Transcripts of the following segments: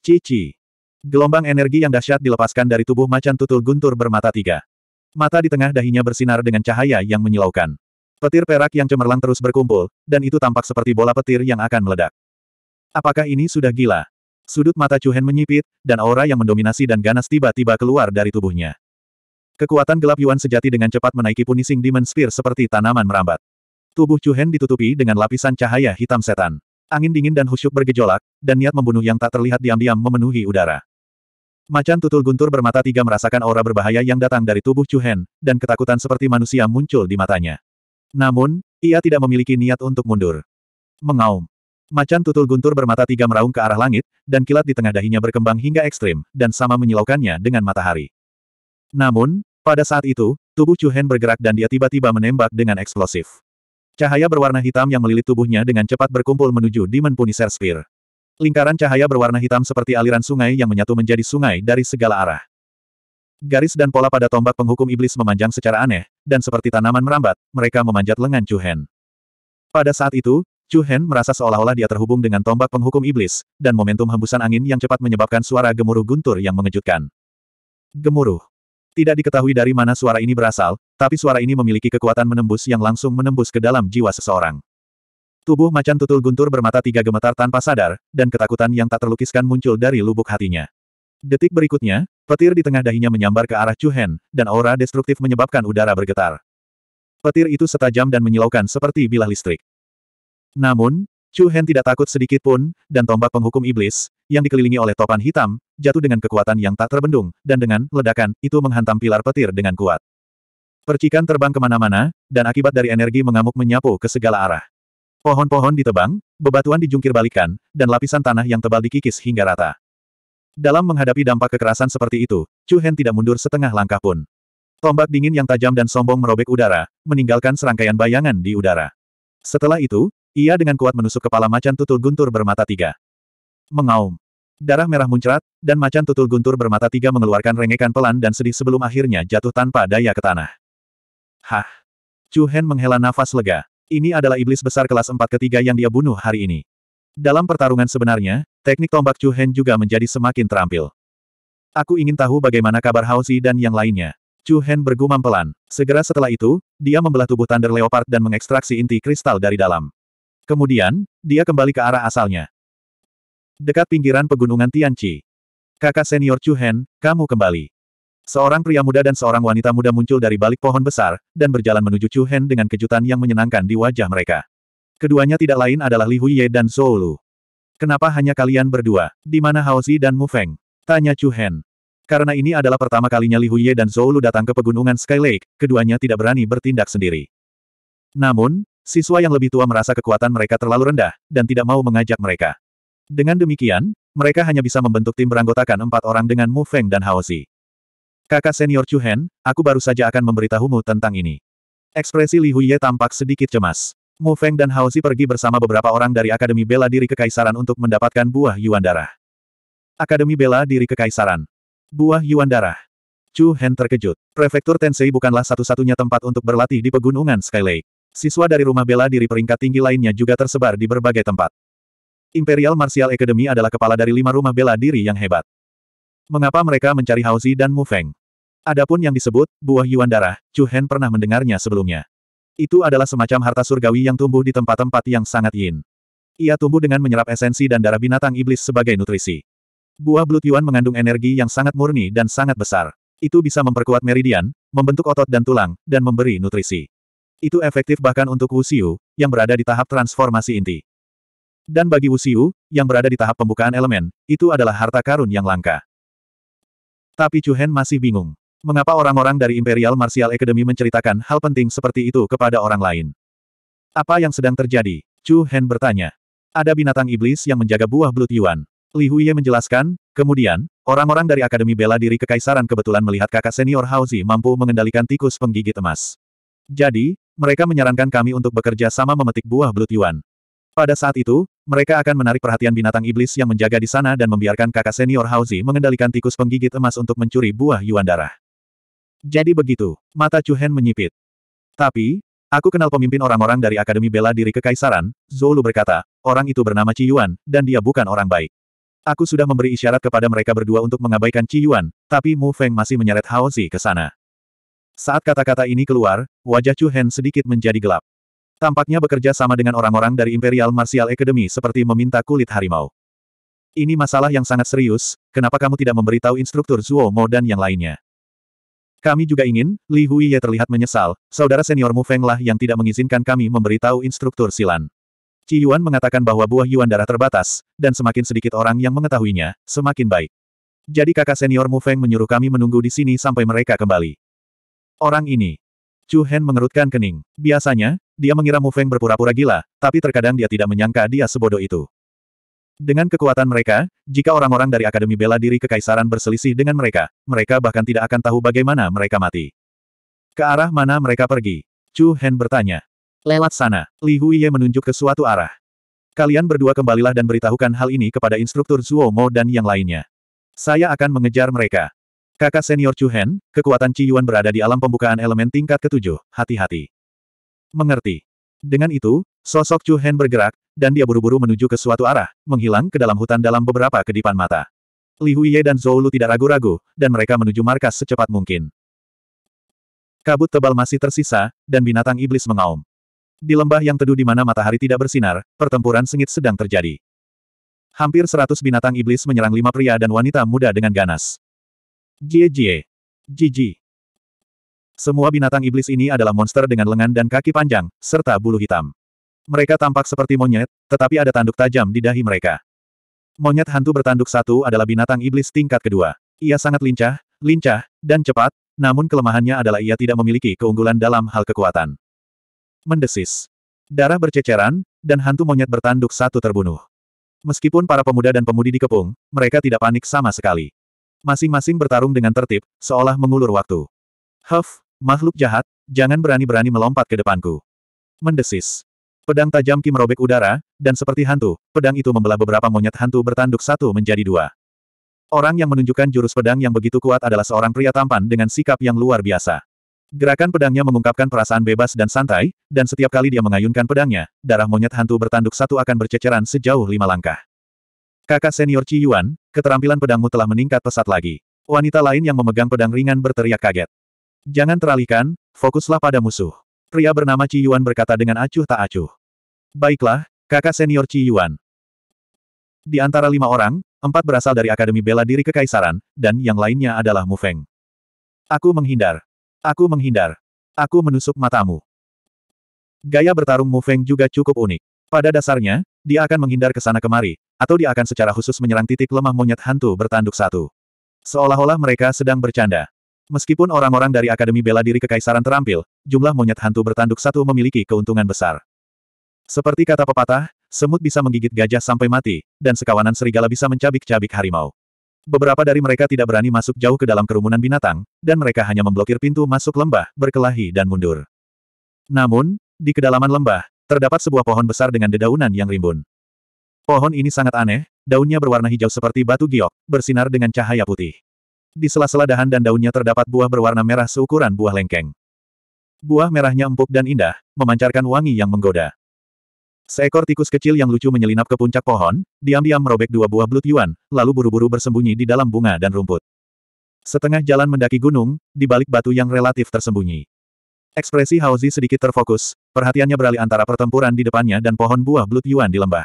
Cici. Gelombang energi yang dahsyat dilepaskan dari tubuh macan tutul guntur bermata tiga. Mata di tengah dahinya bersinar dengan cahaya yang menyilaukan. Petir perak yang cemerlang terus berkumpul, dan itu tampak seperti bola petir yang akan meledak. Apakah ini sudah gila? Sudut mata Chuhen menyipit, dan aura yang mendominasi dan ganas tiba-tiba keluar dari tubuhnya. Kekuatan gelap Yuan sejati dengan cepat menaiki punising Demon Spear seperti tanaman merambat. Tubuh Chuhen ditutupi dengan lapisan cahaya hitam setan. Angin dingin dan husyuk bergejolak, dan niat membunuh yang tak terlihat diam-diam memenuhi udara. Macan tutul guntur bermata tiga merasakan aura berbahaya yang datang dari tubuh Chu Hen, dan ketakutan seperti manusia muncul di matanya. Namun, ia tidak memiliki niat untuk mundur. Mengaum. Macan tutul guntur bermata tiga meraung ke arah langit, dan kilat di tengah dahinya berkembang hingga ekstrim, dan sama menyilaukannya dengan matahari. Namun, pada saat itu, tubuh Chu Hen bergerak dan dia tiba-tiba menembak dengan eksplosif. Cahaya berwarna hitam yang melilit tubuhnya dengan cepat berkumpul menuju Demon Punisher Spear. Lingkaran cahaya berwarna hitam seperti aliran sungai yang menyatu menjadi sungai dari segala arah. Garis dan pola pada tombak penghukum iblis memanjang secara aneh, dan seperti tanaman merambat, mereka memanjat lengan Chu Hen. Pada saat itu, Chu Hen merasa seolah-olah dia terhubung dengan tombak penghukum iblis, dan momentum hembusan angin yang cepat menyebabkan suara gemuruh guntur yang mengejutkan. Gemuruh. Tidak diketahui dari mana suara ini berasal, tapi suara ini memiliki kekuatan menembus yang langsung menembus ke dalam jiwa seseorang. Tubuh macan tutul guntur bermata tiga gemetar tanpa sadar, dan ketakutan yang tak terlukiskan muncul dari lubuk hatinya. Detik berikutnya, petir di tengah dahinya menyambar ke arah Chuhen, dan aura destruktif menyebabkan udara bergetar. Petir itu setajam dan menyilaukan seperti bilah listrik. Namun, Chu Hen tidak takut sedikit pun, dan tombak penghukum iblis, yang dikelilingi oleh topan hitam, jatuh dengan kekuatan yang tak terbendung, dan dengan ledakan, itu menghantam pilar petir dengan kuat. Percikan terbang kemana-mana, dan akibat dari energi mengamuk menyapu ke segala arah. Pohon-pohon ditebang, bebatuan dijungkir balikan, dan lapisan tanah yang tebal dikikis hingga rata. Dalam menghadapi dampak kekerasan seperti itu, Chu Hen tidak mundur setengah langkah pun. Tombak dingin yang tajam dan sombong merobek udara, meninggalkan serangkaian bayangan di udara. Setelah itu, ia dengan kuat menusuk kepala macan tutul guntur bermata tiga. Mengaum. Darah merah muncrat, dan macan tutul guntur bermata tiga mengeluarkan rengekan pelan dan sedih sebelum akhirnya jatuh tanpa daya ke tanah. Hah! Chu Hen menghela nafas lega. Ini adalah iblis besar kelas 4 ketiga yang dia bunuh hari ini. Dalam pertarungan sebenarnya, teknik tombak Chu Hen juga menjadi semakin terampil. Aku ingin tahu bagaimana kabar Hauzi dan yang lainnya. Chu Hen bergumam pelan. Segera setelah itu, dia membelah tubuh Thunder Leopard dan mengekstraksi inti kristal dari dalam. Kemudian, dia kembali ke arah asalnya dekat pinggiran pegunungan Tianqi. Kakak senior Chu Hen, kamu kembali. Seorang pria muda dan seorang wanita muda muncul dari balik pohon besar, dan berjalan menuju Chu Hen dengan kejutan yang menyenangkan di wajah mereka. Keduanya tidak lain adalah Li Huiye dan Zhou Lu. Kenapa hanya kalian berdua? Di mana Haozi dan Mu Feng? Tanya Chu Hen. Karena ini adalah pertama kalinya Li Huiye dan Zhou Lu datang ke pegunungan Sky Lake, keduanya tidak berani bertindak sendiri. Namun, siswa yang lebih tua merasa kekuatan mereka terlalu rendah, dan tidak mau mengajak mereka. Dengan demikian, mereka hanya bisa membentuk tim beranggotakan empat orang dengan Mu Feng dan Hao Zi. Kakak senior Chu Hen, aku baru saja akan memberitahumu tentang ini. Ekspresi Li Huye tampak sedikit cemas. Mu Feng dan Hao Zi pergi bersama beberapa orang dari Akademi Bela Diri Kekaisaran untuk mendapatkan buah Yuan Darah. Akademi Bela Diri Kekaisaran. Buah Yuan Darah. Chu Hen terkejut. Prefektur Tensei bukanlah satu-satunya tempat untuk berlatih di pegunungan Sky Lake. Siswa dari rumah bela diri peringkat tinggi lainnya juga tersebar di berbagai tempat. Imperial Martial Academy adalah kepala dari lima rumah bela diri yang hebat. Mengapa mereka mencari Haozi dan Mu Feng? Adapun yang disebut, buah Yuan Darah, Chu Hen pernah mendengarnya sebelumnya. Itu adalah semacam harta surgawi yang tumbuh di tempat-tempat yang sangat yin. Ia tumbuh dengan menyerap esensi dan darah binatang iblis sebagai nutrisi. Buah Blood Yuan mengandung energi yang sangat murni dan sangat besar. Itu bisa memperkuat meridian, membentuk otot dan tulang, dan memberi nutrisi. Itu efektif bahkan untuk Wu Xiu, yang berada di tahap transformasi inti. Dan bagi Wusiu, yang berada di tahap pembukaan elemen, itu adalah harta karun yang langka. Tapi Chu Hen masih bingung. Mengapa orang-orang dari Imperial Martial Academy menceritakan hal penting seperti itu kepada orang lain? Apa yang sedang terjadi? Chu Hen bertanya. Ada binatang iblis yang menjaga buah Blood Yuan. Li Huiye menjelaskan, kemudian, orang-orang dari Akademi Bela Diri Kekaisaran kebetulan melihat kakak senior Hauzi mampu mengendalikan tikus penggigit emas. Jadi, mereka menyarankan kami untuk bekerja sama memetik buah Blood Yuan. Pada saat itu, mereka akan menarik perhatian binatang iblis yang menjaga di sana dan membiarkan kakak senior Hauzi mengendalikan tikus penggigit emas untuk mencuri buah yuan darah. Jadi begitu, mata Chu Hen menyipit. Tapi, aku kenal pemimpin orang-orang dari Akademi Bela Diri Kekaisaran, Zolu berkata, orang itu bernama Chi Yuan, dan dia bukan orang baik. Aku sudah memberi isyarat kepada mereka berdua untuk mengabaikan Chi Yuan, tapi Mu Feng masih menyeret Hauzi ke sana. Saat kata-kata ini keluar, wajah Chu Hen sedikit menjadi gelap. Tampaknya bekerja sama dengan orang-orang dari Imperial Martial Academy seperti meminta kulit harimau. Ini masalah yang sangat serius, kenapa kamu tidak memberitahu instruktur Zuo Mo dan yang lainnya? Kami juga ingin, Li Huiye terlihat menyesal, saudara seniormu Feng lah yang tidak mengizinkan kami memberitahu instruktur Silan. Qi Yuan mengatakan bahwa buah Yuan darah terbatas, dan semakin sedikit orang yang mengetahuinya, semakin baik. Jadi kakak senior Mu Feng menyuruh kami menunggu di sini sampai mereka kembali. Orang ini. Chu Hen mengerutkan kening. Biasanya, dia mengira Mu Feng berpura-pura gila, tapi terkadang dia tidak menyangka dia sebodoh itu. Dengan kekuatan mereka, jika orang-orang dari Akademi Bela Diri Kekaisaran berselisih dengan mereka, mereka bahkan tidak akan tahu bagaimana mereka mati. Ke arah mana mereka pergi? Chu Hen bertanya. Lewat sana, Li Huiye menunjuk ke suatu arah. Kalian berdua kembalilah dan beritahukan hal ini kepada instruktur Mo dan yang lainnya. Saya akan mengejar mereka. Kakak senior Chu Hen, kekuatan Ci Yuan berada di alam pembukaan elemen tingkat ketujuh, hati-hati. Mengerti. Dengan itu, sosok Chu Hen bergerak, dan dia buru-buru menuju ke suatu arah, menghilang ke dalam hutan dalam beberapa kedipan mata. Li Huiye dan Zhou Lu tidak ragu-ragu, dan mereka menuju markas secepat mungkin. Kabut tebal masih tersisa, dan binatang iblis mengaum. Di lembah yang teduh di mana matahari tidak bersinar, pertempuran sengit sedang terjadi. Hampir seratus binatang iblis menyerang lima pria dan wanita muda dengan ganas. Jie Jie. Jiji. Semua binatang iblis ini adalah monster dengan lengan dan kaki panjang, serta bulu hitam. Mereka tampak seperti monyet, tetapi ada tanduk tajam di dahi mereka. Monyet hantu bertanduk satu adalah binatang iblis tingkat kedua. Ia sangat lincah, lincah, dan cepat, namun kelemahannya adalah ia tidak memiliki keunggulan dalam hal kekuatan. Mendesis. Darah berceceran, dan hantu monyet bertanduk satu terbunuh. Meskipun para pemuda dan pemudi dikepung, mereka tidak panik sama sekali. Masing-masing bertarung dengan tertib, seolah mengulur waktu. Huff, makhluk jahat, jangan berani-berani melompat ke depanku. Mendesis. Pedang tajam Kim merobek udara, dan seperti hantu, pedang itu membelah beberapa monyet hantu bertanduk satu menjadi dua. Orang yang menunjukkan jurus pedang yang begitu kuat adalah seorang pria tampan dengan sikap yang luar biasa. Gerakan pedangnya mengungkapkan perasaan bebas dan santai, dan setiap kali dia mengayunkan pedangnya, darah monyet hantu bertanduk satu akan berceceran sejauh lima langkah. Kakak senior Ci Yuan, keterampilan pedangmu telah meningkat pesat lagi. Wanita lain yang memegang pedang ringan berteriak kaget. Jangan teralihkan, fokuslah pada musuh. Pria bernama Ci Yuan berkata dengan acuh tak acuh. Baiklah, kakak senior Ci Yuan. Di antara lima orang, empat berasal dari Akademi Bela Diri Kekaisaran, dan yang lainnya adalah Mu Feng. Aku menghindar. Aku menghindar. Aku menusuk matamu. Gaya bertarung Mu Feng juga cukup unik. Pada dasarnya, dia akan menghindar ke sana kemari, atau dia akan secara khusus menyerang titik lemah monyet hantu bertanduk satu. Seolah-olah mereka sedang bercanda. Meskipun orang-orang dari Akademi Bela Diri Kekaisaran terampil, jumlah monyet hantu bertanduk satu memiliki keuntungan besar. Seperti kata pepatah, semut bisa menggigit gajah sampai mati, dan sekawanan serigala bisa mencabik-cabik harimau. Beberapa dari mereka tidak berani masuk jauh ke dalam kerumunan binatang, dan mereka hanya memblokir pintu masuk lembah, berkelahi dan mundur. Namun, di kedalaman lembah, Terdapat sebuah pohon besar dengan dedaunan yang rimbun. Pohon ini sangat aneh, daunnya berwarna hijau seperti batu giok, bersinar dengan cahaya putih. Di sela-sela dahan dan daunnya terdapat buah berwarna merah seukuran buah lengkeng. Buah merahnya empuk dan indah, memancarkan wangi yang menggoda. Seekor tikus kecil yang lucu menyelinap ke puncak pohon, diam-diam merobek dua buah belut yuan, lalu buru-buru bersembunyi di dalam bunga dan rumput. Setengah jalan mendaki gunung, di balik batu yang relatif tersembunyi. Ekspresi Haozi sedikit terfokus, perhatiannya beralih antara pertempuran di depannya dan pohon buah Blood Yuan di lembah.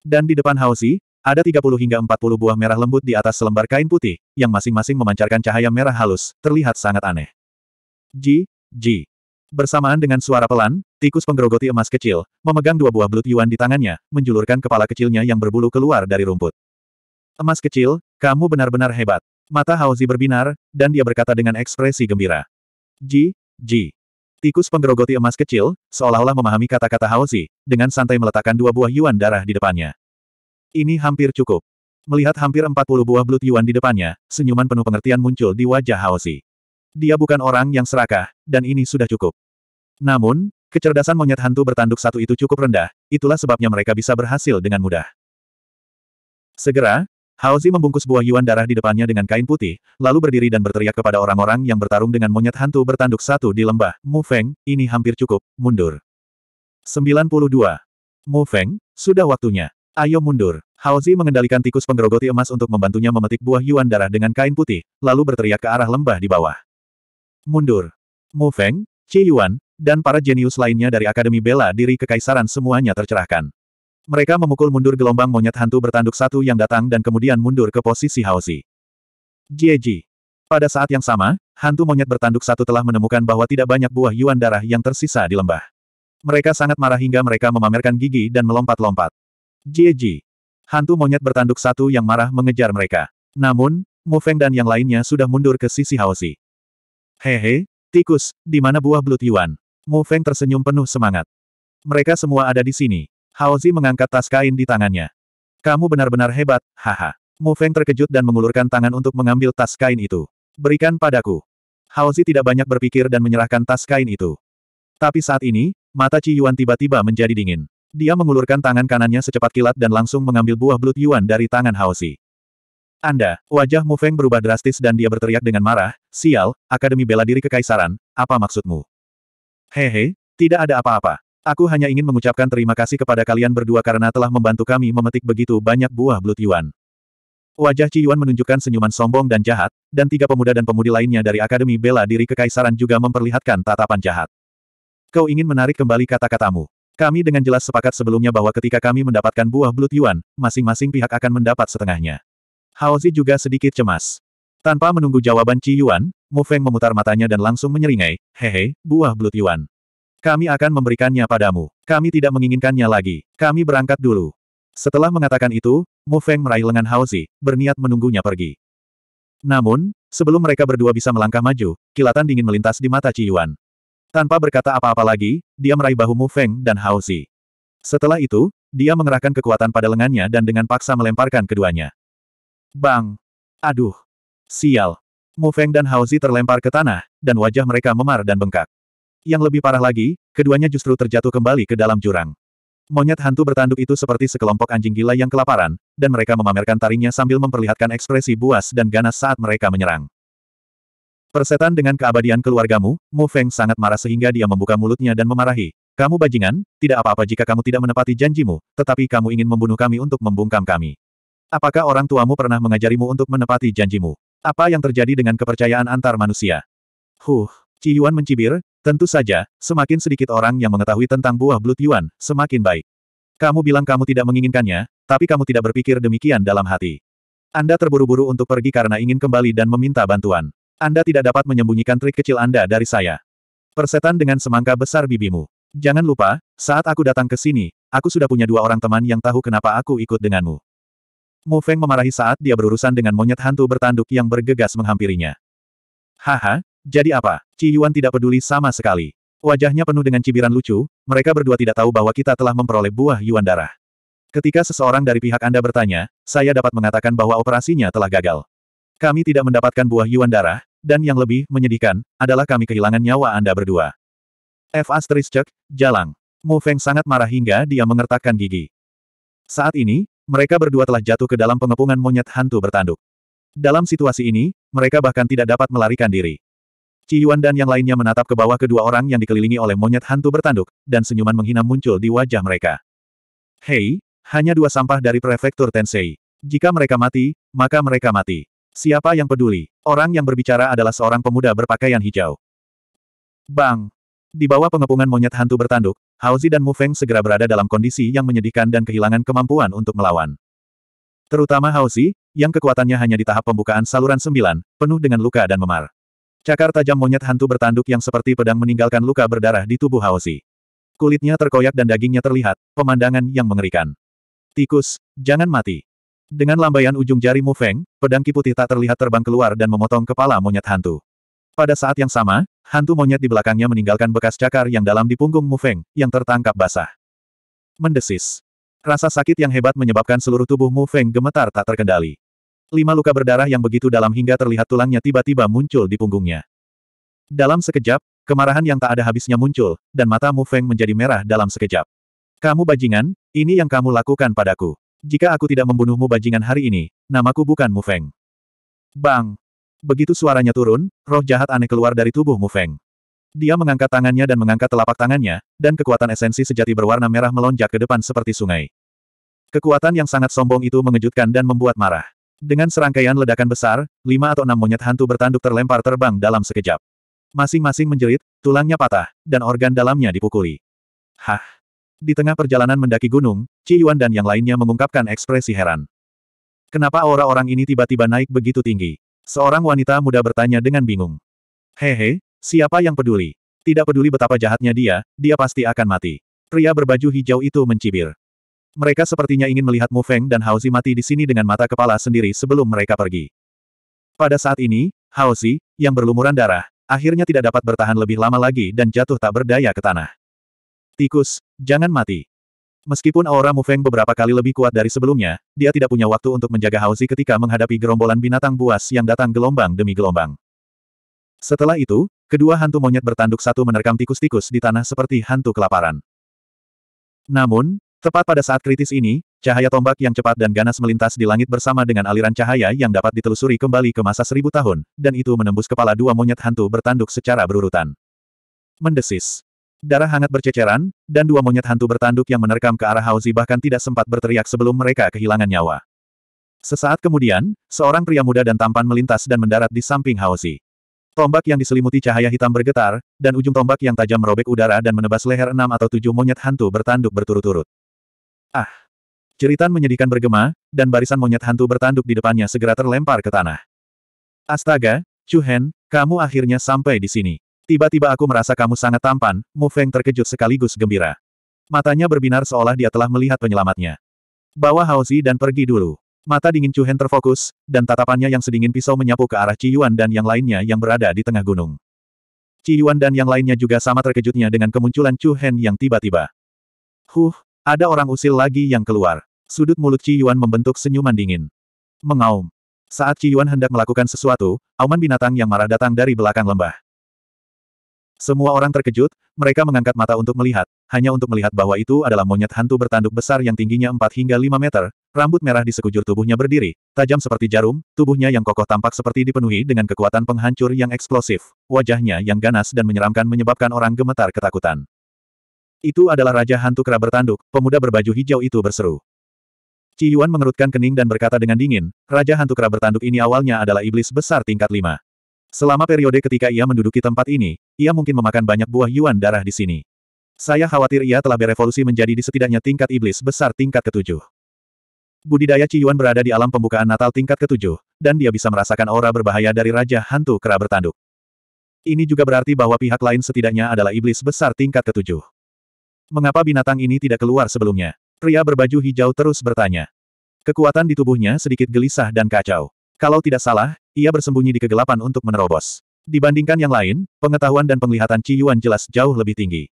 Dan di depan Haozi, ada 30 hingga 40 buah merah lembut di atas selembar kain putih, yang masing-masing memancarkan cahaya merah halus, terlihat sangat aneh. Ji, Ji. Bersamaan dengan suara pelan, tikus penggerogoti emas kecil, memegang dua buah Blood Yuan di tangannya, menjulurkan kepala kecilnya yang berbulu keluar dari rumput. Emas kecil, kamu benar-benar hebat. Mata Haozi berbinar, dan dia berkata dengan ekspresi gembira. Ji, Ji. Tikus penggerogoti emas kecil, seolah-olah memahami kata-kata Haozi, dengan santai meletakkan dua buah yuan darah di depannya. Ini hampir cukup. Melihat hampir 40 buah belut yuan di depannya, senyuman penuh pengertian muncul di wajah Haozi. Dia bukan orang yang serakah, dan ini sudah cukup. Namun, kecerdasan monyet hantu bertanduk satu itu cukup rendah, itulah sebabnya mereka bisa berhasil dengan mudah. Segera, Haozi membungkus buah yuan darah di depannya dengan kain putih, lalu berdiri dan berteriak kepada orang-orang yang bertarung dengan monyet hantu bertanduk satu di lembah. Mu Feng, ini hampir cukup, mundur. 92. Mu Feng, sudah waktunya. Ayo mundur. Haozi mengendalikan tikus penggerogoti emas untuk membantunya memetik buah yuan darah dengan kain putih, lalu berteriak ke arah lembah di bawah. Mundur. Mu Feng, Qi Yuan, dan para jenius lainnya dari Akademi Bela Diri Kekaisaran semuanya tercerahkan. Mereka memukul mundur gelombang monyet hantu bertanduk satu yang datang dan kemudian mundur ke posisi Haozi. Jieji. Pada saat yang sama, hantu monyet bertanduk satu telah menemukan bahwa tidak banyak buah yuan darah yang tersisa di lembah. Mereka sangat marah hingga mereka memamerkan gigi dan melompat-lompat. Jieji. Hantu monyet bertanduk satu yang marah mengejar mereka. Namun, Mu Feng dan yang lainnya sudah mundur ke sisi Haozi. Hehe, tikus, di mana buah belut yuan? Mu Feng tersenyum penuh semangat. Mereka semua ada di sini. Haozi mengangkat tas kain di tangannya. Kamu benar-benar hebat, haha. Mu Feng terkejut dan mengulurkan tangan untuk mengambil tas kain itu. Berikan padaku. Haozi tidak banyak berpikir dan menyerahkan tas kain itu. Tapi saat ini, mata Ci Yuan tiba-tiba menjadi dingin. Dia mengulurkan tangan kanannya secepat kilat dan langsung mengambil buah belut Yuan dari tangan Haozi. Anda, wajah Mu Feng berubah drastis dan dia berteriak dengan marah, sial, Akademi Bela Diri Kekaisaran, apa maksudmu? Hehe, tidak ada apa-apa. Aku hanya ingin mengucapkan terima kasih kepada kalian berdua karena telah membantu kami memetik begitu banyak buah belut Yuan. Wajah Ci Yuan menunjukkan senyuman sombong dan jahat, dan tiga pemuda dan pemudi lainnya dari Akademi Bela Diri Kekaisaran juga memperlihatkan tatapan jahat. Kau ingin menarik kembali kata-katamu. Kami dengan jelas sepakat sebelumnya bahwa ketika kami mendapatkan buah belut Yuan, masing-masing pihak akan mendapat setengahnya. Haozi juga sedikit cemas. Tanpa menunggu jawaban Ci Yuan, Mu Feng memutar matanya dan langsung menyeringai, hehe, buah belut Yuan. Kami akan memberikannya padamu. Kami tidak menginginkannya lagi. Kami berangkat dulu. Setelah mengatakan itu, Mu Feng meraih lengan Hao Zi, berniat menunggunya pergi. Namun, sebelum mereka berdua bisa melangkah maju, kilatan dingin melintas di mata Ci Yuan. Tanpa berkata apa-apa lagi, dia meraih bahu Mu Feng dan Hao Zi. Setelah itu, dia mengerahkan kekuatan pada lengannya dan dengan paksa melemparkan keduanya. Bang! Aduh! Sial! Mu Feng dan Hao Zi terlempar ke tanah, dan wajah mereka memar dan bengkak. Yang lebih parah lagi, keduanya justru terjatuh kembali ke dalam jurang. Monyet hantu bertanduk itu seperti sekelompok anjing gila yang kelaparan, dan mereka memamerkan taringnya sambil memperlihatkan ekspresi buas dan ganas saat mereka menyerang. Persetan dengan keabadian keluargamu, Mu Feng sangat marah sehingga dia membuka mulutnya dan memarahi. Kamu bajingan, tidak apa-apa jika kamu tidak menepati janjimu, tetapi kamu ingin membunuh kami untuk membungkam kami. Apakah orang tuamu pernah mengajarimu untuk menepati janjimu? Apa yang terjadi dengan kepercayaan antar manusia? Huh, Ci Yuan mencibir, Tentu saja, semakin sedikit orang yang mengetahui tentang buah Blood Yuan, semakin baik. Kamu bilang kamu tidak menginginkannya, tapi kamu tidak berpikir demikian dalam hati. Anda terburu-buru untuk pergi karena ingin kembali dan meminta bantuan. Anda tidak dapat menyembunyikan trik kecil Anda dari saya. Persetan dengan semangka besar bibimu. Jangan lupa, saat aku datang ke sini, aku sudah punya dua orang teman yang tahu kenapa aku ikut denganmu. Mu Feng memarahi saat dia berurusan dengan monyet hantu bertanduk yang bergegas menghampirinya. Haha, jadi apa? Ci Yuan tidak peduli sama sekali. Wajahnya penuh dengan cibiran lucu, mereka berdua tidak tahu bahwa kita telah memperoleh buah Yuan darah. Ketika seseorang dari pihak Anda bertanya, saya dapat mengatakan bahwa operasinya telah gagal. Kami tidak mendapatkan buah Yuan darah, dan yang lebih menyedihkan, adalah kami kehilangan nyawa Anda berdua. F. asteris Asteriscek, Jalang. Mu Feng sangat marah hingga dia mengertakkan gigi. Saat ini, mereka berdua telah jatuh ke dalam pengepungan monyet hantu bertanduk. Dalam situasi ini, mereka bahkan tidak dapat melarikan diri. Ci Yuan dan yang lainnya menatap ke bawah kedua orang yang dikelilingi oleh monyet hantu bertanduk, dan senyuman menghina muncul di wajah mereka. Hei, hanya dua sampah dari prefektur Tensei. Jika mereka mati, maka mereka mati. Siapa yang peduli? Orang yang berbicara adalah seorang pemuda berpakaian hijau. Bang! Di bawah pengepungan monyet hantu bertanduk, Haozi dan Mu Feng segera berada dalam kondisi yang menyedihkan dan kehilangan kemampuan untuk melawan. Terutama Haozi, yang kekuatannya hanya di tahap pembukaan saluran sembilan, penuh dengan luka dan memar. Cakar tajam monyet hantu bertanduk yang seperti pedang meninggalkan luka berdarah di tubuh Haosi. Kulitnya terkoyak dan dagingnya terlihat, pemandangan yang mengerikan. Tikus, jangan mati. Dengan lambaian ujung jari Mu Feng, pedang putih tak terlihat terbang keluar dan memotong kepala monyet hantu. Pada saat yang sama, hantu monyet di belakangnya meninggalkan bekas cakar yang dalam di punggung Mu Feng, yang tertangkap basah. Mendesis. Rasa sakit yang hebat menyebabkan seluruh tubuh Mu Feng gemetar tak terkendali. Lima luka berdarah yang begitu dalam hingga terlihat tulangnya tiba-tiba muncul di punggungnya. Dalam sekejap, kemarahan yang tak ada habisnya muncul, dan mata Mu Feng menjadi merah dalam sekejap. Kamu bajingan, ini yang kamu lakukan padaku. Jika aku tidak membunuhmu bajingan hari ini, namaku bukan Mu Feng. Bang! Begitu suaranya turun, roh jahat aneh keluar dari tubuh Mu Feng. Dia mengangkat tangannya dan mengangkat telapak tangannya, dan kekuatan esensi sejati berwarna merah melonjak ke depan seperti sungai. Kekuatan yang sangat sombong itu mengejutkan dan membuat marah. Dengan serangkaian ledakan besar, lima atau enam monyet hantu bertanduk terlempar terbang dalam sekejap. Masing-masing menjerit, tulangnya patah, dan organ dalamnya dipukuli. Hah! Di tengah perjalanan mendaki gunung, Ci Yuan dan yang lainnya mengungkapkan ekspresi heran. Kenapa orang orang ini tiba-tiba naik begitu tinggi? Seorang wanita muda bertanya dengan bingung. Hehe, siapa yang peduli? Tidak peduli betapa jahatnya dia, dia pasti akan mati. Pria berbaju hijau itu mencibir. Mereka sepertinya ingin melihat Mu Feng dan Haozi mati di sini dengan mata kepala sendiri sebelum mereka pergi. Pada saat ini, Haozi, yang berlumuran darah, akhirnya tidak dapat bertahan lebih lama lagi dan jatuh tak berdaya ke tanah. Tikus, jangan mati. Meskipun aura Mu Feng beberapa kali lebih kuat dari sebelumnya, dia tidak punya waktu untuk menjaga Haozi ketika menghadapi gerombolan binatang buas yang datang gelombang demi gelombang. Setelah itu, kedua hantu monyet bertanduk satu menerkam tikus-tikus di tanah seperti hantu kelaparan. Namun, Tepat pada saat kritis ini, cahaya tombak yang cepat dan ganas melintas di langit bersama dengan aliran cahaya yang dapat ditelusuri kembali ke masa seribu tahun, dan itu menembus kepala dua monyet hantu bertanduk secara berurutan. Mendesis. Darah hangat berceceran, dan dua monyet hantu bertanduk yang menerkam ke arah Hauzi bahkan tidak sempat berteriak sebelum mereka kehilangan nyawa. Sesaat kemudian, seorang pria muda dan tampan melintas dan mendarat di samping Hauzi. Tombak yang diselimuti cahaya hitam bergetar, dan ujung tombak yang tajam merobek udara dan menebas leher enam atau tujuh monyet hantu bertanduk berturut-turut. Ah! Ceritan menyedihkan bergema, dan barisan monyet hantu bertanduk di depannya segera terlempar ke tanah. Astaga, Chu Hen, kamu akhirnya sampai di sini. Tiba-tiba aku merasa kamu sangat tampan, Mu Feng terkejut sekaligus gembira. Matanya berbinar seolah dia telah melihat penyelamatnya. Bawa Hao Zi dan pergi dulu. Mata dingin Chu Hen terfokus, dan tatapannya yang sedingin pisau menyapu ke arah Yuan dan yang lainnya yang berada di tengah gunung. Yuan dan yang lainnya juga sama terkejutnya dengan kemunculan Chu Hen yang tiba-tiba. Huh, ada orang usil lagi yang keluar. Sudut mulut Ci Yuan membentuk senyuman dingin. Mengaum. Saat Ci Yuan hendak melakukan sesuatu, auman binatang yang marah datang dari belakang lembah. Semua orang terkejut, mereka mengangkat mata untuk melihat, hanya untuk melihat bahwa itu adalah monyet hantu bertanduk besar yang tingginya 4 hingga 5 meter, rambut merah di sekujur tubuhnya berdiri, tajam seperti jarum, tubuhnya yang kokoh tampak seperti dipenuhi dengan kekuatan penghancur yang eksplosif, wajahnya yang ganas dan menyeramkan menyebabkan orang gemetar ketakutan. Itu adalah Raja Hantu Kera bertanduk, pemuda berbaju hijau itu berseru. Ci Yuan mengerutkan kening dan berkata dengan dingin, Raja Hantu Kera bertanduk ini awalnya adalah iblis besar tingkat lima. Selama periode ketika ia menduduki tempat ini, ia mungkin memakan banyak buah Yuan darah di sini. Saya khawatir ia telah berevolusi menjadi di setidaknya tingkat iblis besar tingkat ketujuh. Budidaya Ci Yuan berada di alam pembukaan Natal tingkat ketujuh, dan dia bisa merasakan aura berbahaya dari Raja Hantu Kera bertanduk. Ini juga berarti bahwa pihak lain setidaknya adalah iblis besar tingkat ketujuh. Mengapa binatang ini tidak keluar sebelumnya? Pria berbaju hijau terus bertanya. Kekuatan di tubuhnya sedikit gelisah dan kacau. Kalau tidak salah, ia bersembunyi di kegelapan untuk menerobos. Dibandingkan yang lain, pengetahuan dan penglihatan Ci Yuan jelas jauh lebih tinggi.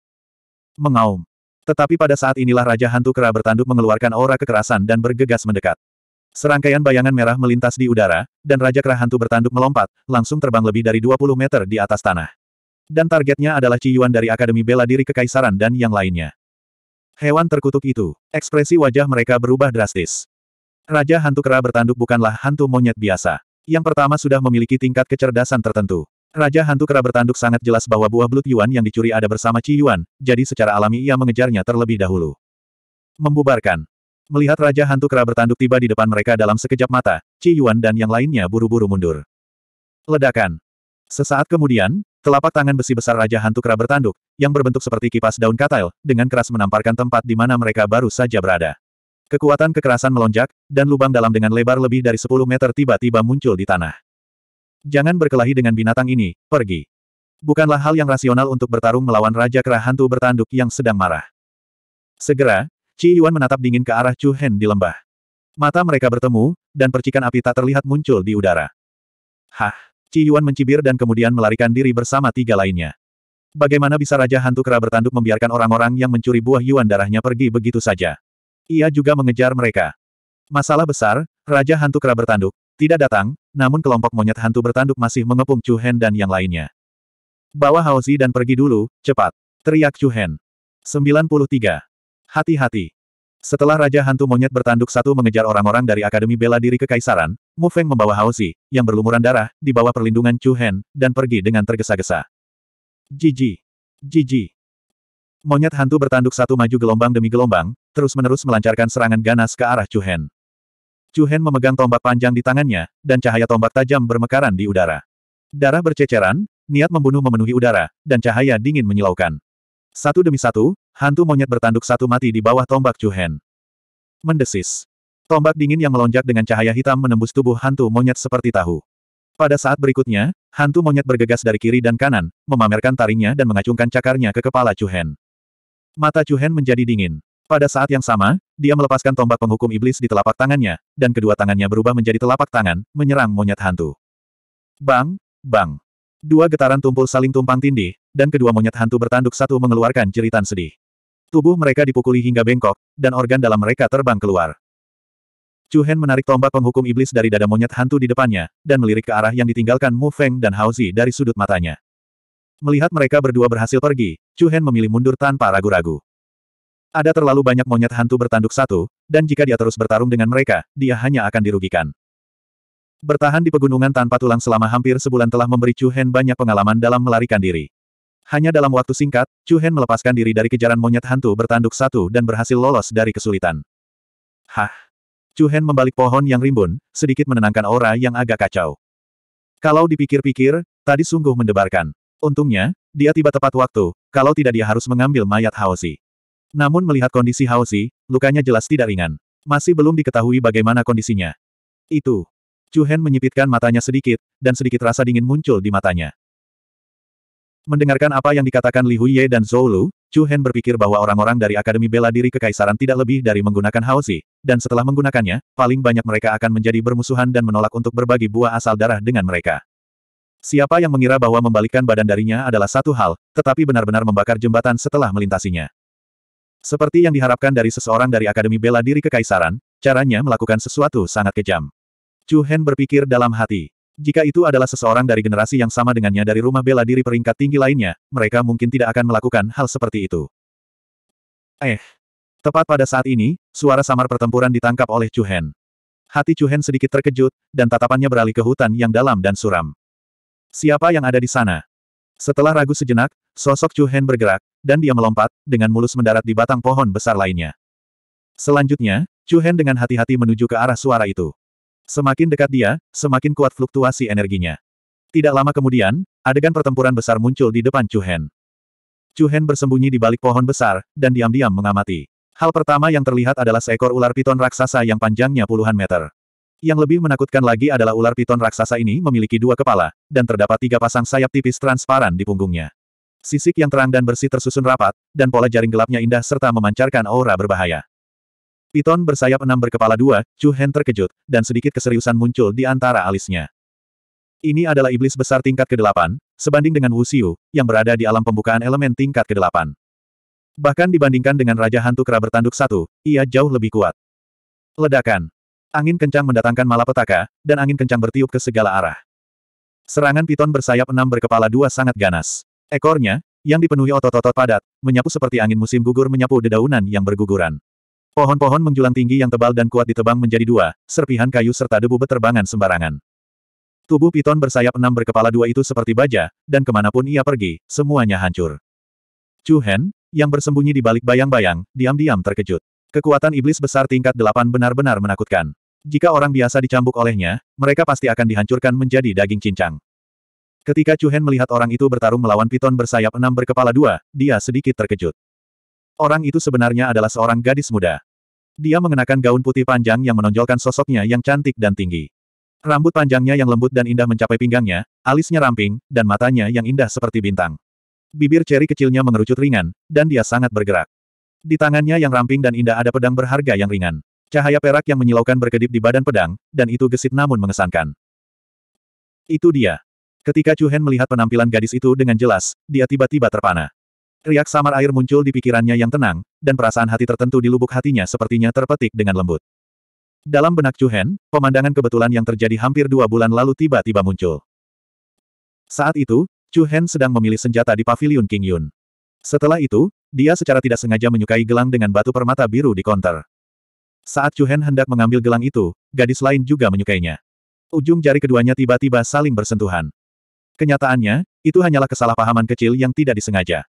Mengaum. Tetapi pada saat inilah Raja Hantu Kera bertanduk mengeluarkan aura kekerasan dan bergegas mendekat. Serangkaian bayangan merah melintas di udara, dan Raja Kera Hantu bertanduk melompat, langsung terbang lebih dari 20 meter di atas tanah. Dan targetnya adalah Ci Yuan dari Akademi Bela Diri Kekaisaran dan yang lainnya. Hewan terkutuk itu, ekspresi wajah mereka berubah drastis. Raja Hantu Kera bertanduk bukanlah hantu monyet biasa. Yang pertama sudah memiliki tingkat kecerdasan tertentu. Raja Hantu Kera bertanduk sangat jelas bahwa buah belut Yuan yang dicuri ada bersama Ci Yuan, jadi secara alami ia mengejarnya terlebih dahulu. Membubarkan. Melihat Raja Hantu Kera bertanduk tiba di depan mereka dalam sekejap mata, Ci Yuan dan yang lainnya buru-buru mundur. Ledakan. Sesaat kemudian, Telapak tangan besi besar Raja Hantu Kera bertanduk, yang berbentuk seperti kipas daun katail, dengan keras menamparkan tempat di mana mereka baru saja berada. Kekuatan kekerasan melonjak, dan lubang dalam dengan lebar lebih dari 10 meter tiba-tiba muncul di tanah. Jangan berkelahi dengan binatang ini, pergi. Bukanlah hal yang rasional untuk bertarung melawan Raja Kera Hantu bertanduk yang sedang marah. Segera, Ci Yuan menatap dingin ke arah Chu Hen di lembah. Mata mereka bertemu, dan percikan api tak terlihat muncul di udara. Hah! Ci Yuan mencibir dan kemudian melarikan diri bersama tiga lainnya. Bagaimana bisa Raja Hantu Kera bertanduk membiarkan orang-orang yang mencuri buah Yuan darahnya pergi begitu saja? Ia juga mengejar mereka. Masalah besar, Raja Hantu Kera bertanduk, tidak datang, namun kelompok monyet hantu bertanduk masih mengepung Chu Hen dan yang lainnya. Bawa Haozi dan pergi dulu, cepat. Teriak Chu Hen. 93. Hati-hati. Setelah Raja Hantu Monyet bertanduk satu mengejar orang-orang dari Akademi Bela Diri Kekaisaran, Mu Feng membawa Zi, yang berlumuran darah, di bawah perlindungan Chu Hen, dan pergi dengan tergesa-gesa. Jiji! Jiji! Monyet hantu bertanduk satu maju gelombang demi gelombang, terus-menerus melancarkan serangan ganas ke arah Chu Hen. Chu Hen memegang tombak panjang di tangannya, dan cahaya tombak tajam bermekaran di udara. Darah berceceran, niat membunuh memenuhi udara, dan cahaya dingin menyilaukan. Satu demi satu, Hantu monyet bertanduk satu mati di bawah tombak Chuhen. Mendesis. Tombak dingin yang melonjak dengan cahaya hitam menembus tubuh hantu monyet seperti tahu. Pada saat berikutnya, hantu monyet bergegas dari kiri dan kanan, memamerkan taringnya dan mengacungkan cakarnya ke kepala Chuhen. Mata Chuhen menjadi dingin. Pada saat yang sama, dia melepaskan tombak penghukum iblis di telapak tangannya, dan kedua tangannya berubah menjadi telapak tangan, menyerang monyet hantu. Bang, bang. Dua getaran tumpul saling tumpang tindih, dan kedua monyet hantu bertanduk satu mengeluarkan jeritan sedih. Tubuh mereka dipukuli hingga bengkok, dan organ dalam mereka terbang keluar. Chu Hen menarik tombak penghukum iblis dari dada monyet hantu di depannya, dan melirik ke arah yang ditinggalkan Mu Feng dan Hao Zi dari sudut matanya. Melihat mereka berdua berhasil pergi, Chu Hen memilih mundur tanpa ragu-ragu. Ada terlalu banyak monyet hantu bertanduk satu, dan jika dia terus bertarung dengan mereka, dia hanya akan dirugikan. Bertahan di pegunungan tanpa tulang selama hampir sebulan telah memberi Chu Hen banyak pengalaman dalam melarikan diri. Hanya dalam waktu singkat, Chu Hen melepaskan diri dari kejaran monyet hantu bertanduk satu dan berhasil lolos dari kesulitan. Hah! Chu Hen membalik pohon yang rimbun, sedikit menenangkan aura yang agak kacau. Kalau dipikir-pikir, tadi sungguh mendebarkan. Untungnya, dia tiba tepat waktu, kalau tidak dia harus mengambil mayat Haosi. Namun melihat kondisi Haosi, lukanya jelas tidak ringan. Masih belum diketahui bagaimana kondisinya. Itu. Chu Hen menyipitkan matanya sedikit, dan sedikit rasa dingin muncul di matanya. Mendengarkan apa yang dikatakan Li Huiye dan Zhou Lu, Chu Hen berpikir bahwa orang-orang dari Akademi Bela Diri Kekaisaran tidak lebih dari menggunakan Haozi, dan setelah menggunakannya, paling banyak mereka akan menjadi bermusuhan dan menolak untuk berbagi buah asal darah dengan mereka. Siapa yang mengira bahwa membalikkan badan darinya adalah satu hal, tetapi benar-benar membakar jembatan setelah melintasinya. Seperti yang diharapkan dari seseorang dari Akademi Bela Diri Kekaisaran, caranya melakukan sesuatu sangat kejam. Chu Hen berpikir dalam hati. Jika itu adalah seseorang dari generasi yang sama dengannya dari rumah bela diri peringkat tinggi lainnya, mereka mungkin tidak akan melakukan hal seperti itu. Eh. Tepat pada saat ini, suara samar pertempuran ditangkap oleh Chu Hen. Hati Chu Hen sedikit terkejut, dan tatapannya beralih ke hutan yang dalam dan suram. Siapa yang ada di sana? Setelah ragu sejenak, sosok Chu Hen bergerak, dan dia melompat, dengan mulus mendarat di batang pohon besar lainnya. Selanjutnya, Chu Hen dengan hati-hati menuju ke arah suara itu. Semakin dekat dia, semakin kuat fluktuasi energinya. Tidak lama kemudian, adegan pertempuran besar muncul di depan Chu Hen. Chu Hen bersembunyi di balik pohon besar, dan diam-diam mengamati. Hal pertama yang terlihat adalah seekor ular piton raksasa yang panjangnya puluhan meter. Yang lebih menakutkan lagi adalah ular piton raksasa ini memiliki dua kepala, dan terdapat tiga pasang sayap tipis transparan di punggungnya. Sisik yang terang dan bersih tersusun rapat, dan pola jaring gelapnya indah serta memancarkan aura berbahaya. Piton bersayap enam berkepala dua, Chu Hen terkejut, dan sedikit keseriusan muncul di antara alisnya. Ini adalah iblis besar tingkat ke-8, sebanding dengan Wu Xiu, yang berada di alam pembukaan elemen tingkat ke-8. Bahkan dibandingkan dengan Raja Hantu Kera bertanduk satu, ia jauh lebih kuat. Ledakan. Angin kencang mendatangkan malapetaka, dan angin kencang bertiup ke segala arah. Serangan piton bersayap enam berkepala dua sangat ganas. Ekornya, yang dipenuhi otot-otot padat, menyapu seperti angin musim gugur menyapu dedaunan yang berguguran. Pohon-pohon menjulang tinggi yang tebal dan kuat ditebang menjadi dua, serpihan kayu serta debu beterbangan sembarangan. Tubuh piton bersayap enam berkepala dua itu seperti baja, dan kemanapun ia pergi, semuanya hancur. Chu Hen, yang bersembunyi di balik bayang-bayang, diam-diam terkejut. Kekuatan iblis besar tingkat delapan benar-benar menakutkan. Jika orang biasa dicambuk olehnya, mereka pasti akan dihancurkan menjadi daging cincang. Ketika Chu Hen melihat orang itu bertarung melawan piton bersayap enam berkepala dua, dia sedikit terkejut. Orang itu sebenarnya adalah seorang gadis muda. Dia mengenakan gaun putih panjang yang menonjolkan sosoknya yang cantik dan tinggi. Rambut panjangnya yang lembut dan indah mencapai pinggangnya, alisnya ramping, dan matanya yang indah seperti bintang. Bibir ceri kecilnya mengerucut ringan, dan dia sangat bergerak. Di tangannya yang ramping dan indah ada pedang berharga yang ringan. Cahaya perak yang menyilaukan berkedip di badan pedang, dan itu gesit namun mengesankan. Itu dia. Ketika Chu Hen melihat penampilan gadis itu dengan jelas, dia tiba-tiba terpana. Riak samar air muncul di pikirannya yang tenang, dan perasaan hati tertentu di lubuk hatinya sepertinya terpetik dengan lembut. Dalam benak Hen, pemandangan kebetulan yang terjadi hampir dua bulan lalu tiba-tiba muncul. Saat itu, Hen sedang memilih senjata di pavilion King Yun. Setelah itu, dia secara tidak sengaja menyukai gelang dengan batu permata biru di konter. Saat Hen hendak mengambil gelang itu, gadis lain juga menyukainya. Ujung jari keduanya tiba-tiba saling bersentuhan. Kenyataannya, itu hanyalah kesalahpahaman kecil yang tidak disengaja.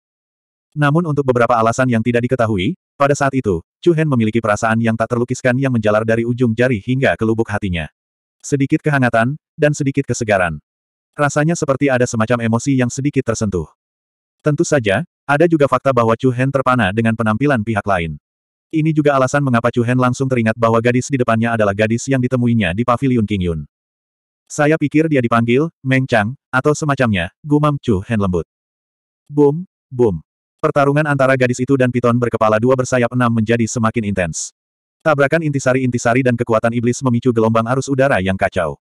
Namun untuk beberapa alasan yang tidak diketahui, pada saat itu, Chu Hen memiliki perasaan yang tak terlukiskan yang menjalar dari ujung jari hingga ke lubuk hatinya. Sedikit kehangatan, dan sedikit kesegaran. Rasanya seperti ada semacam emosi yang sedikit tersentuh. Tentu saja, ada juga fakta bahwa Chu Hen terpana dengan penampilan pihak lain. Ini juga alasan mengapa Chu Hen langsung teringat bahwa gadis di depannya adalah gadis yang ditemuinya di Paviliun King Yun. Saya pikir dia dipanggil, Meng Chang, atau semacamnya, gumam Chu Hen lembut. Boom, boom. Pertarungan antara gadis itu dan piton berkepala dua bersayap enam menjadi semakin intens. Tabrakan intisari-intisari dan kekuatan iblis memicu gelombang arus udara yang kacau.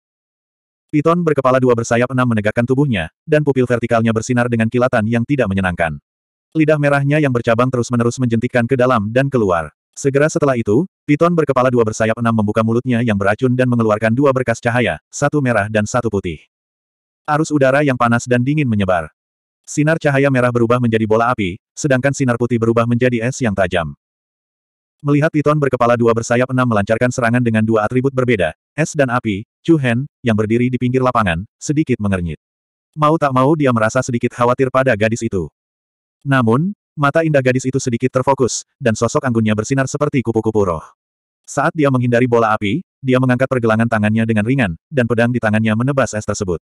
Piton berkepala dua bersayap enam menegakkan tubuhnya, dan pupil vertikalnya bersinar dengan kilatan yang tidak menyenangkan. Lidah merahnya yang bercabang terus-menerus menjentikkan ke dalam dan keluar. Segera setelah itu, piton berkepala dua bersayap enam membuka mulutnya yang beracun dan mengeluarkan dua berkas cahaya, satu merah dan satu putih. Arus udara yang panas dan dingin menyebar. Sinar cahaya merah berubah menjadi bola api, sedangkan sinar putih berubah menjadi es yang tajam. Melihat piton berkepala dua bersayap enam melancarkan serangan dengan dua atribut berbeda, es dan api, Chu Hen, yang berdiri di pinggir lapangan, sedikit mengernyit. Mau tak mau dia merasa sedikit khawatir pada gadis itu. Namun, mata indah gadis itu sedikit terfokus, dan sosok anggunnya bersinar seperti kupu-kupu roh. Saat dia menghindari bola api, dia mengangkat pergelangan tangannya dengan ringan, dan pedang di tangannya menebas es tersebut.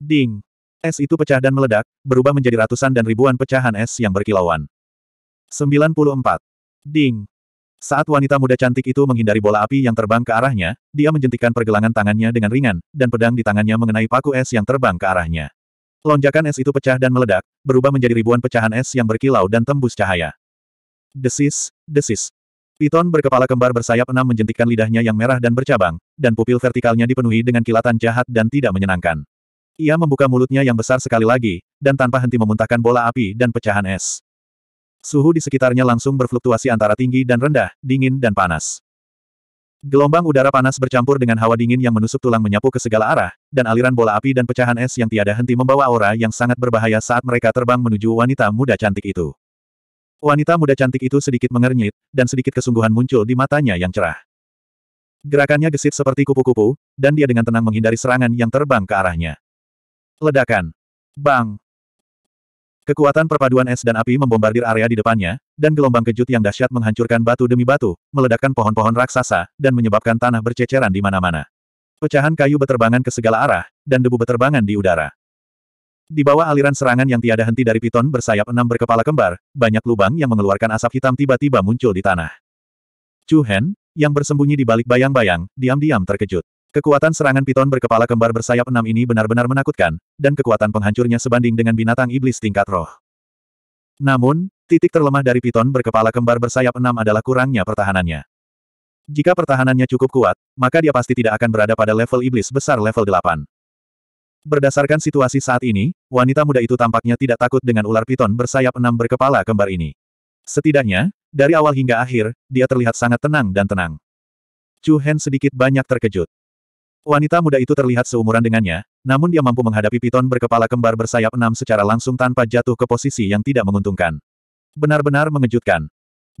Ding! Es itu pecah dan meledak, berubah menjadi ratusan dan ribuan pecahan es yang berkilauan. 94. Ding. Saat wanita muda cantik itu menghindari bola api yang terbang ke arahnya, dia menjentikan pergelangan tangannya dengan ringan, dan pedang di tangannya mengenai paku es yang terbang ke arahnya. Lonjakan es itu pecah dan meledak, berubah menjadi ribuan pecahan es yang berkilau dan tembus cahaya. Desis, desis. Piton berkepala kembar bersayap enam menjentikkan lidahnya yang merah dan bercabang, dan pupil vertikalnya dipenuhi dengan kilatan jahat dan tidak menyenangkan. Ia membuka mulutnya yang besar sekali lagi, dan tanpa henti memuntahkan bola api dan pecahan es. Suhu di sekitarnya langsung berfluktuasi antara tinggi dan rendah, dingin dan panas. Gelombang udara panas bercampur dengan hawa dingin yang menusuk tulang menyapu ke segala arah, dan aliran bola api dan pecahan es yang tiada henti membawa aura yang sangat berbahaya saat mereka terbang menuju wanita muda cantik itu. Wanita muda cantik itu sedikit mengernyit, dan sedikit kesungguhan muncul di matanya yang cerah. Gerakannya gesit seperti kupu-kupu, dan dia dengan tenang menghindari serangan yang terbang ke arahnya. Ledakan. Bang! Kekuatan perpaduan es dan api membombardir area di depannya, dan gelombang kejut yang dahsyat menghancurkan batu demi batu, meledakkan pohon-pohon raksasa, dan menyebabkan tanah berceceran di mana-mana. Pecahan kayu beterbangan ke segala arah, dan debu beterbangan di udara. Di bawah aliran serangan yang tiada henti dari piton bersayap enam berkepala kembar, banyak lubang yang mengeluarkan asap hitam tiba-tiba muncul di tanah. Chu Hen, yang bersembunyi di balik bayang-bayang, diam-diam terkejut. Kekuatan serangan piton berkepala kembar bersayap enam ini benar-benar menakutkan, dan kekuatan penghancurnya sebanding dengan binatang iblis tingkat roh. Namun, titik terlemah dari piton berkepala kembar bersayap enam adalah kurangnya pertahanannya. Jika pertahanannya cukup kuat, maka dia pasti tidak akan berada pada level iblis besar level 8. Berdasarkan situasi saat ini, wanita muda itu tampaknya tidak takut dengan ular piton bersayap enam berkepala kembar ini. Setidaknya, dari awal hingga akhir, dia terlihat sangat tenang dan tenang. Chu Hen sedikit banyak terkejut. Wanita muda itu terlihat seumuran dengannya, namun dia mampu menghadapi piton berkepala kembar bersayap enam secara langsung tanpa jatuh ke posisi yang tidak menguntungkan. Benar-benar mengejutkan.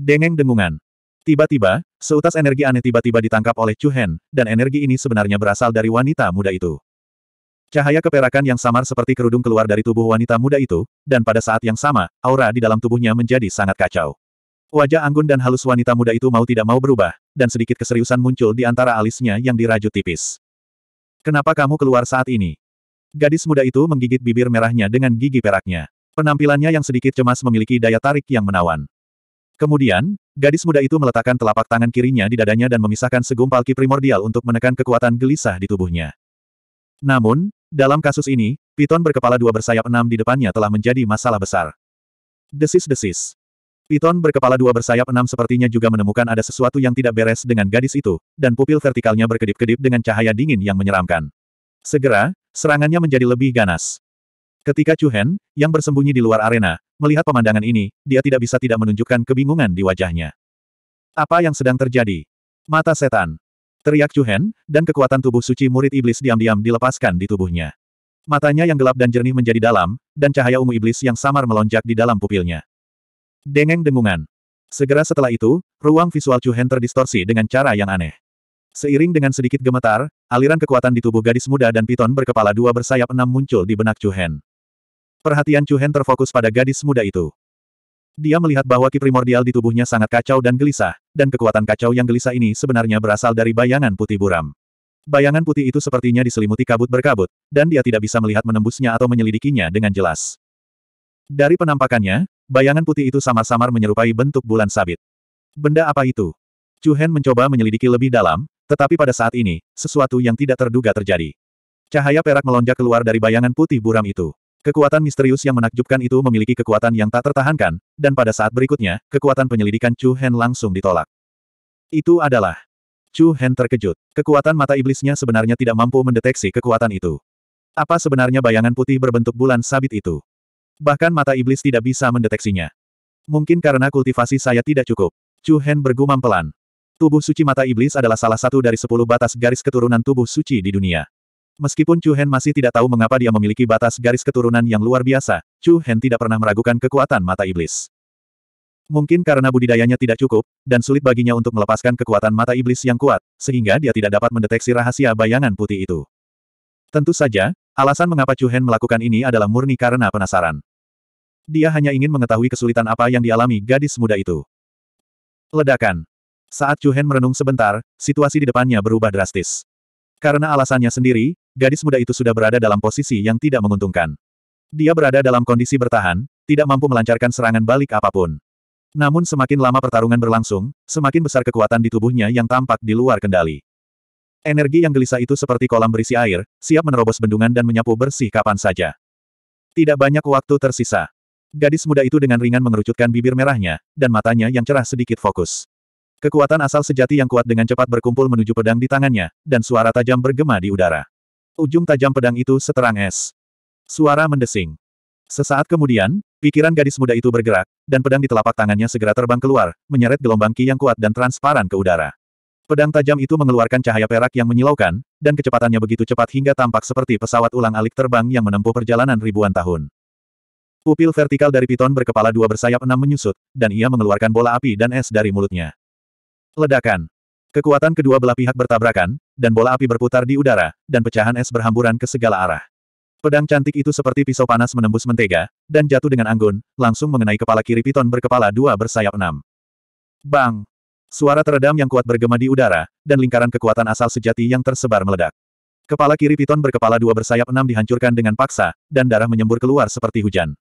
Dengeng dengungan. Tiba-tiba, seutas energi aneh tiba-tiba ditangkap oleh Chu Hen, dan energi ini sebenarnya berasal dari wanita muda itu. Cahaya keperakan yang samar seperti kerudung keluar dari tubuh wanita muda itu, dan pada saat yang sama, aura di dalam tubuhnya menjadi sangat kacau. Wajah anggun dan halus wanita muda itu mau tidak mau berubah, dan sedikit keseriusan muncul di antara alisnya yang dirajut tipis. Kenapa kamu keluar saat ini? Gadis muda itu menggigit bibir merahnya dengan gigi peraknya. Penampilannya yang sedikit cemas memiliki daya tarik yang menawan. Kemudian, gadis muda itu meletakkan telapak tangan kirinya di dadanya dan memisahkan segumpal ki primordial untuk menekan kekuatan gelisah di tubuhnya. Namun, dalam kasus ini, piton berkepala dua bersayap enam di depannya telah menjadi masalah besar. Desis-desis. Piton berkepala dua bersayap enam sepertinya juga menemukan ada sesuatu yang tidak beres dengan gadis itu, dan pupil vertikalnya berkedip-kedip dengan cahaya dingin yang menyeramkan. Segera, serangannya menjadi lebih ganas. Ketika Chu Hen, yang bersembunyi di luar arena, melihat pemandangan ini, dia tidak bisa tidak menunjukkan kebingungan di wajahnya. Apa yang sedang terjadi? Mata setan. Teriak Chu Hen, dan kekuatan tubuh suci murid iblis diam-diam dilepaskan di tubuhnya. Matanya yang gelap dan jernih menjadi dalam, dan cahaya ungu iblis yang samar melonjak di dalam pupilnya. Dengeng dengungan. Segera setelah itu, ruang visual Chuhen terdistorsi dengan cara yang aneh. Seiring dengan sedikit gemetar, aliran kekuatan di tubuh gadis muda dan piton berkepala dua bersayap enam muncul di benak Chuhen. Perhatian Chuhen terfokus pada gadis muda itu. Dia melihat bahwa ki primordial di tubuhnya sangat kacau dan gelisah, dan kekuatan kacau yang gelisah ini sebenarnya berasal dari bayangan putih buram. Bayangan putih itu sepertinya diselimuti kabut berkabut, dan dia tidak bisa melihat menembusnya atau menyelidikinya dengan jelas. Dari penampakannya, Bayangan putih itu samar-samar menyerupai bentuk bulan sabit. Benda apa itu? Chu Hen mencoba menyelidiki lebih dalam, tetapi pada saat ini, sesuatu yang tidak terduga terjadi. Cahaya perak melonjak keluar dari bayangan putih buram itu. Kekuatan misterius yang menakjubkan itu memiliki kekuatan yang tak tertahankan, dan pada saat berikutnya, kekuatan penyelidikan Chu Hen langsung ditolak. Itu adalah... Chu Hen terkejut. Kekuatan mata iblisnya sebenarnya tidak mampu mendeteksi kekuatan itu. Apa sebenarnya bayangan putih berbentuk bulan sabit itu? Bahkan mata iblis tidak bisa mendeteksinya. Mungkin karena kultivasi saya tidak cukup. Chu Hen bergumam pelan. Tubuh suci mata iblis adalah salah satu dari sepuluh batas garis keturunan tubuh suci di dunia. Meskipun Chu Hen masih tidak tahu mengapa dia memiliki batas garis keturunan yang luar biasa, Chu Hen tidak pernah meragukan kekuatan mata iblis. Mungkin karena budidayanya tidak cukup, dan sulit baginya untuk melepaskan kekuatan mata iblis yang kuat, sehingga dia tidak dapat mendeteksi rahasia bayangan putih itu. Tentu saja, Alasan mengapa Chu Hen melakukan ini adalah murni karena penasaran. Dia hanya ingin mengetahui kesulitan apa yang dialami gadis muda itu. Ledakan. Saat Chu Hen merenung sebentar, situasi di depannya berubah drastis. Karena alasannya sendiri, gadis muda itu sudah berada dalam posisi yang tidak menguntungkan. Dia berada dalam kondisi bertahan, tidak mampu melancarkan serangan balik apapun. Namun semakin lama pertarungan berlangsung, semakin besar kekuatan di tubuhnya yang tampak di luar kendali. Energi yang gelisah itu seperti kolam berisi air, siap menerobos bendungan dan menyapu bersih kapan saja. Tidak banyak waktu tersisa. Gadis muda itu dengan ringan mengerucutkan bibir merahnya, dan matanya yang cerah sedikit fokus. Kekuatan asal sejati yang kuat dengan cepat berkumpul menuju pedang di tangannya, dan suara tajam bergema di udara. Ujung tajam pedang itu seterang es. Suara mendesing. Sesaat kemudian, pikiran gadis muda itu bergerak, dan pedang di telapak tangannya segera terbang keluar, menyeret gelombang ki yang kuat dan transparan ke udara. Pedang tajam itu mengeluarkan cahaya perak yang menyilaukan, dan kecepatannya begitu cepat hingga tampak seperti pesawat ulang-alik terbang yang menempuh perjalanan ribuan tahun. Pupil vertikal dari piton berkepala dua bersayap enam menyusut, dan ia mengeluarkan bola api dan es dari mulutnya. Ledakan. Kekuatan kedua belah pihak bertabrakan, dan bola api berputar di udara, dan pecahan es berhamburan ke segala arah. Pedang cantik itu seperti pisau panas menembus mentega, dan jatuh dengan anggun, langsung mengenai kepala kiri piton berkepala dua bersayap enam. Bang! Suara teredam yang kuat bergema di udara, dan lingkaran kekuatan asal sejati yang tersebar meledak. Kepala kiri piton berkepala dua bersayap enam dihancurkan dengan paksa, dan darah menyembur keluar seperti hujan.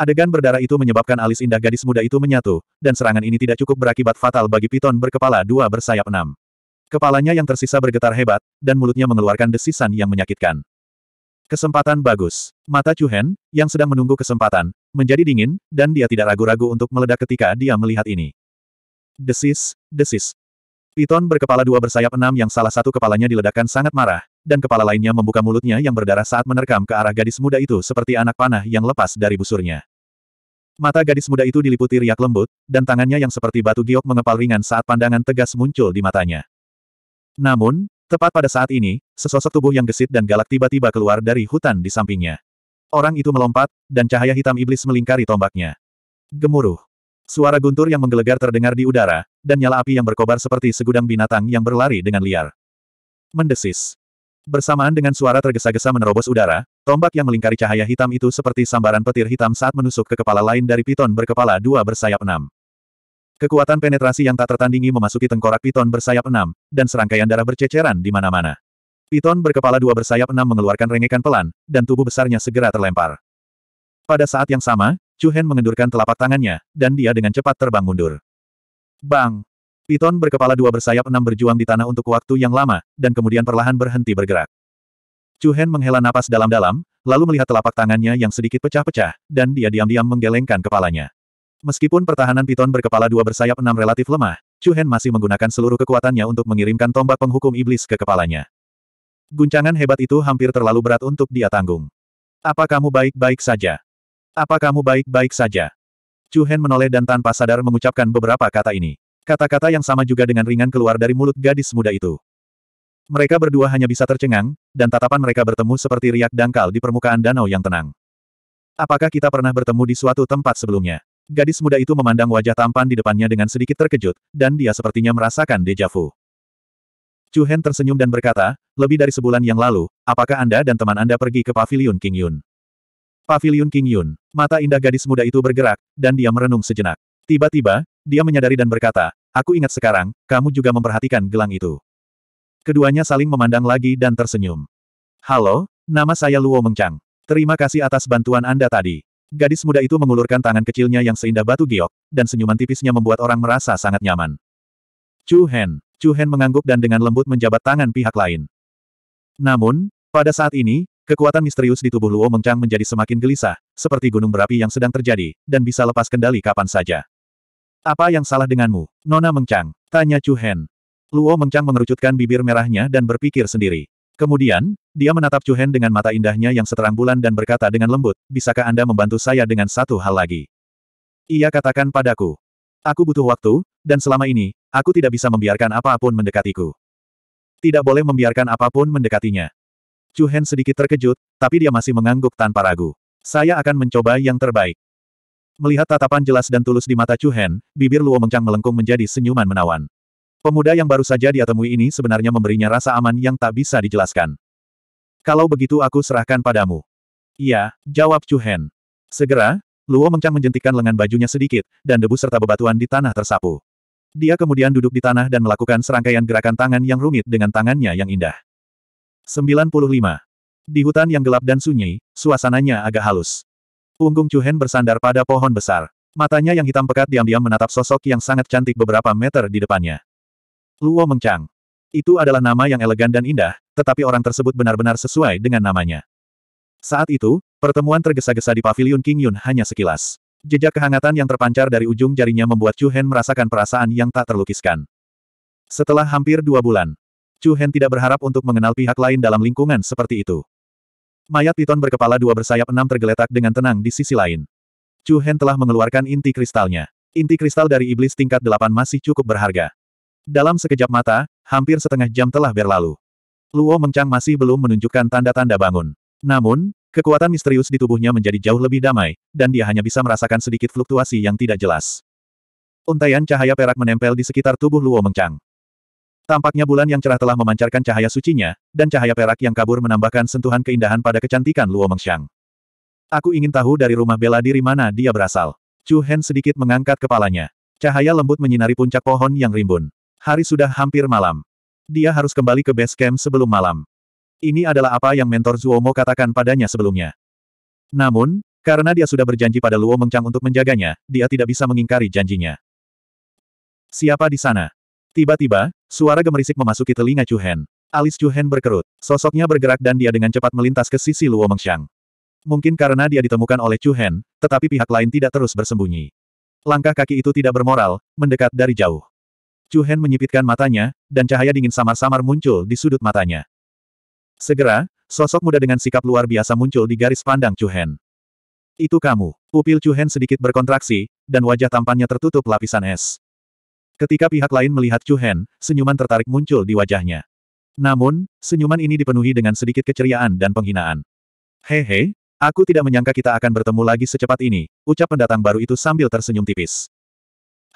Adegan berdarah itu menyebabkan alis indah gadis muda itu menyatu, dan serangan ini tidak cukup berakibat fatal bagi piton berkepala dua bersayap enam. Kepalanya yang tersisa bergetar hebat, dan mulutnya mengeluarkan desisan yang menyakitkan. Kesempatan bagus. Mata Chuhen, yang sedang menunggu kesempatan, menjadi dingin, dan dia tidak ragu-ragu untuk meledak ketika dia melihat ini. Desis, desis. Piton berkepala dua bersayap enam yang salah satu kepalanya diledakkan sangat marah, dan kepala lainnya membuka mulutnya yang berdarah saat menerkam ke arah gadis muda itu seperti anak panah yang lepas dari busurnya. Mata gadis muda itu diliputi riak lembut, dan tangannya yang seperti batu giok mengepal ringan saat pandangan tegas muncul di matanya. Namun, tepat pada saat ini, sesosok tubuh yang gesit dan galak tiba-tiba keluar dari hutan di sampingnya. Orang itu melompat, dan cahaya hitam iblis melingkari tombaknya. Gemuruh. Suara guntur yang menggelegar terdengar di udara, dan nyala api yang berkobar seperti segudang binatang yang berlari dengan liar. Mendesis. Bersamaan dengan suara tergesa-gesa menerobos udara, tombak yang melingkari cahaya hitam itu seperti sambaran petir hitam saat menusuk ke kepala lain dari piton berkepala dua bersayap enam. Kekuatan penetrasi yang tak tertandingi memasuki tengkorak piton bersayap enam, dan serangkaian darah berceceran di mana-mana. Piton berkepala dua bersayap enam mengeluarkan rengekan pelan, dan tubuh besarnya segera terlempar. Pada saat yang sama, Chu Hen mengendurkan telapak tangannya, dan dia dengan cepat terbang mundur. Bang! Piton berkepala dua bersayap enam berjuang di tanah untuk waktu yang lama, dan kemudian perlahan berhenti bergerak. Chu Hen menghela napas dalam-dalam, lalu melihat telapak tangannya yang sedikit pecah-pecah, dan dia diam-diam menggelengkan kepalanya. Meskipun pertahanan Piton berkepala dua bersayap enam relatif lemah, Chu Hen masih menggunakan seluruh kekuatannya untuk mengirimkan tombak penghukum iblis ke kepalanya. Guncangan hebat itu hampir terlalu berat untuk dia tanggung. Apa kamu baik-baik saja? Apa kamu baik-baik saja? Chu Hen menoleh dan tanpa sadar mengucapkan beberapa kata ini. Kata-kata yang sama juga dengan ringan keluar dari mulut gadis muda itu. Mereka berdua hanya bisa tercengang, dan tatapan mereka bertemu seperti riak dangkal di permukaan danau yang tenang. Apakah kita pernah bertemu di suatu tempat sebelumnya? Gadis muda itu memandang wajah tampan di depannya dengan sedikit terkejut, dan dia sepertinya merasakan deja vu. Chu Hen tersenyum dan berkata, lebih dari sebulan yang lalu, apakah Anda dan teman Anda pergi ke Paviliun King Yun? Pavilion King Yun. Mata indah gadis muda itu bergerak, dan dia merenung sejenak. Tiba-tiba, dia menyadari dan berkata, Aku ingat sekarang, kamu juga memperhatikan gelang itu. Keduanya saling memandang lagi dan tersenyum. Halo, nama saya Luo Mengchang. Terima kasih atas bantuan Anda tadi. Gadis muda itu mengulurkan tangan kecilnya yang seindah batu giok, dan senyuman tipisnya membuat orang merasa sangat nyaman. Chu Hen. Chu Hen mengangguk dan dengan lembut menjabat tangan pihak lain. Namun, pada saat ini, Kekuatan misterius di tubuh Luo Mengchang menjadi semakin gelisah, seperti gunung berapi yang sedang terjadi, dan bisa lepas kendali kapan saja. Apa yang salah denganmu, Nona Mengchang? Tanya Chu Hen. Luo Mengchang mengerucutkan bibir merahnya dan berpikir sendiri. Kemudian, dia menatap Chu Hen dengan mata indahnya yang seterang bulan dan berkata dengan lembut, bisakah Anda membantu saya dengan satu hal lagi? Ia katakan padaku. Aku butuh waktu, dan selama ini, aku tidak bisa membiarkan apapun mendekatiku. Tidak boleh membiarkan apapun mendekatinya. Chu Hen sedikit terkejut, tapi dia masih mengangguk tanpa ragu. Saya akan mencoba yang terbaik. Melihat tatapan jelas dan tulus di mata Chu Hen, bibir Luo Mengchang melengkung menjadi senyuman menawan. Pemuda yang baru saja dia temui ini sebenarnya memberinya rasa aman yang tak bisa dijelaskan. Kalau begitu aku serahkan padamu. Iya, jawab Chu Hen. Segera, Luo Mengchang menjentikkan lengan bajunya sedikit, dan debu serta bebatuan di tanah tersapu. Dia kemudian duduk di tanah dan melakukan serangkaian gerakan tangan yang rumit dengan tangannya yang indah. 95. Di hutan yang gelap dan sunyi, suasananya agak halus. Punggung Chuhen bersandar pada pohon besar. Matanya yang hitam pekat diam-diam menatap sosok yang sangat cantik beberapa meter di depannya. Luo Mengchang. Itu adalah nama yang elegan dan indah, tetapi orang tersebut benar-benar sesuai dengan namanya. Saat itu, pertemuan tergesa-gesa di Paviliun King Yun hanya sekilas. Jejak kehangatan yang terpancar dari ujung jarinya membuat Chuhen merasakan perasaan yang tak terlukiskan. Setelah hampir dua bulan, Chu Hen tidak berharap untuk mengenal pihak lain dalam lingkungan seperti itu. Mayat piton berkepala dua bersayap enam tergeletak dengan tenang di sisi lain. Chu Hen telah mengeluarkan inti kristalnya. Inti kristal dari iblis tingkat delapan masih cukup berharga. Dalam sekejap mata, hampir setengah jam telah berlalu. Luo Mengchang masih belum menunjukkan tanda-tanda bangun. Namun, kekuatan misterius di tubuhnya menjadi jauh lebih damai, dan dia hanya bisa merasakan sedikit fluktuasi yang tidak jelas. Untaian cahaya perak menempel di sekitar tubuh Luo Mengchang. Tampaknya bulan yang cerah telah memancarkan cahaya sucinya, dan cahaya perak yang kabur menambahkan sentuhan keindahan pada kecantikan Luo Mengxiang. Aku ingin tahu dari rumah bela diri mana dia berasal. Chu Hen sedikit mengangkat kepalanya. Cahaya lembut menyinari puncak pohon yang rimbun. Hari sudah hampir malam. Dia harus kembali ke base camp sebelum malam. Ini adalah apa yang mentor Zuomo katakan padanya sebelumnya. Namun, karena dia sudah berjanji pada Luo Mengchang untuk menjaganya, dia tidak bisa mengingkari janjinya. Siapa di sana? Tiba-tiba, suara gemerisik memasuki telinga Chu Hen. Alis Chu Hen berkerut. Sosoknya bergerak dan dia dengan cepat melintas ke sisi Luo Mengxiang. Mungkin karena dia ditemukan oleh Chu Hen, tetapi pihak lain tidak terus bersembunyi. Langkah kaki itu tidak bermoral, mendekat dari jauh. Chu Hen menyipitkan matanya, dan cahaya dingin samar-samar muncul di sudut matanya. Segera, sosok muda dengan sikap luar biasa muncul di garis pandang Chu Hen. Itu kamu. Pupil Chu Hen sedikit berkontraksi, dan wajah tampannya tertutup lapisan es. Ketika pihak lain melihat Chu Hen, senyuman tertarik muncul di wajahnya. Namun, senyuman ini dipenuhi dengan sedikit keceriaan dan penghinaan. Hehe, aku tidak menyangka kita akan bertemu lagi secepat ini, ucap pendatang baru itu sambil tersenyum tipis.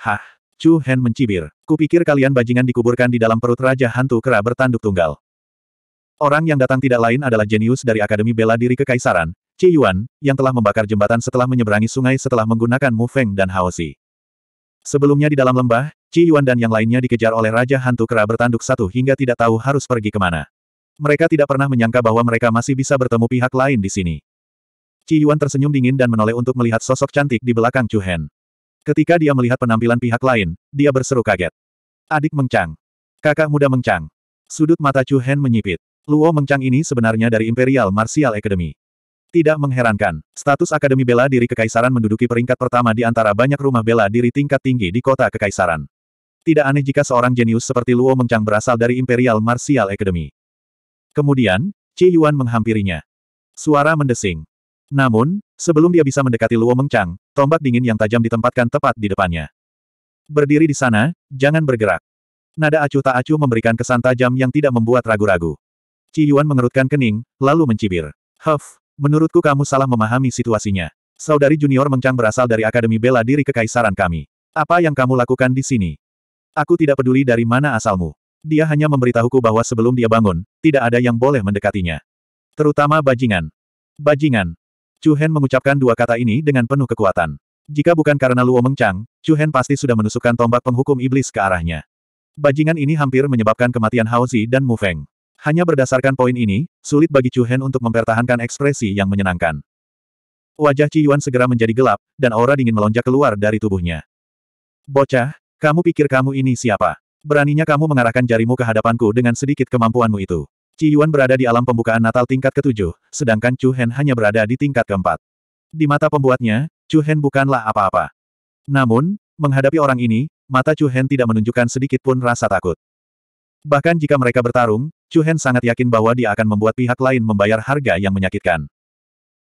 Hah, Chu Hen mencibir. Kupikir kalian bajingan dikuburkan di dalam perut Raja Hantu Kera bertanduk tunggal. Orang yang datang tidak lain adalah jenius dari Akademi Bela Diri Kekaisaran, Ci Yuan, yang telah membakar jembatan setelah menyeberangi sungai setelah menggunakan Mu Feng dan Hao Haozi. Sebelumnya di dalam lembah, Ci Yuan dan yang lainnya dikejar oleh Raja Hantu Kera bertanduk satu hingga tidak tahu harus pergi kemana. Mereka tidak pernah menyangka bahwa mereka masih bisa bertemu pihak lain di sini. Ci Yuan tersenyum dingin dan menoleh untuk melihat sosok cantik di belakang Chu Hen. Ketika dia melihat penampilan pihak lain, dia berseru kaget. Adik Mengcang. Kakak muda Mengcang. Sudut mata Chu Hen menyipit. Luo Mengcang ini sebenarnya dari Imperial Martial Academy. Tidak mengherankan, status Akademi Bela Diri Kekaisaran menduduki peringkat pertama di antara banyak rumah bela diri tingkat tinggi di kota Kekaisaran. Tidak aneh jika seorang jenius seperti Luo Mengchang berasal dari Imperial Martial Academy. Kemudian, Ci Yuan menghampirinya. Suara mendesing. Namun, sebelum dia bisa mendekati Luo Mengchang, tombak dingin yang tajam ditempatkan tepat di depannya. Berdiri di sana, jangan bergerak. Nada acuh tak acuh memberikan kesan tajam yang tidak membuat ragu-ragu. Ci Yuan mengerutkan kening, lalu mencibir. Huff, menurutku kamu salah memahami situasinya. Saudari junior Mengchang berasal dari Akademi Bela Diri Kekaisaran kami. Apa yang kamu lakukan di sini? Aku tidak peduli dari mana asalmu. Dia hanya memberitahuku bahwa sebelum dia bangun, tidak ada yang boleh mendekatinya. Terutama bajingan. Bajingan. Chu Hen mengucapkan dua kata ini dengan penuh kekuatan. Jika bukan karena Luo Mengcang, Chu Hen pasti sudah menusukkan tombak penghukum iblis ke arahnya. Bajingan ini hampir menyebabkan kematian Haozi dan Mu Feng. Hanya berdasarkan poin ini, sulit bagi Chu Hen untuk mempertahankan ekspresi yang menyenangkan. Wajah Ci Yuan segera menjadi gelap, dan aura dingin melonjak keluar dari tubuhnya. Bocah, kamu pikir kamu ini siapa? Beraninya kamu mengarahkan jarimu ke hadapanku dengan sedikit kemampuanmu itu. Ci Yuan berada di alam pembukaan Natal tingkat ketujuh, sedangkan Chu Hen hanya berada di tingkat keempat. Di mata pembuatnya, Chu Hen bukanlah apa-apa. Namun, menghadapi orang ini, mata Chu Hen tidak menunjukkan sedikit pun rasa takut. Bahkan jika mereka bertarung, Chu Hen sangat yakin bahwa dia akan membuat pihak lain membayar harga yang menyakitkan.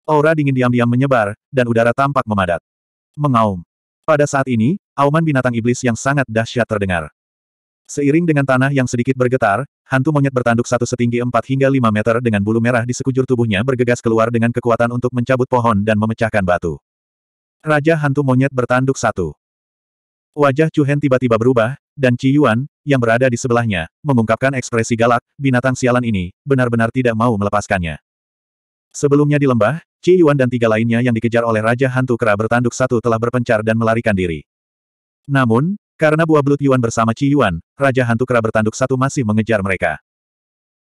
Aura dingin diam-diam menyebar, dan udara tampak memadat. Mengaum. Pada saat ini, Auman binatang iblis yang sangat dahsyat terdengar. Seiring dengan tanah yang sedikit bergetar, hantu monyet bertanduk satu setinggi 4 hingga 5 meter dengan bulu merah di sekujur tubuhnya bergegas keluar dengan kekuatan untuk mencabut pohon dan memecahkan batu. Raja hantu monyet bertanduk satu. Wajah Hen tiba-tiba berubah, dan Ci Yuan, yang berada di sebelahnya, mengungkapkan ekspresi galak, binatang sialan ini, benar-benar tidak mau melepaskannya. Sebelumnya di lembah, Ci Yuan dan tiga lainnya yang dikejar oleh Raja Hantu Kera bertanduk satu telah berpencar dan melarikan diri. Namun, karena buah belut Yuan bersama Qi Yuan, Raja Hantu Kera bertanduk satu masih mengejar mereka.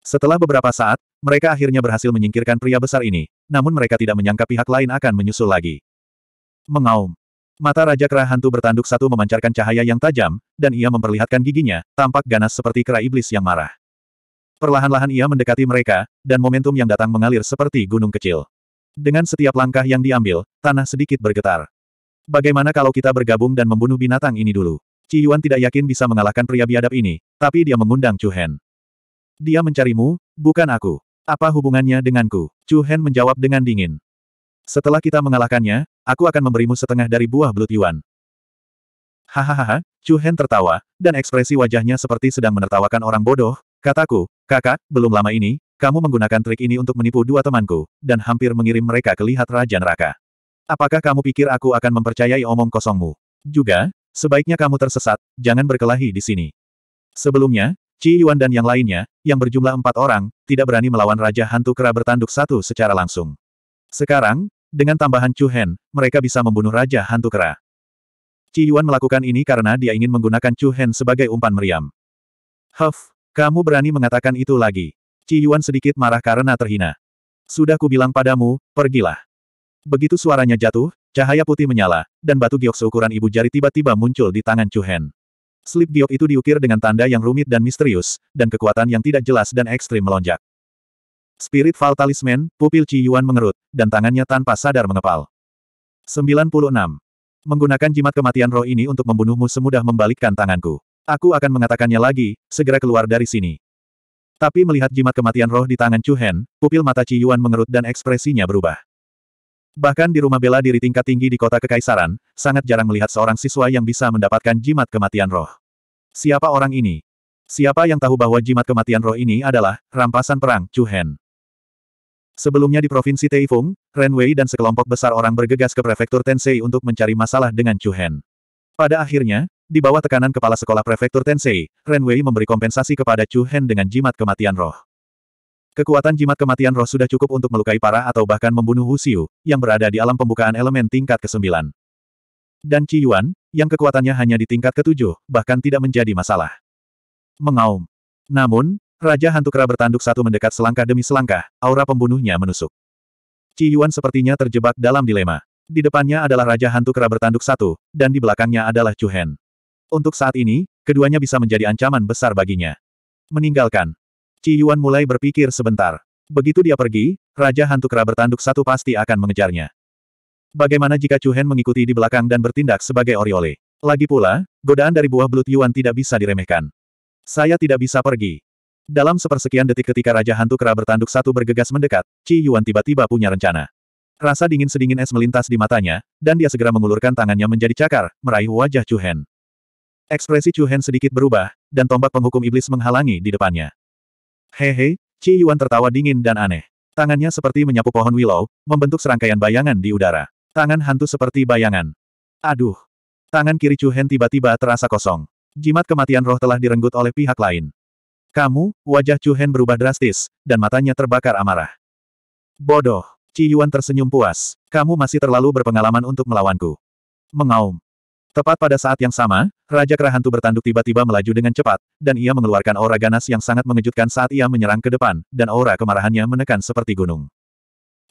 Setelah beberapa saat, mereka akhirnya berhasil menyingkirkan pria besar ini, namun mereka tidak menyangka pihak lain akan menyusul lagi. Mengaum. Mata Raja Kera Hantu bertanduk satu memancarkan cahaya yang tajam, dan ia memperlihatkan giginya, tampak ganas seperti kera iblis yang marah. Perlahan-lahan ia mendekati mereka, dan momentum yang datang mengalir seperti gunung kecil. Dengan setiap langkah yang diambil, tanah sedikit bergetar. Bagaimana kalau kita bergabung dan membunuh binatang ini dulu? Ci Yuan tidak yakin bisa mengalahkan pria biadab ini, tapi dia mengundang Chu Hen. Dia mencarimu, bukan aku. Apa hubungannya denganku? Chu Hen menjawab dengan dingin. Setelah kita mengalahkannya, aku akan memberimu setengah dari buah Blood Yuan. Hahaha, Chu Hen tertawa, dan ekspresi wajahnya seperti sedang menertawakan orang bodoh, kataku, kakak, belum lama ini, kamu menggunakan trik ini untuk menipu dua temanku, dan hampir mengirim mereka ke lihat Raja Neraka. Apakah kamu pikir aku akan mempercayai omong kosongmu? Juga, sebaiknya kamu tersesat, jangan berkelahi di sini. Sebelumnya, Ci Yuan dan yang lainnya, yang berjumlah empat orang, tidak berani melawan Raja Hantu Kera bertanduk satu secara langsung. Sekarang, dengan tambahan Chu Hen, mereka bisa membunuh Raja Hantu Kera. Ci Yuan melakukan ini karena dia ingin menggunakan Chu Hen sebagai umpan meriam. Huff, kamu berani mengatakan itu lagi. Ci Yuan sedikit marah karena terhina. Sudah kubilang padamu, pergilah. Begitu suaranya jatuh, cahaya putih menyala, dan batu giok seukuran ibu jari tiba-tiba muncul di tangan Chu Hen. Slip giok itu diukir dengan tanda yang rumit dan misterius, dan kekuatan yang tidak jelas dan ekstrim melonjak. Spirit Fall Talisman, pupil Ci Yuan mengerut, dan tangannya tanpa sadar mengepal. 96. Menggunakan jimat kematian roh ini untuk membunuhmu semudah membalikkan tanganku. Aku akan mengatakannya lagi, segera keluar dari sini. Tapi melihat jimat kematian roh di tangan Chu Hen, pupil mata Ci Yuan mengerut dan ekspresinya berubah. Bahkan di rumah bela diri tingkat tinggi di kota kekaisaran, sangat jarang melihat seorang siswa yang bisa mendapatkan jimat kematian roh. Siapa orang ini? Siapa yang tahu bahwa jimat kematian roh ini adalah rampasan perang Chu Hen? Sebelumnya di provinsi Teifung, Ren Wei dan sekelompok besar orang bergegas ke prefektur Tensei untuk mencari masalah dengan Chu Hen. Pada akhirnya, di bawah tekanan kepala sekolah prefektur Tensei, Ren Wei memberi kompensasi kepada Chu Hen dengan jimat kematian roh. Kekuatan jimat kematian roh sudah cukup untuk melukai parah atau bahkan membunuh Wu Xiu, yang berada di alam pembukaan elemen tingkat ke-9. Dan Qi Yuan, yang kekuatannya hanya di tingkat ke-7, bahkan tidak menjadi masalah. Mengaum. Namun, Raja Hantu Kera bertanduk satu mendekat selangkah demi selangkah, aura pembunuhnya menusuk. Qi Yuan sepertinya terjebak dalam dilema. Di depannya adalah Raja Hantu Kera bertanduk satu, dan di belakangnya adalah Chu Hen. Untuk saat ini, keduanya bisa menjadi ancaman besar baginya. Meninggalkan, Ci Yuan mulai berpikir sebentar. Begitu dia pergi, Raja Hantu Kera bertanduk satu pasti akan mengejarnya. Bagaimana jika Chu Hen mengikuti di belakang dan bertindak sebagai oriole? Lagi pula, godaan dari buah belut Yuan tidak bisa diremehkan. Saya tidak bisa pergi. Dalam sepersekian detik ketika Raja Hantu Kera bertanduk satu bergegas mendekat, Ci Yuan tiba-tiba punya rencana. Rasa dingin sedingin es melintas di matanya, dan dia segera mengulurkan tangannya menjadi cakar, meraih wajah Chu Hen. Ekspresi Chu Hen sedikit berubah, dan tombak penghukum iblis menghalangi di depannya. Hehe, Qi Yuan tertawa dingin dan aneh. Tangannya seperti menyapu pohon willow, membentuk serangkaian bayangan di udara. Tangan hantu seperti bayangan. Aduh. Tangan kiri Chu Hen tiba-tiba terasa kosong. Jimat kematian roh telah direnggut oleh pihak lain. Kamu, wajah Chu Hen berubah drastis, dan matanya terbakar amarah. Bodoh. Qi Yuan tersenyum puas. Kamu masih terlalu berpengalaman untuk melawanku. Mengaum. Tepat pada saat yang sama, Raja Kera Hantu bertanduk tiba-tiba melaju dengan cepat, dan ia mengeluarkan aura ganas yang sangat mengejutkan saat ia menyerang ke depan, dan aura kemarahannya menekan seperti gunung.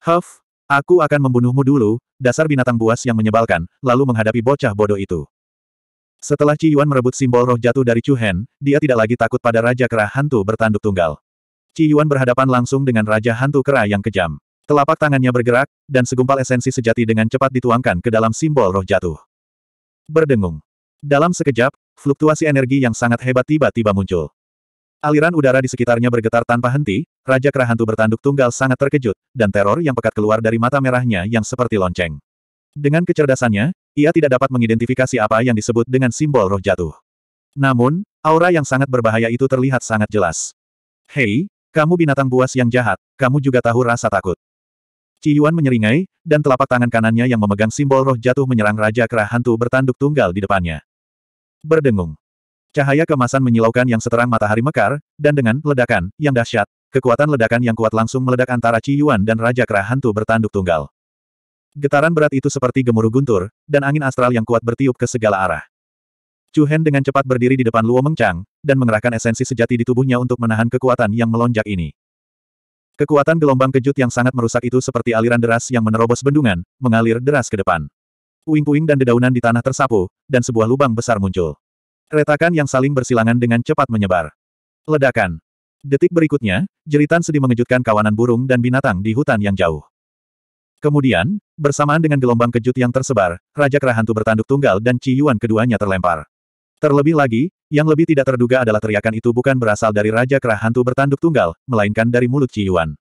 Huff, aku akan membunuhmu dulu, dasar binatang buas yang menyebalkan, lalu menghadapi bocah bodoh itu. Setelah Ci Yuan merebut simbol roh jatuh dari Chu Hen, dia tidak lagi takut pada Raja Kera Hantu bertanduk tunggal. Ci Yuan berhadapan langsung dengan Raja Hantu Kera yang kejam. Telapak tangannya bergerak, dan segumpal esensi sejati dengan cepat dituangkan ke dalam simbol roh jatuh. Berdengung. Dalam sekejap, fluktuasi energi yang sangat hebat tiba-tiba muncul. Aliran udara di sekitarnya bergetar tanpa henti, Raja Kerahantu bertanduk tunggal sangat terkejut, dan teror yang pekat keluar dari mata merahnya yang seperti lonceng. Dengan kecerdasannya, ia tidak dapat mengidentifikasi apa yang disebut dengan simbol roh jatuh. Namun, aura yang sangat berbahaya itu terlihat sangat jelas. Hei, kamu binatang buas yang jahat, kamu juga tahu rasa takut. Ci Yuan menyeringai, dan telapak tangan kanannya yang memegang simbol roh jatuh menyerang Raja Kerah Hantu bertanduk tunggal di depannya. Berdengung. Cahaya kemasan menyilaukan yang seterang matahari mekar, dan dengan ledakan yang dahsyat, kekuatan ledakan yang kuat langsung meledak antara Ci Yuan dan Raja Kerah Hantu bertanduk tunggal. Getaran berat itu seperti gemuruh guntur, dan angin astral yang kuat bertiup ke segala arah. Chu Hen dengan cepat berdiri di depan Luo Mengchang, dan mengerahkan esensi sejati di tubuhnya untuk menahan kekuatan yang melonjak ini. Kekuatan gelombang kejut yang sangat merusak itu seperti aliran deras yang menerobos bendungan, mengalir deras ke depan. Puing-puing dan dedaunan di tanah tersapu, dan sebuah lubang besar muncul. Retakan yang saling bersilangan dengan cepat menyebar. Ledakan. Detik berikutnya, jeritan sedih mengejutkan kawanan burung dan binatang di hutan yang jauh. Kemudian, bersamaan dengan gelombang kejut yang tersebar, Raja Kerahantu bertanduk tunggal dan Ciyuan keduanya terlempar. Terlebih lagi, yang lebih tidak terduga adalah teriakan itu bukan berasal dari Raja Kerah Hantu bertanduk tunggal, melainkan dari mulut Ci Yuan.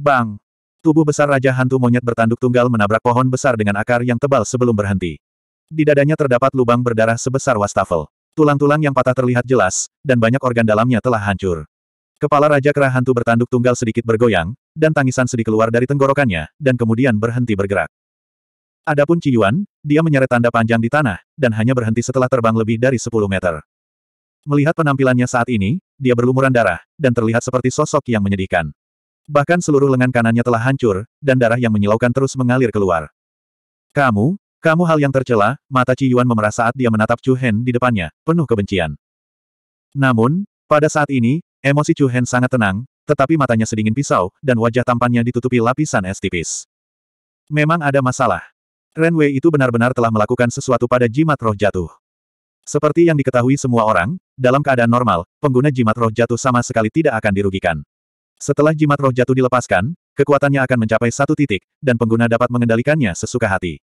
Bang! Tubuh besar Raja Hantu Monyet bertanduk tunggal menabrak pohon besar dengan akar yang tebal sebelum berhenti. Di dadanya terdapat lubang berdarah sebesar wastafel. Tulang-tulang yang patah terlihat jelas, dan banyak organ dalamnya telah hancur. Kepala Raja Kerah Hantu bertanduk tunggal sedikit bergoyang, dan tangisan sedih keluar dari tenggorokannya, dan kemudian berhenti bergerak. Adapun Yuan, dia menyeret tanda panjang di tanah, dan hanya berhenti setelah terbang lebih dari 10 meter. Melihat penampilannya saat ini, dia berlumuran darah, dan terlihat seperti sosok yang menyedihkan. Bahkan seluruh lengan kanannya telah hancur, dan darah yang menyilaukan terus mengalir keluar. Kamu, kamu hal yang tercela, mata Ci Yuan memerah saat dia menatap Chu Hen di depannya, penuh kebencian. Namun, pada saat ini, emosi Chu Hen sangat tenang, tetapi matanya sedingin pisau, dan wajah tampannya ditutupi lapisan es tipis. Memang ada masalah. Ren Wei itu benar-benar telah melakukan sesuatu pada jimat roh jatuh. Seperti yang diketahui semua orang, dalam keadaan normal, pengguna jimat roh jatuh sama sekali tidak akan dirugikan. Setelah jimat roh jatuh dilepaskan, kekuatannya akan mencapai satu titik, dan pengguna dapat mengendalikannya sesuka hati.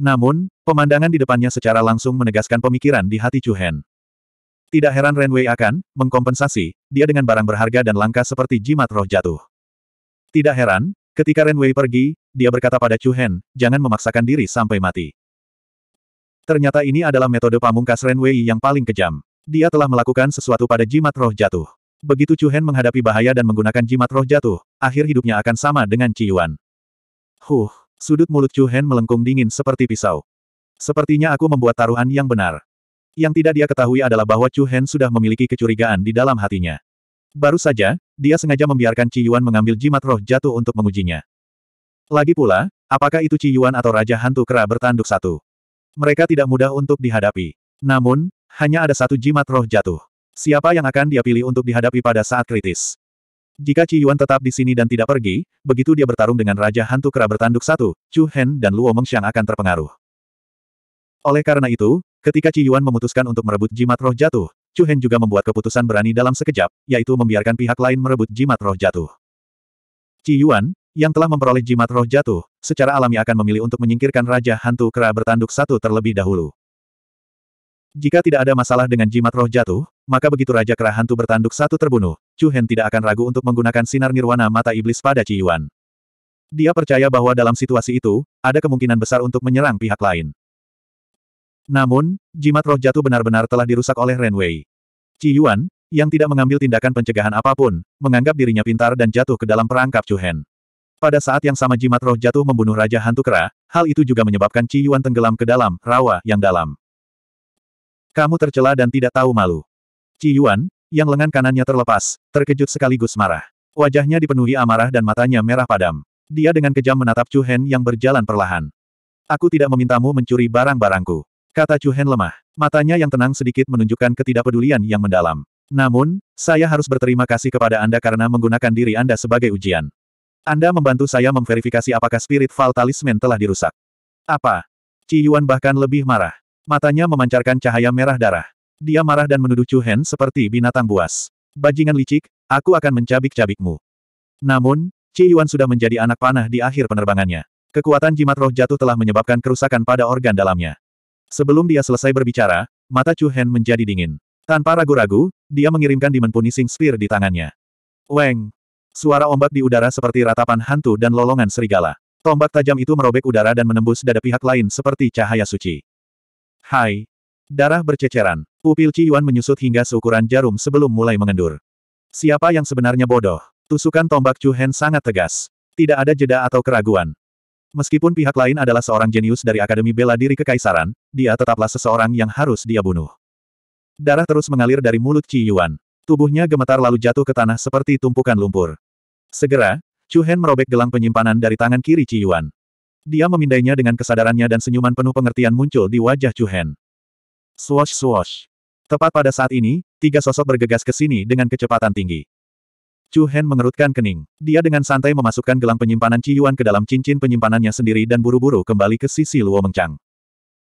Namun, pemandangan di depannya secara langsung menegaskan pemikiran di hati Chu Hen. Tidak heran Ren Wei akan mengkompensasi dia dengan barang berharga dan langka seperti jimat roh jatuh. Tidak heran, ketika Ren Wei pergi, dia berkata pada Chu Hen, jangan memaksakan diri sampai mati. Ternyata ini adalah metode pamungkas Ren Wei yang paling kejam. Dia telah melakukan sesuatu pada jimat roh jatuh. Begitu Chu Hen menghadapi bahaya dan menggunakan jimat roh jatuh, akhir hidupnya akan sama dengan Ci Yuan. Huh, sudut mulut Chu Hen melengkung dingin seperti pisau. Sepertinya aku membuat taruhan yang benar. Yang tidak dia ketahui adalah bahwa Chu Hen sudah memiliki kecurigaan di dalam hatinya. Baru saja, dia sengaja membiarkan Ci Yuan mengambil jimat roh jatuh untuk mengujinya. Lagi pula, apakah itu Ci Yuan atau Raja Hantu Kera bertanduk satu? Mereka tidak mudah untuk dihadapi. Namun, hanya ada satu jimat roh jatuh. Siapa yang akan dia pilih untuk dihadapi pada saat kritis? Jika Ci Yuan tetap di sini dan tidak pergi, begitu dia bertarung dengan Raja Hantu Kera bertanduk satu, Chu Hen dan Luo Mengxiang akan terpengaruh. Oleh karena itu, ketika Ci Yuan memutuskan untuk merebut jimat roh jatuh, Chu Hen juga membuat keputusan berani dalam sekejap, yaitu membiarkan pihak lain merebut jimat roh jatuh. Ci Yuan, yang telah memperoleh jimat roh jatuh, secara alami akan memilih untuk menyingkirkan Raja Hantu Kera bertanduk satu terlebih dahulu. Jika tidak ada masalah dengan jimat roh jatuh, maka begitu Raja Kera Hantu bertanduk satu terbunuh, Chu Hen tidak akan ragu untuk menggunakan sinar nirwana mata iblis pada Ci Yuan. Dia percaya bahwa dalam situasi itu, ada kemungkinan besar untuk menyerang pihak lain. Namun, jimat roh jatuh benar-benar telah dirusak oleh Ren Wei. Ci Yuan, yang tidak mengambil tindakan pencegahan apapun, menganggap dirinya pintar dan jatuh ke dalam perangkap Chu Hen. Pada saat yang sama jimat roh jatuh membunuh Raja Hantu Kera, hal itu juga menyebabkan Ci Yuan tenggelam ke dalam rawa yang dalam. Kamu tercela dan tidak tahu malu. Ci Yuan, yang lengan kanannya terlepas, terkejut sekaligus marah. Wajahnya dipenuhi amarah dan matanya merah padam. Dia dengan kejam menatap Chu Hen yang berjalan perlahan. Aku tidak memintamu mencuri barang-barangku. Kata Chu Hen lemah. Matanya yang tenang sedikit menunjukkan ketidakpedulian yang mendalam. Namun, saya harus berterima kasih kepada Anda karena menggunakan diri Anda sebagai ujian. Anda membantu saya memverifikasi apakah spirit fal Talisman telah dirusak. Apa? Ci Yuan bahkan lebih marah. Matanya memancarkan cahaya merah darah. Dia marah dan menuduh Chu Hen seperti binatang buas. Bajingan licik, aku akan mencabik-cabikmu. Namun, Ci Yuan sudah menjadi anak panah di akhir penerbangannya. Kekuatan jimat roh jatuh telah menyebabkan kerusakan pada organ dalamnya. Sebelum dia selesai berbicara, mata Chu Hen menjadi dingin. Tanpa ragu-ragu, dia mengirimkan Demon Punishing Spear di tangannya. Weng, Suara ombak di udara seperti ratapan hantu dan lolongan serigala. Tombak tajam itu merobek udara dan menembus dada pihak lain seperti cahaya suci. Hai! Darah berceceran. Pupil Ci Yuan menyusut hingga seukuran jarum sebelum mulai mengendur. Siapa yang sebenarnya bodoh? Tusukan tombak Chu Hen sangat tegas. Tidak ada jeda atau keraguan. Meskipun pihak lain adalah seorang jenius dari Akademi Bela Diri Kekaisaran, dia tetaplah seseorang yang harus dia bunuh. Darah terus mengalir dari mulut Ci Yuan. Tubuhnya gemetar lalu jatuh ke tanah seperti tumpukan lumpur. Segera, Chu Hen merobek gelang penyimpanan dari tangan kiri Ci Yuan. Dia memindainya dengan kesadarannya dan senyuman penuh pengertian muncul di wajah Chu Hen. Swash swash. Tepat pada saat ini, tiga sosok bergegas ke sini dengan kecepatan tinggi. Chu Hen mengerutkan kening. Dia dengan santai memasukkan gelang penyimpanan Ci Yuan ke dalam cincin penyimpanannya sendiri dan buru-buru kembali ke sisi Luo Mengchang.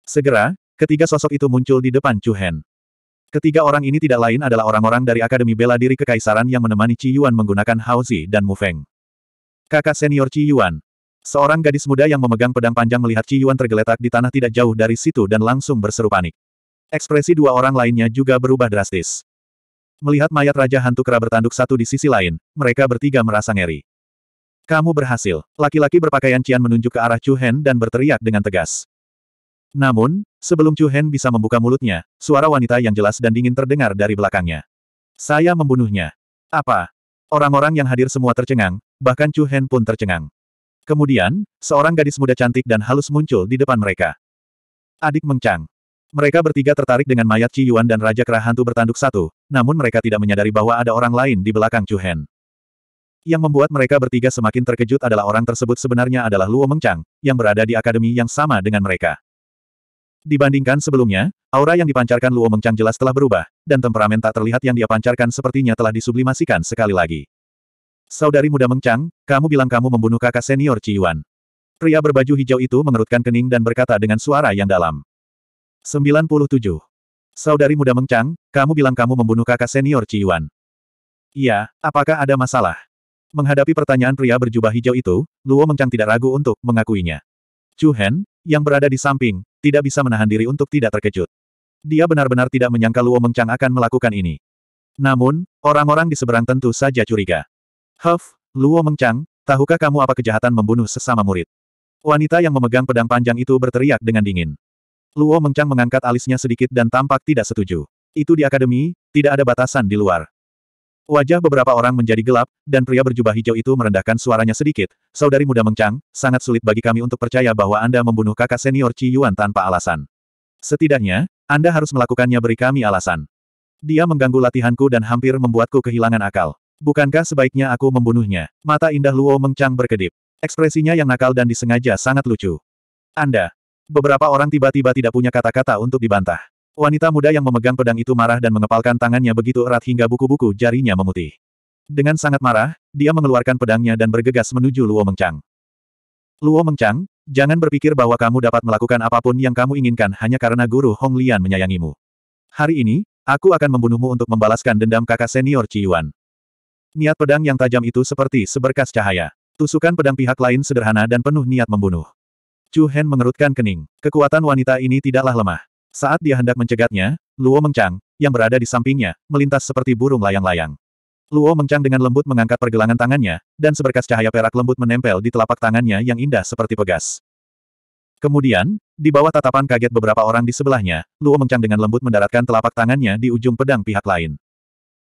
Segera, ketiga sosok itu muncul di depan Chu Hen. Ketiga orang ini tidak lain adalah orang-orang dari Akademi Bela Diri Kekaisaran yang menemani Ci Yuan menggunakan Haozi dan Mu Feng. Kakak senior Ci Yuan. Seorang gadis muda yang memegang pedang panjang melihat Ci Yuan tergeletak di tanah tidak jauh dari situ dan langsung berseru panik. Ekspresi dua orang lainnya juga berubah drastis. Melihat mayat Raja Hantu Kera bertanduk satu di sisi lain, mereka bertiga merasa ngeri. Kamu berhasil. Laki-laki berpakaian Cian menunjuk ke arah Chu Hen dan berteriak dengan tegas. Namun, sebelum Chu Hen bisa membuka mulutnya, suara wanita yang jelas dan dingin terdengar dari belakangnya. Saya membunuhnya. Apa? Orang-orang yang hadir semua tercengang, bahkan Chu Hen pun tercengang. Kemudian, seorang gadis muda cantik dan halus muncul di depan mereka. Adik Mengcang. Mereka bertiga tertarik dengan mayat Ci Yuan dan Raja Kera Hantu bertanduk satu, namun mereka tidak menyadari bahwa ada orang lain di belakang Chu Hen. Yang membuat mereka bertiga semakin terkejut adalah orang tersebut sebenarnya adalah Luo Mengchang, yang berada di akademi yang sama dengan mereka. Dibandingkan sebelumnya, aura yang dipancarkan Luo Mengchang jelas telah berubah, dan temperamen tak terlihat yang dia pancarkan sepertinya telah disublimasikan sekali lagi. Saudari muda Mengchang, kamu bilang kamu membunuh kakak senior Ci Yuan. Pria berbaju hijau itu mengerutkan kening dan berkata dengan suara yang dalam. 97. Saudari muda Mengchang, kamu bilang kamu membunuh kakak senior Ci Yuan. Iya, apakah ada masalah? Menghadapi pertanyaan pria berjubah hijau itu, Luo Mengchang tidak ragu untuk mengakuinya. Chu Hen, yang berada di samping, tidak bisa menahan diri untuk tidak terkejut. Dia benar-benar tidak menyangka Luo Mengchang akan melakukan ini. Namun, orang-orang di seberang tentu saja curiga. Huff, Luo Mengchang, tahukah kamu apa kejahatan membunuh sesama murid? Wanita yang memegang pedang panjang itu berteriak dengan dingin. Luo Mengchang mengangkat alisnya sedikit dan tampak tidak setuju. Itu di akademi, tidak ada batasan di luar. Wajah beberapa orang menjadi gelap, dan pria berjubah hijau itu merendahkan suaranya sedikit. Saudari muda Mengcang, sangat sulit bagi kami untuk percaya bahwa Anda membunuh kakak senior Ci Yuan tanpa alasan. Setidaknya, Anda harus melakukannya beri kami alasan. Dia mengganggu latihanku dan hampir membuatku kehilangan akal. Bukankah sebaiknya aku membunuhnya? Mata indah Luo Mengcang berkedip. Ekspresinya yang nakal dan disengaja sangat lucu. Anda. Beberapa orang tiba-tiba tidak punya kata-kata untuk dibantah. Wanita muda yang memegang pedang itu marah dan mengepalkan tangannya begitu erat hingga buku-buku jarinya memutih. Dengan sangat marah, dia mengeluarkan pedangnya dan bergegas menuju Luo Mengchang. Luo Mengchang, jangan berpikir bahwa kamu dapat melakukan apapun yang kamu inginkan hanya karena guru Hong Lian menyayangimu. Hari ini, aku akan membunuhmu untuk membalaskan dendam kakak senior Yuan. Niat pedang yang tajam itu seperti seberkas cahaya. Tusukan pedang pihak lain sederhana dan penuh niat membunuh. Chu Hen mengerutkan kening. Kekuatan wanita ini tidaklah lemah. Saat dia hendak mencegatnya, Luo Mengchang yang berada di sampingnya, melintas seperti burung layang-layang. Luo Mengchang dengan lembut mengangkat pergelangan tangannya, dan seberkas cahaya perak lembut menempel di telapak tangannya yang indah seperti pegas. Kemudian, di bawah tatapan kaget beberapa orang di sebelahnya, Luo Mengchang dengan lembut mendaratkan telapak tangannya di ujung pedang pihak lain.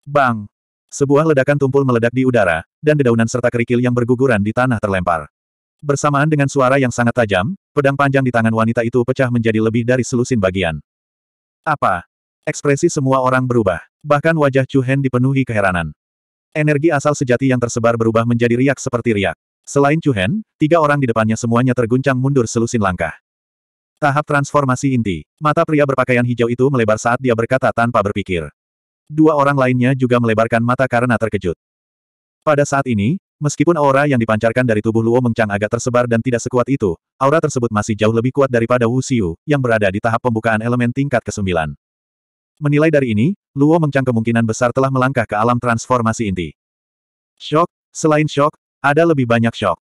Bang! Sebuah ledakan tumpul meledak di udara, dan dedaunan serta kerikil yang berguguran di tanah terlempar. Bersamaan dengan suara yang sangat tajam, pedang panjang di tangan wanita itu pecah menjadi lebih dari selusin bagian. Apa? Ekspresi semua orang berubah. Bahkan wajah Chu Hen dipenuhi keheranan. Energi asal sejati yang tersebar berubah menjadi riak seperti riak. Selain Chu Hen, tiga orang di depannya semuanya terguncang mundur selusin langkah. Tahap transformasi inti. Mata pria berpakaian hijau itu melebar saat dia berkata tanpa berpikir. Dua orang lainnya juga melebarkan mata karena terkejut. Pada saat ini, Meskipun aura yang dipancarkan dari tubuh Luo Mengchang agak tersebar dan tidak sekuat itu, aura tersebut masih jauh lebih kuat daripada Wu Xiu, yang berada di tahap pembukaan elemen tingkat ke-9. Menilai dari ini, Luo Mengchang kemungkinan besar telah melangkah ke alam transformasi inti. Shock, selain shock, ada lebih banyak shock.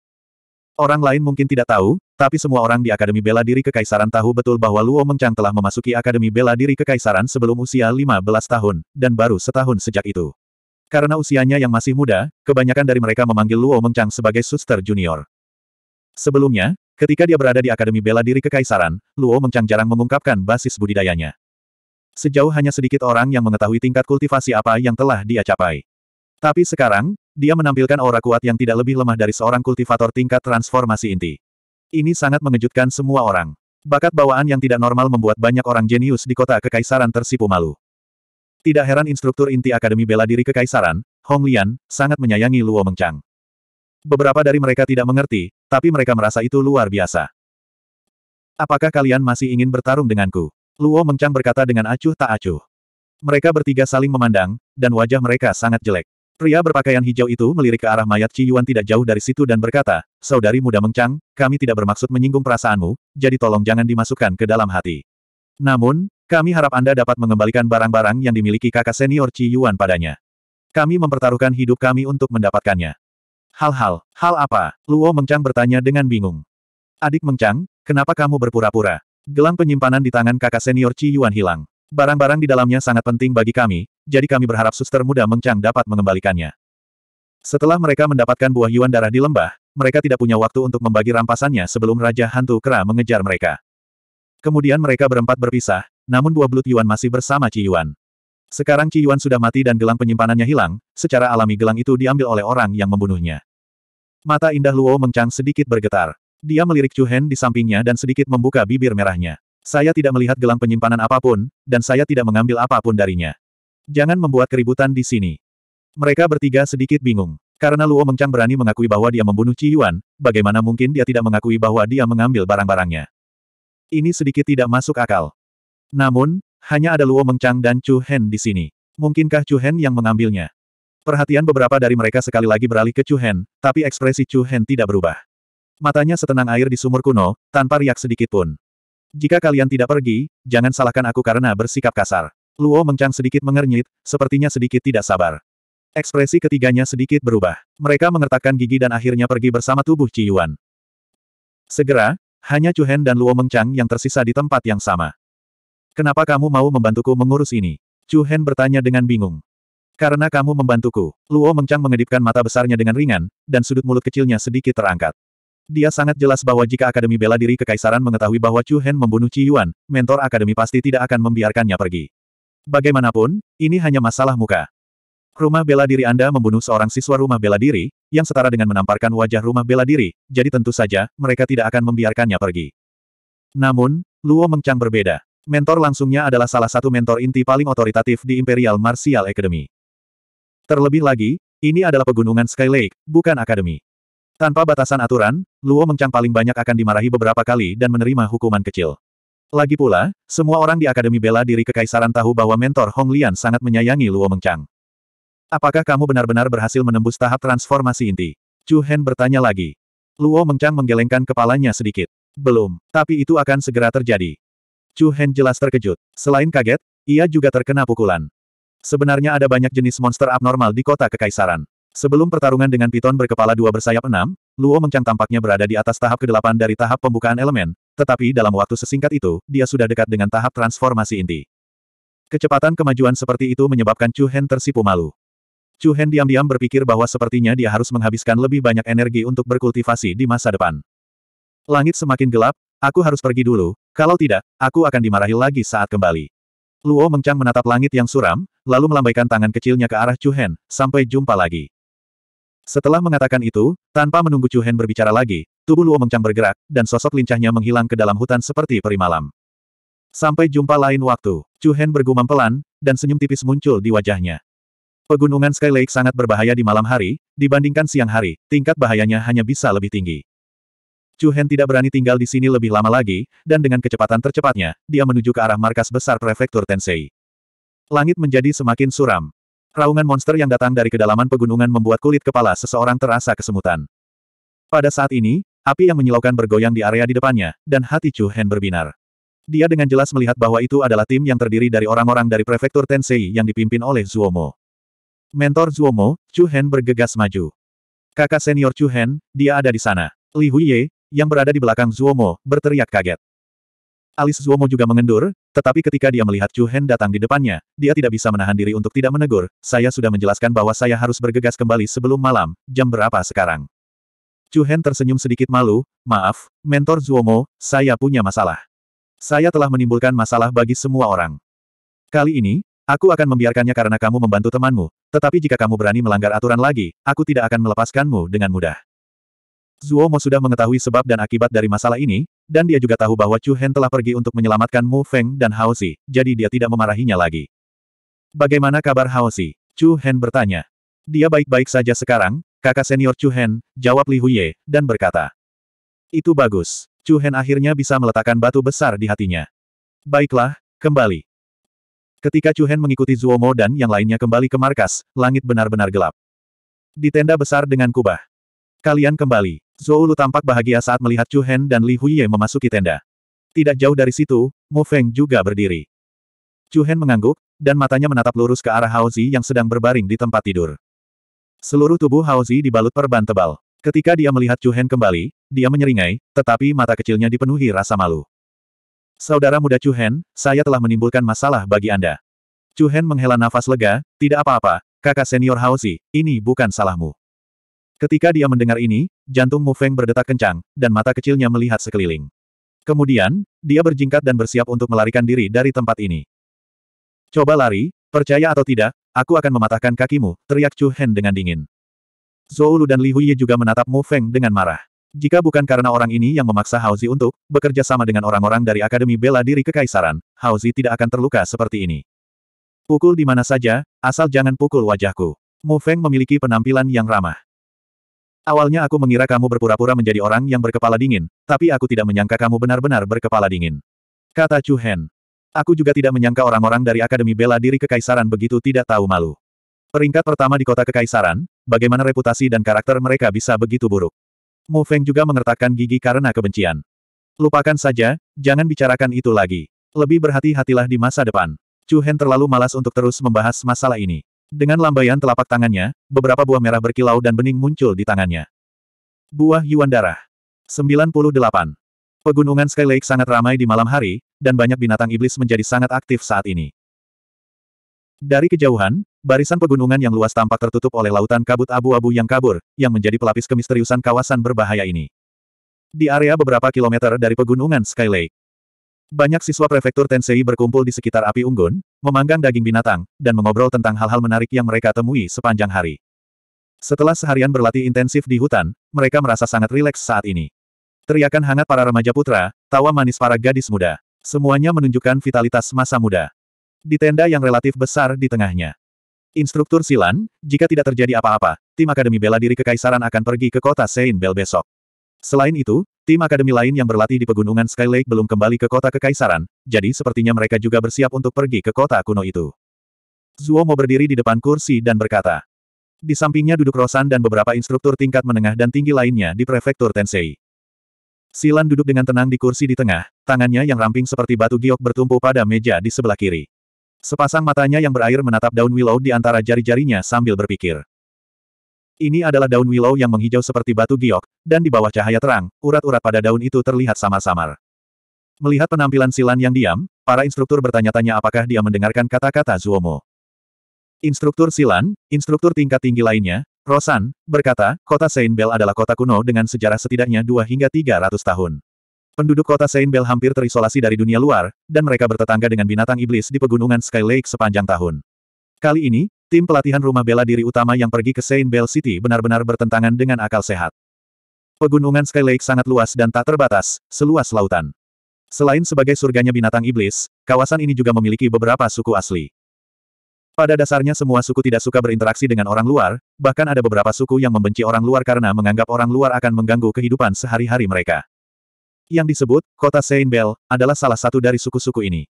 Orang lain mungkin tidak tahu, tapi semua orang di Akademi Bela Diri Kekaisaran tahu betul bahwa Luo Mengchang telah memasuki Akademi Bela Diri Kekaisaran sebelum usia 15 tahun, dan baru setahun sejak itu. Karena usianya yang masih muda, kebanyakan dari mereka memanggil Luo Mengchang sebagai suster junior. Sebelumnya, ketika dia berada di Akademi Bela Diri Kekaisaran, Luo Mengchang jarang mengungkapkan basis budidayanya. Sejauh hanya sedikit orang yang mengetahui tingkat kultivasi apa yang telah dia capai. Tapi sekarang, dia menampilkan aura kuat yang tidak lebih lemah dari seorang kultivator tingkat transformasi inti. Ini sangat mengejutkan semua orang. Bakat bawaan yang tidak normal membuat banyak orang jenius di kota kekaisaran tersipu malu. Tidak heran instruktur inti Akademi Bela Diri Kekaisaran, Hong Lian, sangat menyayangi Luo Mengchang. Beberapa dari mereka tidak mengerti, tapi mereka merasa itu luar biasa. Apakah kalian masih ingin bertarung denganku? Luo Mengchang berkata dengan acuh tak acuh. Mereka bertiga saling memandang, dan wajah mereka sangat jelek. Pria berpakaian hijau itu melirik ke arah mayat Ci Yuan tidak jauh dari situ dan berkata, Saudari muda Mengchang, kami tidak bermaksud menyinggung perasaanmu, jadi tolong jangan dimasukkan ke dalam hati. Namun, kami harap Anda dapat mengembalikan barang-barang yang dimiliki kakak senior Ci Yuan padanya. Kami mempertaruhkan hidup kami untuk mendapatkannya. Hal-hal, hal apa? Luo Mengchang bertanya dengan bingung. Adik Mengchang, kenapa kamu berpura-pura? Gelang penyimpanan di tangan kakak senior Ci Yuan hilang. Barang-barang di dalamnya sangat penting bagi kami, jadi kami berharap suster muda Mengchang dapat mengembalikannya. Setelah mereka mendapatkan buah Yuan darah di lembah, mereka tidak punya waktu untuk membagi rampasannya sebelum Raja Hantu Kera mengejar mereka. Kemudian mereka berempat berpisah, namun dua belut Yuan masih bersama Ci Yuan. Sekarang Ci Yuan sudah mati dan gelang penyimpanannya hilang, secara alami gelang itu diambil oleh orang yang membunuhnya. Mata indah Luo Mengcang sedikit bergetar. Dia melirik Chu Hen di sampingnya dan sedikit membuka bibir merahnya. Saya tidak melihat gelang penyimpanan apapun, dan saya tidak mengambil apapun darinya. Jangan membuat keributan di sini. Mereka bertiga sedikit bingung. Karena Luo Mengcang berani mengakui bahwa dia membunuh Ci Yuan, bagaimana mungkin dia tidak mengakui bahwa dia mengambil barang-barangnya. Ini sedikit tidak masuk akal. Namun, hanya ada Luo Mengchang dan Chu Hen di sini. Mungkinkah Chu Hen yang mengambilnya? Perhatian beberapa dari mereka sekali lagi beralih ke Chu Hen, tapi ekspresi Chu Hen tidak berubah. Matanya setenang air di sumur kuno, tanpa riak sedikit pun. Jika kalian tidak pergi, jangan salahkan aku karena bersikap kasar. Luo Mengchang sedikit mengernyit, sepertinya sedikit tidak sabar. Ekspresi ketiganya sedikit berubah. Mereka mengertakkan gigi dan akhirnya pergi bersama tubuh Ciyuan Segera, hanya Chu Hen dan Luo Mengchang yang tersisa di tempat yang sama. Kenapa kamu mau membantuku mengurus ini? Chu Hen bertanya dengan bingung. Karena kamu membantuku. Luo Mengchang mengedipkan mata besarnya dengan ringan, dan sudut mulut kecilnya sedikit terangkat. Dia sangat jelas bahwa jika Akademi Bela Diri Kekaisaran mengetahui bahwa Chu Hen membunuh Ci Yuan, mentor Akademi pasti tidak akan membiarkannya pergi. Bagaimanapun, ini hanya masalah muka. Rumah bela diri Anda membunuh seorang siswa rumah bela diri, yang setara dengan menamparkan wajah rumah bela diri, jadi tentu saja, mereka tidak akan membiarkannya pergi. Namun, Luo Mengchang berbeda mentor langsungnya adalah salah satu mentor inti paling otoritatif di Imperial Martial Academy. Terlebih lagi, ini adalah pegunungan Sky Lake, bukan akademi. Tanpa batasan aturan, Luo Mengchang paling banyak akan dimarahi beberapa kali dan menerima hukuman kecil. Lagi pula, semua orang di Akademi Bela Diri Kekaisaran tahu bahwa mentor Hong Lian sangat menyayangi Luo Mengchang. Apakah kamu benar-benar berhasil menembus tahap transformasi inti? Chu Hen bertanya lagi. Luo Mengchang menggelengkan kepalanya sedikit. Belum, tapi itu akan segera terjadi. Chu Hen jelas terkejut. Selain kaget, ia juga terkena pukulan. Sebenarnya ada banyak jenis monster abnormal di kota kekaisaran. Sebelum pertarungan dengan piton berkepala dua bersayap enam, Luo Mengchang tampaknya berada di atas tahap kedelapan dari tahap pembukaan elemen, tetapi dalam waktu sesingkat itu, dia sudah dekat dengan tahap transformasi inti. Kecepatan kemajuan seperti itu menyebabkan Chu Hen tersipu malu. Chu Hen diam-diam berpikir bahwa sepertinya dia harus menghabiskan lebih banyak energi untuk berkultivasi di masa depan. Langit semakin gelap, aku harus pergi dulu, kalau tidak, aku akan dimarahi lagi saat kembali. Luo Mengchang menatap langit yang suram, lalu melambaikan tangan kecilnya ke arah Chuhen, sampai jumpa lagi. Setelah mengatakan itu, tanpa menunggu Chuhen berbicara lagi, tubuh Luo Mengchang bergerak, dan sosok lincahnya menghilang ke dalam hutan seperti peri malam. Sampai jumpa lain waktu, Chuhen bergumam pelan, dan senyum tipis muncul di wajahnya. Pegunungan Sky Lake sangat berbahaya di malam hari, dibandingkan siang hari, tingkat bahayanya hanya bisa lebih tinggi. Chu Hen tidak berani tinggal di sini lebih lama lagi, dan dengan kecepatan tercepatnya, dia menuju ke arah markas besar prefektur Tensei. Langit menjadi semakin suram. Raungan monster yang datang dari kedalaman pegunungan membuat kulit kepala seseorang terasa kesemutan. Pada saat ini, api yang menyilaukan bergoyang di area di depannya, dan hati Chu Hen berbinar. Dia dengan jelas melihat bahwa itu adalah tim yang terdiri dari orang-orang dari prefektur Tensei yang dipimpin oleh Zuomo. Mentor Zuomo, Chu Hen bergegas maju. Kakak senior Chu Hen, dia ada di sana. Li Huiye, yang berada di belakang Zuomo, berteriak kaget. Alis Zuomo juga mengendur, tetapi ketika dia melihat Chu Hen datang di depannya, dia tidak bisa menahan diri untuk tidak menegur, saya sudah menjelaskan bahwa saya harus bergegas kembali sebelum malam, jam berapa sekarang? Chu Hen tersenyum sedikit malu, maaf, mentor Zuomo, saya punya masalah. Saya telah menimbulkan masalah bagi semua orang. Kali ini, Aku akan membiarkannya karena kamu membantu temanmu, tetapi jika kamu berani melanggar aturan lagi, aku tidak akan melepaskanmu dengan mudah. Zuo Mo sudah mengetahui sebab dan akibat dari masalah ini, dan dia juga tahu bahwa Chu Hen telah pergi untuk menyelamatkan Mu Feng dan Hao Si. jadi dia tidak memarahinya lagi. Bagaimana kabar Hao Si? Chu Hen bertanya. Dia baik-baik saja sekarang, kakak senior Chu Hen, jawab Li Huye, dan berkata. Itu bagus. Chu Hen akhirnya bisa meletakkan batu besar di hatinya. Baiklah, kembali. Ketika Chu Hen mengikuti Zuo Mo dan yang lainnya kembali ke markas, langit benar-benar gelap. Di tenda besar dengan kubah, Kalian kembali. Zhou Lu tampak bahagia saat melihat Chu Hen dan Li Huiye memasuki tenda. Tidak jauh dari situ, Mu Feng juga berdiri. Chu Hen mengangguk, dan matanya menatap lurus ke arah Hao Zi yang sedang berbaring di tempat tidur. Seluruh tubuh Hao Zi dibalut perban tebal. Ketika dia melihat Chu Hen kembali, dia menyeringai, tetapi mata kecilnya dipenuhi rasa malu. Saudara muda Chu Hen, saya telah menimbulkan masalah bagi Anda. Chu Hen menghela nafas lega, tidak apa-apa, kakak senior Hao Zi, ini bukan salahmu. Ketika dia mendengar ini, jantung Mu Feng berdetak kencang, dan mata kecilnya melihat sekeliling. Kemudian, dia berjingkat dan bersiap untuk melarikan diri dari tempat ini. Coba lari, percaya atau tidak, aku akan mematahkan kakimu, teriak Chu Hen dengan dingin. Zhou Lu dan Li Huiye juga menatap Mu Feng dengan marah. Jika bukan karena orang ini yang memaksa Hao Zi untuk bekerja sama dengan orang-orang dari Akademi Bela Diri Kekaisaran, Hao Zi tidak akan terluka seperti ini. Pukul di mana saja, asal jangan pukul wajahku. Mu Feng memiliki penampilan yang ramah. Awalnya aku mengira kamu berpura-pura menjadi orang yang berkepala dingin, tapi aku tidak menyangka kamu benar-benar berkepala dingin. Kata Chu Hen. Aku juga tidak menyangka orang-orang dari Akademi Bela Diri Kekaisaran begitu tidak tahu malu. Peringkat pertama di kota Kekaisaran, bagaimana reputasi dan karakter mereka bisa begitu buruk. Mu Feng juga mengertakkan gigi karena kebencian. Lupakan saja, jangan bicarakan itu lagi. Lebih berhati-hatilah di masa depan. Chu Hen terlalu malas untuk terus membahas masalah ini. Dengan lambaian telapak tangannya, beberapa buah merah berkilau dan bening muncul di tangannya. Buah Yuan Darah. 98. Pegunungan Sky Lake sangat ramai di malam hari, dan banyak binatang iblis menjadi sangat aktif saat ini. Dari kejauhan, barisan pegunungan yang luas tampak tertutup oleh lautan kabut abu-abu yang kabur, yang menjadi pelapis kemisteriusan kawasan berbahaya ini. Di area beberapa kilometer dari pegunungan Sky Lake, banyak siswa prefektur Tensei berkumpul di sekitar api unggun, memanggang daging binatang, dan mengobrol tentang hal-hal menarik yang mereka temui sepanjang hari. Setelah seharian berlatih intensif di hutan, mereka merasa sangat rileks saat ini. Teriakan hangat para remaja putra, tawa manis para gadis muda. Semuanya menunjukkan vitalitas masa muda. Di tenda yang relatif besar di tengahnya. Instruktur Silan, jika tidak terjadi apa-apa, tim Akademi Bela Diri Kekaisaran akan pergi ke kota Sein Bel besok. Selain itu, tim akademi lain yang berlatih di pegunungan Sky Lake belum kembali ke kota kekaisaran, jadi sepertinya mereka juga bersiap untuk pergi ke kota kuno itu. Zuo mau berdiri di depan kursi dan berkata. Di sampingnya duduk Rosan dan beberapa instruktur tingkat menengah dan tinggi lainnya di prefektur Tensei. Silan duduk dengan tenang di kursi di tengah, tangannya yang ramping seperti batu giok bertumpu pada meja di sebelah kiri. Sepasang matanya yang berair menatap daun willow di antara jari-jarinya sambil berpikir. Ini adalah daun willow yang menghijau seperti batu giok, dan di bawah cahaya terang, urat-urat pada daun itu terlihat samar samar. Melihat penampilan Silan yang diam, para instruktur bertanya-tanya apakah dia mendengarkan kata-kata Zuomo. Instruktur Silan, instruktur tingkat tinggi lainnya, Rosan, berkata, kota Saint Bell adalah kota kuno dengan sejarah setidaknya dua hingga tiga ratus tahun. Penduduk kota Saint Bell hampir terisolasi dari dunia luar, dan mereka bertetangga dengan binatang iblis di pegunungan Sky Lake sepanjang tahun. Kali ini, Tim pelatihan rumah bela diri utama yang pergi ke Saint Bell City benar-benar bertentangan dengan akal sehat. Pegunungan Sky Lake sangat luas dan tak terbatas, seluas lautan. Selain sebagai surganya binatang iblis, kawasan ini juga memiliki beberapa suku asli. Pada dasarnya semua suku tidak suka berinteraksi dengan orang luar, bahkan ada beberapa suku yang membenci orang luar karena menganggap orang luar akan mengganggu kehidupan sehari-hari mereka. Yang disebut, kota Saint Bell, adalah salah satu dari suku-suku ini.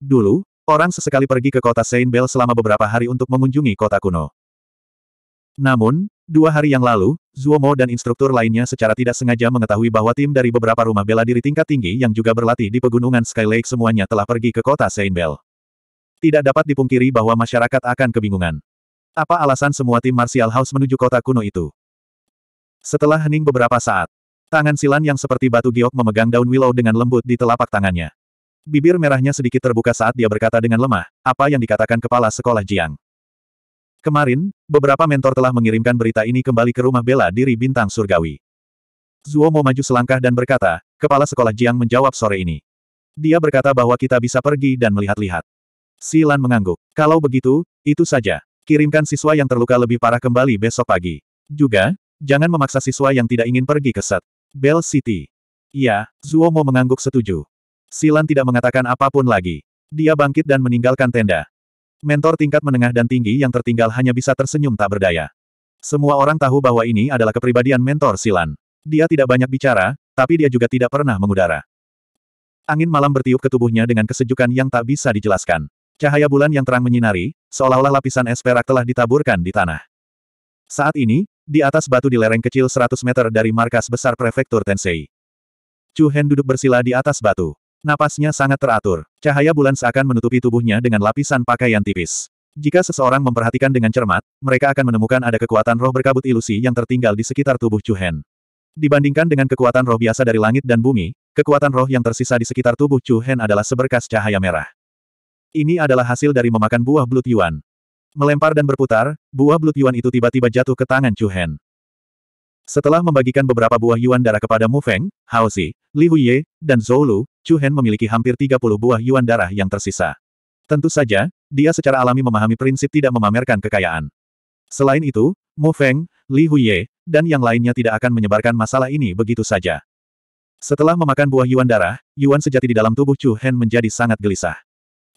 Dulu, Orang sesekali pergi ke kota Saint Bell selama beberapa hari untuk mengunjungi kota kuno. Namun, dua hari yang lalu, Zuomo dan instruktur lainnya secara tidak sengaja mengetahui bahwa tim dari beberapa rumah bela diri tingkat tinggi yang juga berlatih di pegunungan Sky Lake semuanya telah pergi ke kota Saint Bell. Tidak dapat dipungkiri bahwa masyarakat akan kebingungan. Apa alasan semua tim Martial House menuju kota kuno itu? Setelah hening beberapa saat, tangan Silan yang seperti batu giok memegang daun willow dengan lembut di telapak tangannya. Bibir merahnya sedikit terbuka saat dia berkata dengan lemah, apa yang dikatakan kepala sekolah Jiang. Kemarin, beberapa mentor telah mengirimkan berita ini kembali ke rumah bela diri bintang surgawi. Zuo Mo maju selangkah dan berkata, kepala sekolah Jiang menjawab sore ini. Dia berkata bahwa kita bisa pergi dan melihat-lihat. Silan mengangguk. Kalau begitu, itu saja. Kirimkan siswa yang terluka lebih parah kembali besok pagi. Juga, jangan memaksa siswa yang tidak ingin pergi ke set. Bell City. Ya, Zuo Mo mengangguk setuju. Silan tidak mengatakan apapun lagi. Dia bangkit dan meninggalkan tenda. Mentor tingkat menengah dan tinggi yang tertinggal hanya bisa tersenyum tak berdaya. Semua orang tahu bahwa ini adalah kepribadian mentor Silan. Dia tidak banyak bicara, tapi dia juga tidak pernah mengudara. Angin malam bertiup ke tubuhnya dengan kesejukan yang tak bisa dijelaskan. Cahaya bulan yang terang menyinari, seolah-olah lapisan es perak telah ditaburkan di tanah. Saat ini, di atas batu di lereng kecil 100 meter dari markas besar prefektur Tensei. Chu Hen duduk bersila di atas batu. Napasnya sangat teratur. Cahaya bulan seakan menutupi tubuhnya dengan lapisan pakaian tipis. Jika seseorang memperhatikan dengan cermat, mereka akan menemukan ada kekuatan roh berkabut ilusi yang tertinggal di sekitar tubuh Chu Hen. Dibandingkan dengan kekuatan roh biasa dari langit dan bumi, kekuatan roh yang tersisa di sekitar tubuh Chu Hen adalah seberkas cahaya merah. Ini adalah hasil dari memakan buah Blood Yuan. Melempar dan berputar, buah Blood Yuan itu tiba-tiba jatuh ke tangan Chu Hen. Setelah membagikan beberapa buah yuan darah kepada Mu Feng, Hao Zi, Li Huye, dan Zhou Lu, Chu Hen memiliki hampir 30 buah yuan darah yang tersisa. Tentu saja, dia secara alami memahami prinsip tidak memamerkan kekayaan. Selain itu, Mu Feng, Li Huye, dan yang lainnya tidak akan menyebarkan masalah ini begitu saja. Setelah memakan buah yuan darah, yuan sejati di dalam tubuh Chu Hen menjadi sangat gelisah.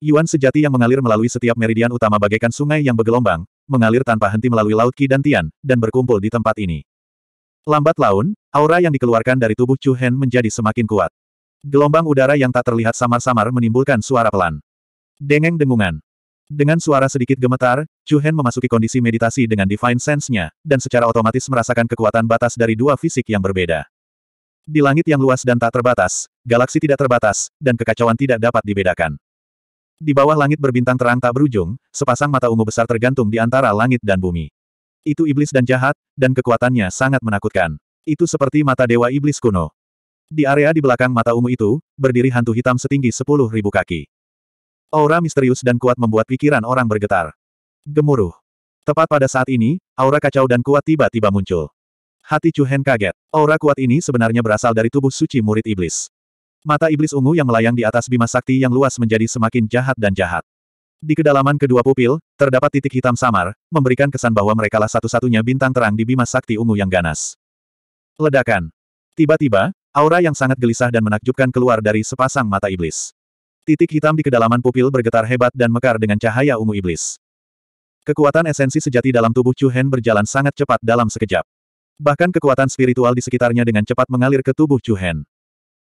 Yuan sejati yang mengalir melalui setiap meridian utama bagaikan sungai yang bergelombang, mengalir tanpa henti melalui Laut Qi dan Tian, dan berkumpul di tempat ini. Lambat laun, aura yang dikeluarkan dari tubuh Chu Hen menjadi semakin kuat. Gelombang udara yang tak terlihat samar-samar menimbulkan suara pelan. Dengeng dengungan. Dengan suara sedikit gemetar, Chu Hen memasuki kondisi meditasi dengan Divine Sense-nya, dan secara otomatis merasakan kekuatan batas dari dua fisik yang berbeda. Di langit yang luas dan tak terbatas, galaksi tidak terbatas, dan kekacauan tidak dapat dibedakan. Di bawah langit berbintang terang tak berujung, sepasang mata ungu besar tergantung di antara langit dan bumi. Itu iblis dan jahat, dan kekuatannya sangat menakutkan. Itu seperti mata dewa iblis kuno. Di area di belakang mata ungu itu, berdiri hantu hitam setinggi sepuluh ribu kaki. Aura misterius dan kuat membuat pikiran orang bergetar. Gemuruh. Tepat pada saat ini, aura kacau dan kuat tiba-tiba muncul. Hati Cuhen kaget. Aura kuat ini sebenarnya berasal dari tubuh suci murid iblis. Mata iblis ungu yang melayang di atas bima sakti yang luas menjadi semakin jahat dan jahat. Di kedalaman kedua pupil, terdapat titik hitam samar, memberikan kesan bahwa merekalah satu-satunya bintang terang di bima sakti ungu yang ganas. Ledakan. Tiba-tiba, aura yang sangat gelisah dan menakjubkan keluar dari sepasang mata iblis. Titik hitam di kedalaman pupil bergetar hebat dan mekar dengan cahaya ungu iblis. Kekuatan esensi sejati dalam tubuh Chu Hen berjalan sangat cepat dalam sekejap. Bahkan kekuatan spiritual di sekitarnya dengan cepat mengalir ke tubuh Chu Hen.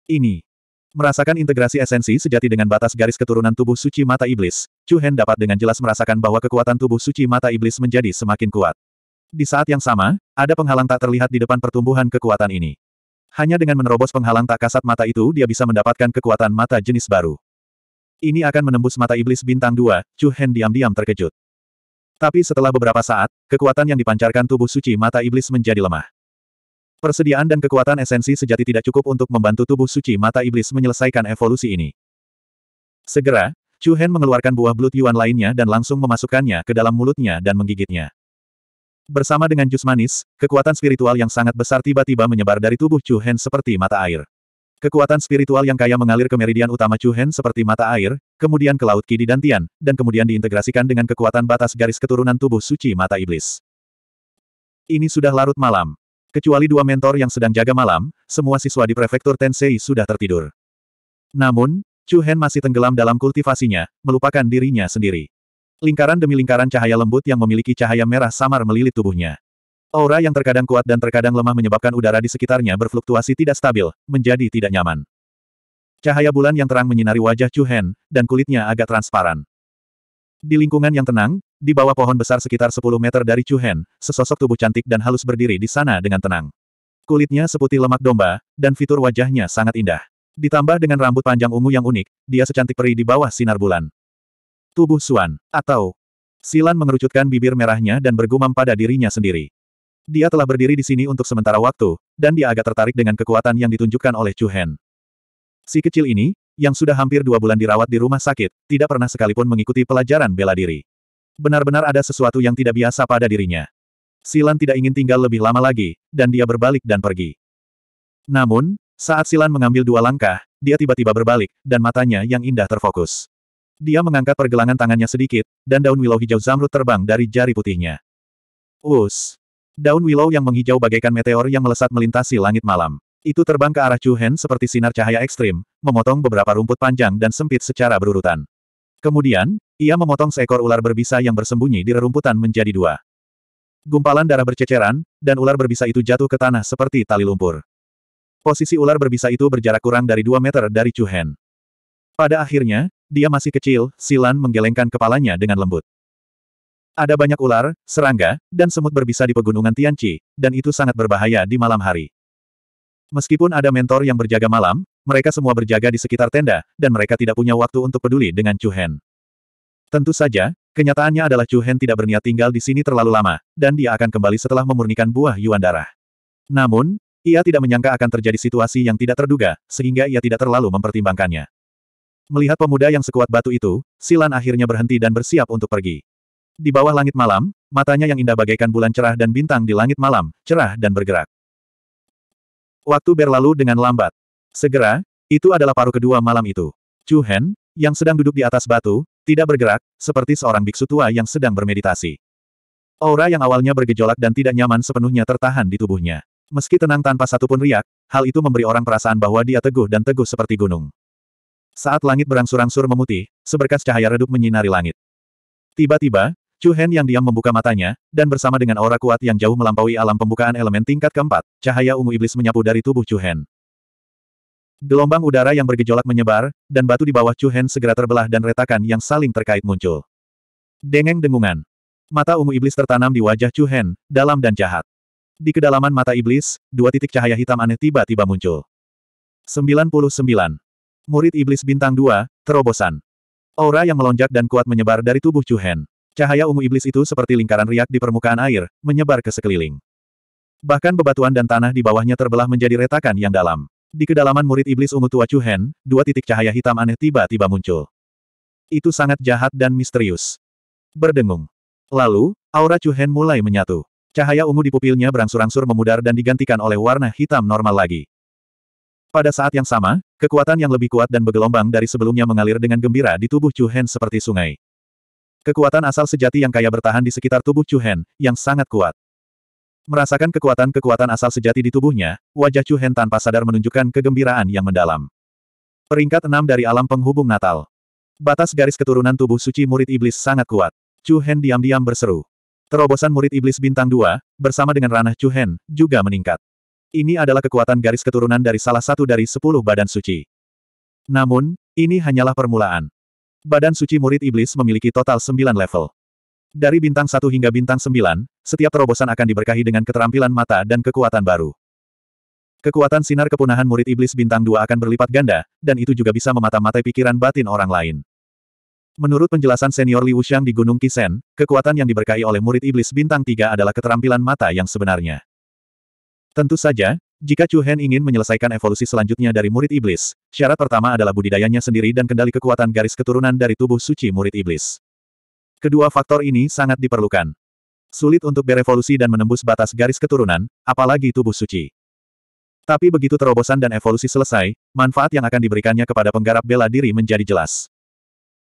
Ini Merasakan integrasi esensi sejati dengan batas garis keturunan tubuh suci mata iblis, Chu Hen dapat dengan jelas merasakan bahwa kekuatan tubuh suci mata iblis menjadi semakin kuat. Di saat yang sama, ada penghalang tak terlihat di depan pertumbuhan kekuatan ini. Hanya dengan menerobos penghalang tak kasat mata itu dia bisa mendapatkan kekuatan mata jenis baru. Ini akan menembus mata iblis bintang dua, Chu Hen diam-diam terkejut. Tapi setelah beberapa saat, kekuatan yang dipancarkan tubuh suci mata iblis menjadi lemah. Persediaan dan kekuatan esensi sejati tidak cukup untuk membantu tubuh suci mata iblis menyelesaikan evolusi ini. Segera, Chu Hen mengeluarkan buah Blood Yuan lainnya dan langsung memasukkannya ke dalam mulutnya dan menggigitnya. Bersama dengan jus manis, kekuatan spiritual yang sangat besar tiba-tiba menyebar dari tubuh Chu Hen seperti mata air. Kekuatan spiritual yang kaya mengalir ke meridian utama Chu Hen seperti mata air, kemudian ke Laut Kidi dan Tian, dan kemudian diintegrasikan dengan kekuatan batas garis keturunan tubuh suci mata iblis. Ini sudah larut malam. Kecuali dua mentor yang sedang jaga malam, semua siswa di prefektur Tensei sudah tertidur. Namun, Chu Hen masih tenggelam dalam kultivasinya, melupakan dirinya sendiri. Lingkaran demi lingkaran cahaya lembut yang memiliki cahaya merah samar melilit tubuhnya. Aura yang terkadang kuat dan terkadang lemah menyebabkan udara di sekitarnya berfluktuasi tidak stabil, menjadi tidak nyaman. Cahaya bulan yang terang menyinari wajah Chu Hen, dan kulitnya agak transparan. Di lingkungan yang tenang, di bawah pohon besar sekitar 10 meter dari Chuhen, sesosok tubuh cantik dan halus berdiri di sana dengan tenang. Kulitnya seputih lemak domba, dan fitur wajahnya sangat indah. Ditambah dengan rambut panjang ungu yang unik, dia secantik peri di bawah sinar bulan. Tubuh Suan, atau Silan mengerucutkan bibir merahnya dan bergumam pada dirinya sendiri. Dia telah berdiri di sini untuk sementara waktu, dan dia agak tertarik dengan kekuatan yang ditunjukkan oleh Chuhen. Si kecil ini, yang sudah hampir dua bulan dirawat di rumah sakit, tidak pernah sekalipun mengikuti pelajaran bela diri. Benar-benar ada sesuatu yang tidak biasa pada dirinya. Silan tidak ingin tinggal lebih lama lagi, dan dia berbalik dan pergi. Namun, saat Silan mengambil dua langkah, dia tiba-tiba berbalik, dan matanya yang indah terfokus. Dia mengangkat pergelangan tangannya sedikit, dan daun willow hijau zamrud terbang dari jari putihnya. Us! Daun willow yang menghijau bagaikan meteor yang melesat melintasi langit malam. Itu terbang ke arah Chu Hen seperti sinar cahaya ekstrim, memotong beberapa rumput panjang dan sempit secara berurutan. Kemudian, ia memotong seekor ular berbisa yang bersembunyi di rerumputan menjadi dua. Gumpalan darah berceceran, dan ular berbisa itu jatuh ke tanah seperti tali lumpur. Posisi ular berbisa itu berjarak kurang dari dua meter dari Chu Hen. Pada akhirnya, dia masih kecil, Silan menggelengkan kepalanya dengan lembut. Ada banyak ular, serangga, dan semut berbisa di pegunungan Tianqi, dan itu sangat berbahaya di malam hari. Meskipun ada mentor yang berjaga malam, mereka semua berjaga di sekitar tenda, dan mereka tidak punya waktu untuk peduli dengan Chu Hen. Tentu saja, kenyataannya adalah Chu Hen tidak berniat tinggal di sini terlalu lama, dan dia akan kembali setelah memurnikan buah Yuan Darah. Namun, ia tidak menyangka akan terjadi situasi yang tidak terduga, sehingga ia tidak terlalu mempertimbangkannya. Melihat pemuda yang sekuat batu itu, Silan akhirnya berhenti dan bersiap untuk pergi. Di bawah langit malam, matanya yang indah bagaikan bulan cerah dan bintang di langit malam, cerah dan bergerak. Waktu berlalu dengan lambat. Segera, itu adalah paruh kedua malam itu. Chu Hen, yang sedang duduk di atas batu, tidak bergerak, seperti seorang biksu tua yang sedang bermeditasi. Aura yang awalnya bergejolak dan tidak nyaman sepenuhnya tertahan di tubuhnya. Meski tenang tanpa satupun riak, hal itu memberi orang perasaan bahwa dia teguh dan teguh seperti gunung. Saat langit berangsur-angsur memutih, seberkas cahaya redup menyinari langit. Tiba-tiba, Chu Hen yang diam membuka matanya, dan bersama dengan aura kuat yang jauh melampaui alam pembukaan elemen tingkat keempat, cahaya ungu iblis menyapu dari tubuh Chu Hen. Gelombang udara yang bergejolak menyebar, dan batu di bawah Chu Hen segera terbelah dan retakan yang saling terkait muncul. Dengeng dengungan. Mata ungu iblis tertanam di wajah Chu Hen, dalam dan jahat. Di kedalaman mata iblis, dua titik cahaya hitam aneh tiba-tiba muncul. 99. Murid iblis bintang 2, terobosan. Aura yang melonjak dan kuat menyebar dari tubuh Chu Hen. Cahaya ungu iblis itu seperti lingkaran riak di permukaan air, menyebar ke sekeliling. Bahkan bebatuan dan tanah di bawahnya terbelah menjadi retakan yang dalam. Di kedalaman murid iblis ungu tua Chuhen, dua titik cahaya hitam aneh tiba-tiba muncul. Itu sangat jahat dan misterius. Berdengung. Lalu, aura Chuhen mulai menyatu. Cahaya ungu di pupilnya berangsur-angsur memudar dan digantikan oleh warna hitam normal lagi. Pada saat yang sama, kekuatan yang lebih kuat dan bergelombang dari sebelumnya mengalir dengan gembira di tubuh Chuhen seperti sungai. Kekuatan asal sejati yang kaya bertahan di sekitar tubuh Chuhen, yang sangat kuat. Merasakan kekuatan-kekuatan asal sejati di tubuhnya, wajah Chu Hen tanpa sadar menunjukkan kegembiraan yang mendalam. Peringkat 6 dari alam penghubung Natal. Batas garis keturunan tubuh suci murid iblis sangat kuat. Chu Hen diam-diam berseru. Terobosan murid iblis bintang 2, bersama dengan ranah Chu Hen, juga meningkat. Ini adalah kekuatan garis keturunan dari salah satu dari sepuluh badan suci. Namun, ini hanyalah permulaan. Badan suci murid iblis memiliki total 9 level. Dari bintang satu hingga bintang sembilan, setiap terobosan akan diberkahi dengan keterampilan mata dan kekuatan baru. Kekuatan sinar kepunahan murid iblis bintang dua akan berlipat ganda, dan itu juga bisa memata-matai pikiran batin orang lain. Menurut penjelasan senior Li Wuxiang di Gunung Kisen, kekuatan yang diberkahi oleh murid iblis bintang tiga adalah keterampilan mata yang sebenarnya. Tentu saja, jika Chu Hen ingin menyelesaikan evolusi selanjutnya dari murid iblis, syarat pertama adalah budidayanya sendiri dan kendali kekuatan garis keturunan dari tubuh suci murid iblis. Kedua faktor ini sangat diperlukan. Sulit untuk berevolusi dan menembus batas garis keturunan, apalagi tubuh suci. Tapi begitu terobosan dan evolusi selesai, manfaat yang akan diberikannya kepada penggarap bela diri menjadi jelas.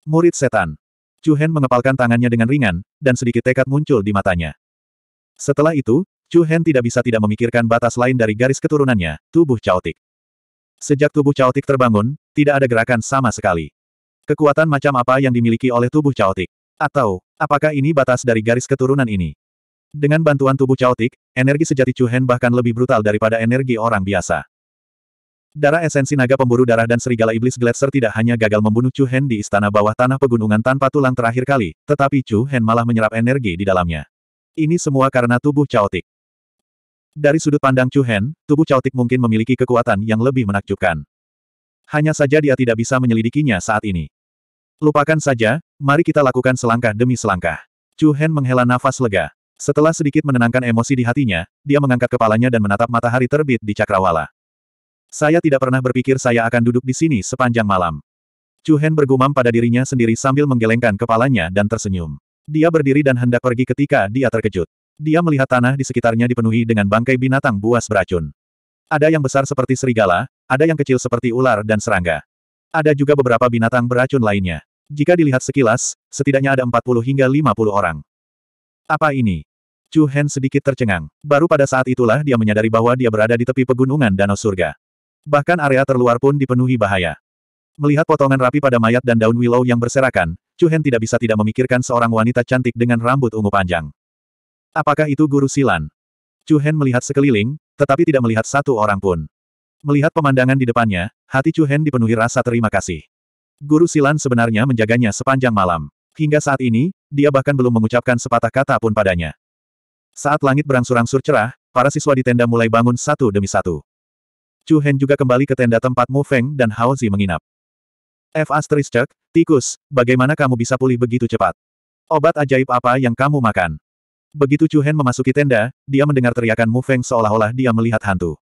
Murid setan. Chu Hen mengepalkan tangannya dengan ringan, dan sedikit tekad muncul di matanya. Setelah itu, Chu Hen tidak bisa tidak memikirkan batas lain dari garis keturunannya, tubuh caotik. Sejak tubuh caotik terbangun, tidak ada gerakan sama sekali. Kekuatan macam apa yang dimiliki oleh tubuh caotik? Atau, apakah ini batas dari garis keturunan ini? Dengan bantuan tubuh caotik, energi sejati Chu Hen bahkan lebih brutal daripada energi orang biasa. Darah esensi naga pemburu darah dan serigala iblis Gletser tidak hanya gagal membunuh Chu Hen di istana bawah tanah pegunungan tanpa tulang terakhir kali, tetapi Chu Hen malah menyerap energi di dalamnya. Ini semua karena tubuh caotik. Dari sudut pandang Chu Hen, tubuh caotik mungkin memiliki kekuatan yang lebih menakjubkan. Hanya saja dia tidak bisa menyelidikinya saat ini. Lupakan saja, mari kita lakukan selangkah demi selangkah. Chu Hen menghela nafas lega. Setelah sedikit menenangkan emosi di hatinya, dia mengangkat kepalanya dan menatap matahari terbit di cakrawala. Saya tidak pernah berpikir saya akan duduk di sini sepanjang malam. Chu Hen bergumam pada dirinya sendiri sambil menggelengkan kepalanya dan tersenyum. Dia berdiri dan hendak pergi ketika dia terkejut. Dia melihat tanah di sekitarnya dipenuhi dengan bangkai binatang buas beracun. Ada yang besar seperti serigala, ada yang kecil seperti ular dan serangga. Ada juga beberapa binatang beracun lainnya. Jika dilihat sekilas, setidaknya ada 40 hingga 50 orang. Apa ini? Chu Hen sedikit tercengang. Baru pada saat itulah dia menyadari bahwa dia berada di tepi pegunungan danau surga. Bahkan area terluar pun dipenuhi bahaya. Melihat potongan rapi pada mayat dan daun willow yang berserakan, Chu Hen tidak bisa tidak memikirkan seorang wanita cantik dengan rambut ungu panjang. Apakah itu guru silan? Chu Hen melihat sekeliling, tetapi tidak melihat satu orang pun. Melihat pemandangan di depannya, hati Chu Hen dipenuhi rasa terima kasih. Guru Silan sebenarnya menjaganya sepanjang malam. Hingga saat ini, dia bahkan belum mengucapkan sepatah kata pun padanya. Saat langit berangsur-angsur cerah, para siswa di tenda mulai bangun satu demi satu. Chu Hen juga kembali ke tenda tempat Mu Feng dan Hao Zi menginap. F. Astericek, tikus, bagaimana kamu bisa pulih begitu cepat? Obat ajaib apa yang kamu makan? Begitu Chu Hen memasuki tenda, dia mendengar teriakan Mu Feng seolah-olah dia melihat hantu.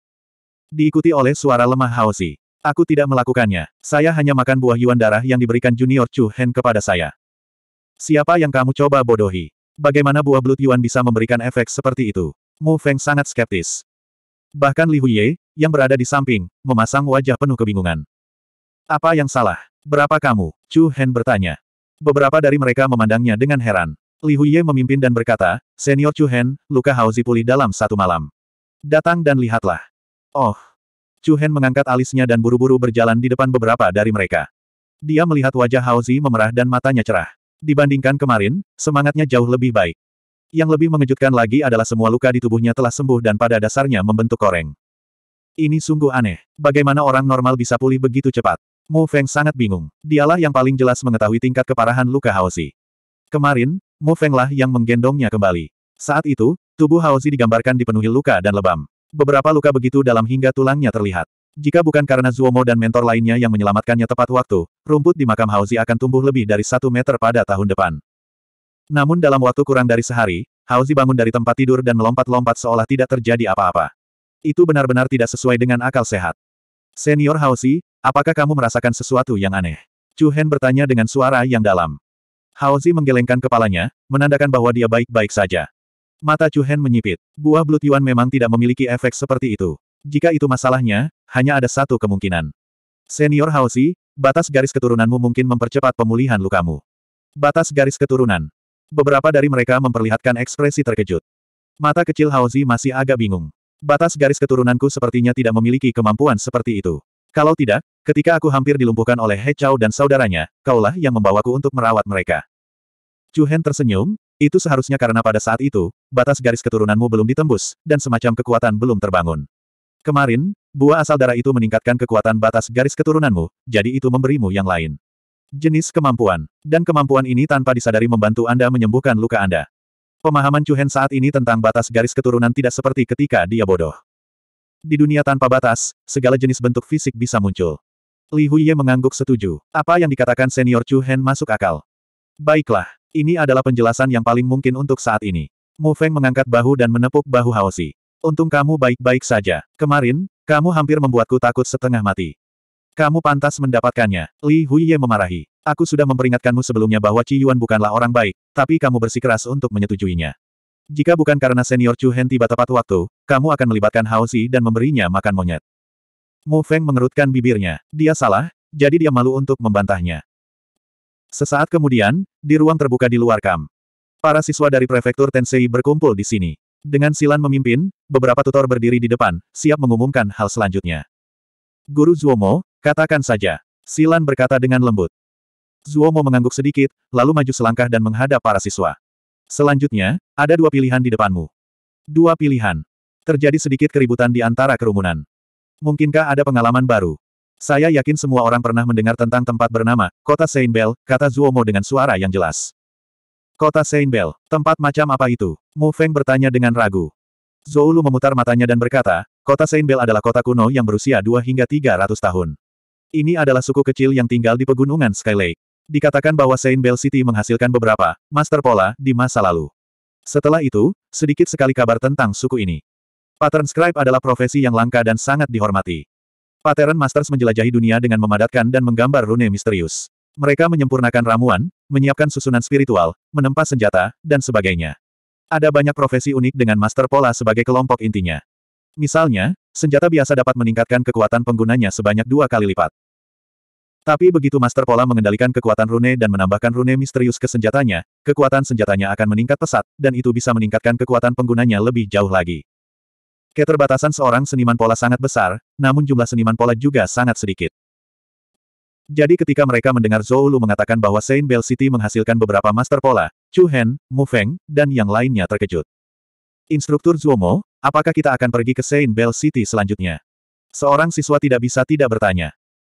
Diikuti oleh suara lemah Haosi. Aku tidak melakukannya. Saya hanya makan buah yuan darah yang diberikan junior Chu Hen kepada saya. Siapa yang kamu coba bodohi? Bagaimana buah belut yuan bisa memberikan efek seperti itu? Mu Feng sangat skeptis. Bahkan Li Huye, yang berada di samping, memasang wajah penuh kebingungan. Apa yang salah? Berapa kamu? Chu Hen bertanya. Beberapa dari mereka memandangnya dengan heran. Li Huye memimpin dan berkata, Senior Chu Hen, luka Hao pulih dalam satu malam. Datang dan lihatlah. Oh. Chu Hen mengangkat alisnya dan buru-buru berjalan di depan beberapa dari mereka. Dia melihat wajah Hao Zi memerah dan matanya cerah. Dibandingkan kemarin, semangatnya jauh lebih baik. Yang lebih mengejutkan lagi adalah semua luka di tubuhnya telah sembuh dan pada dasarnya membentuk koreng. Ini sungguh aneh. Bagaimana orang normal bisa pulih begitu cepat? Mu Feng sangat bingung. Dialah yang paling jelas mengetahui tingkat keparahan luka Hao Zi. Kemarin, Mu Feng lah yang menggendongnya kembali. Saat itu, tubuh Hao Zi digambarkan dipenuhi luka dan lebam. Beberapa luka begitu dalam hingga tulangnya terlihat. Jika bukan karena Zuomo dan mentor lainnya yang menyelamatkannya tepat waktu, rumput di makam Haozi akan tumbuh lebih dari satu meter pada tahun depan. Namun dalam waktu kurang dari sehari, Haozi bangun dari tempat tidur dan melompat-lompat seolah tidak terjadi apa-apa. Itu benar-benar tidak sesuai dengan akal sehat. Senior Haozi, apakah kamu merasakan sesuatu yang aneh? Chu Hen bertanya dengan suara yang dalam. Haozi menggelengkan kepalanya, menandakan bahwa dia baik-baik saja. Mata Chu Hen menyipit. Buah Blue Yuan memang tidak memiliki efek seperti itu. Jika itu masalahnya, hanya ada satu kemungkinan. Senior Haosi, batas garis keturunanmu mungkin mempercepat pemulihan lukamu. Batas garis keturunan. Beberapa dari mereka memperlihatkan ekspresi terkejut. Mata kecil Haozi masih agak bingung. Batas garis keturunanku sepertinya tidak memiliki kemampuan seperti itu. Kalau tidak, ketika aku hampir dilumpuhkan oleh He Chao dan saudaranya, kaulah yang membawaku untuk merawat mereka. Chu Hen tersenyum, itu seharusnya karena pada saat itu, batas garis keturunanmu belum ditembus, dan semacam kekuatan belum terbangun. Kemarin, buah asal darah itu meningkatkan kekuatan batas garis keturunanmu, jadi itu memberimu yang lain. Jenis kemampuan. Dan kemampuan ini tanpa disadari membantu Anda menyembuhkan luka Anda. Pemahaman Cuhen saat ini tentang batas garis keturunan tidak seperti ketika dia bodoh. Di dunia tanpa batas, segala jenis bentuk fisik bisa muncul. Li Huiye mengangguk setuju. Apa yang dikatakan senior Chu Hen masuk akal. Baiklah, ini adalah penjelasan yang paling mungkin untuk saat ini. Mu Feng mengangkat bahu dan menepuk bahu Haosi. Untung kamu baik-baik saja. Kemarin, kamu hampir membuatku takut setengah mati. Kamu pantas mendapatkannya. Li Huiye memarahi. Aku sudah memperingatkanmu sebelumnya bahwa Ci Yuan bukanlah orang baik, tapi kamu bersikeras untuk menyetujuinya. Jika bukan karena senior Chu Hen tiba tepat waktu, kamu akan melibatkan Haosi dan memberinya makan monyet. Mu Feng mengerutkan bibirnya. Dia salah, jadi dia malu untuk membantahnya. Sesaat kemudian, di ruang terbuka di luar kam. Para siswa dari prefektur Tensei berkumpul di sini. Dengan Silan memimpin, beberapa tutor berdiri di depan, siap mengumumkan hal selanjutnya. Guru Zuomo, katakan saja. Silan berkata dengan lembut. Zuomo mengangguk sedikit, lalu maju selangkah dan menghadap para siswa. Selanjutnya, ada dua pilihan di depanmu. Dua pilihan. Terjadi sedikit keributan di antara kerumunan. Mungkinkah ada pengalaman baru? Saya yakin semua orang pernah mendengar tentang tempat bernama, Kota Saint Bell, kata Zuomo dengan suara yang jelas. Kota Saint Bell, tempat macam apa itu? Mu Feng bertanya dengan ragu. Lu memutar matanya dan berkata, Kota Saint Bell adalah kota kuno yang berusia 2 hingga 300 tahun. Ini adalah suku kecil yang tinggal di pegunungan Sky Lake. Dikatakan bahwa Saint Bell City menghasilkan beberapa master pola di masa lalu. Setelah itu, sedikit sekali kabar tentang suku ini. Pattern Scribe adalah profesi yang langka dan sangat dihormati. Pattern Masters menjelajahi dunia dengan memadatkan dan menggambar rune misterius. Mereka menyempurnakan ramuan, menyiapkan susunan spiritual, menempa senjata, dan sebagainya. Ada banyak profesi unik dengan master pola sebagai kelompok intinya. Misalnya, senjata biasa dapat meningkatkan kekuatan penggunanya sebanyak dua kali lipat. Tapi begitu Master Pola mengendalikan kekuatan rune dan menambahkan rune misterius ke senjatanya, kekuatan senjatanya akan meningkat pesat, dan itu bisa meningkatkan kekuatan penggunanya lebih jauh lagi. Keterbatasan seorang seniman pola sangat besar, namun jumlah seniman pola juga sangat sedikit. Jadi ketika mereka mendengar Zhou Lu mengatakan bahwa Saint Bell City menghasilkan beberapa master pola, Chu Hen, Mu Feng, dan yang lainnya terkejut. Instruktur Zuomo, apakah kita akan pergi ke Saint Bell City selanjutnya? Seorang siswa tidak bisa tidak bertanya.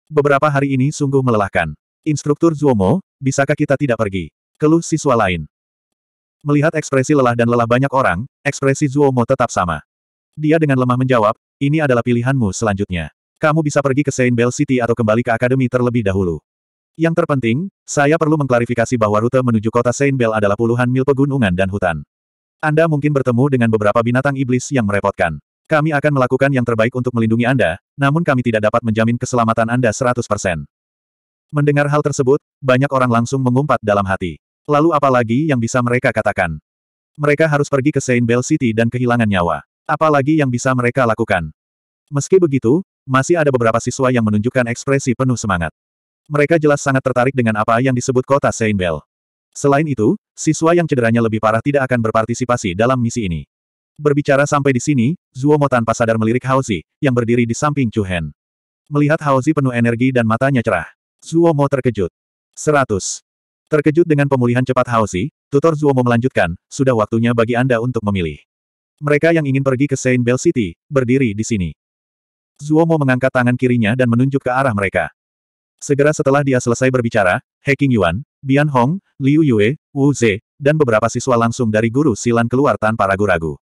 Beberapa hari ini sungguh melelahkan. Instruktur Zuomo, bisakah kita tidak pergi? Keluh siswa lain. Melihat ekspresi lelah dan lelah banyak orang, ekspresi Zuomo tetap sama. Dia dengan lemah menjawab, ini adalah pilihanmu selanjutnya. Kamu bisa pergi ke Saint Bell City atau kembali ke Akademi terlebih dahulu. Yang terpenting, saya perlu mengklarifikasi bahwa rute menuju kota Saint Bell adalah puluhan mil pegunungan dan hutan. Anda mungkin bertemu dengan beberapa binatang iblis yang merepotkan. Kami akan melakukan yang terbaik untuk melindungi Anda, namun kami tidak dapat menjamin keselamatan Anda 100%. Mendengar hal tersebut, banyak orang langsung mengumpat dalam hati. Lalu apa lagi yang bisa mereka katakan? Mereka harus pergi ke Saint Bell City dan kehilangan nyawa. Apalagi yang bisa mereka lakukan. Meski begitu, masih ada beberapa siswa yang menunjukkan ekspresi penuh semangat. Mereka jelas sangat tertarik dengan apa yang disebut kota Saint Bell. Selain itu, siswa yang cederanya lebih parah tidak akan berpartisipasi dalam misi ini. Berbicara sampai di sini, Zuomo tanpa sadar melirik Haozi, yang berdiri di samping Chu Hen. Melihat Haozi penuh energi dan matanya cerah, Zuomo terkejut. 100. Terkejut dengan pemulihan cepat Haozi, tutor Zuomo melanjutkan, sudah waktunya bagi Anda untuk memilih. Mereka yang ingin pergi ke Saint Bell City, berdiri di sini. Zuomo mengangkat tangan kirinya dan menunjuk ke arah mereka. Segera setelah dia selesai berbicara, He Yuan, Bian Hong, Liu Yue, Wu Ze, dan beberapa siswa langsung dari guru silan keluar tanpa ragu-ragu.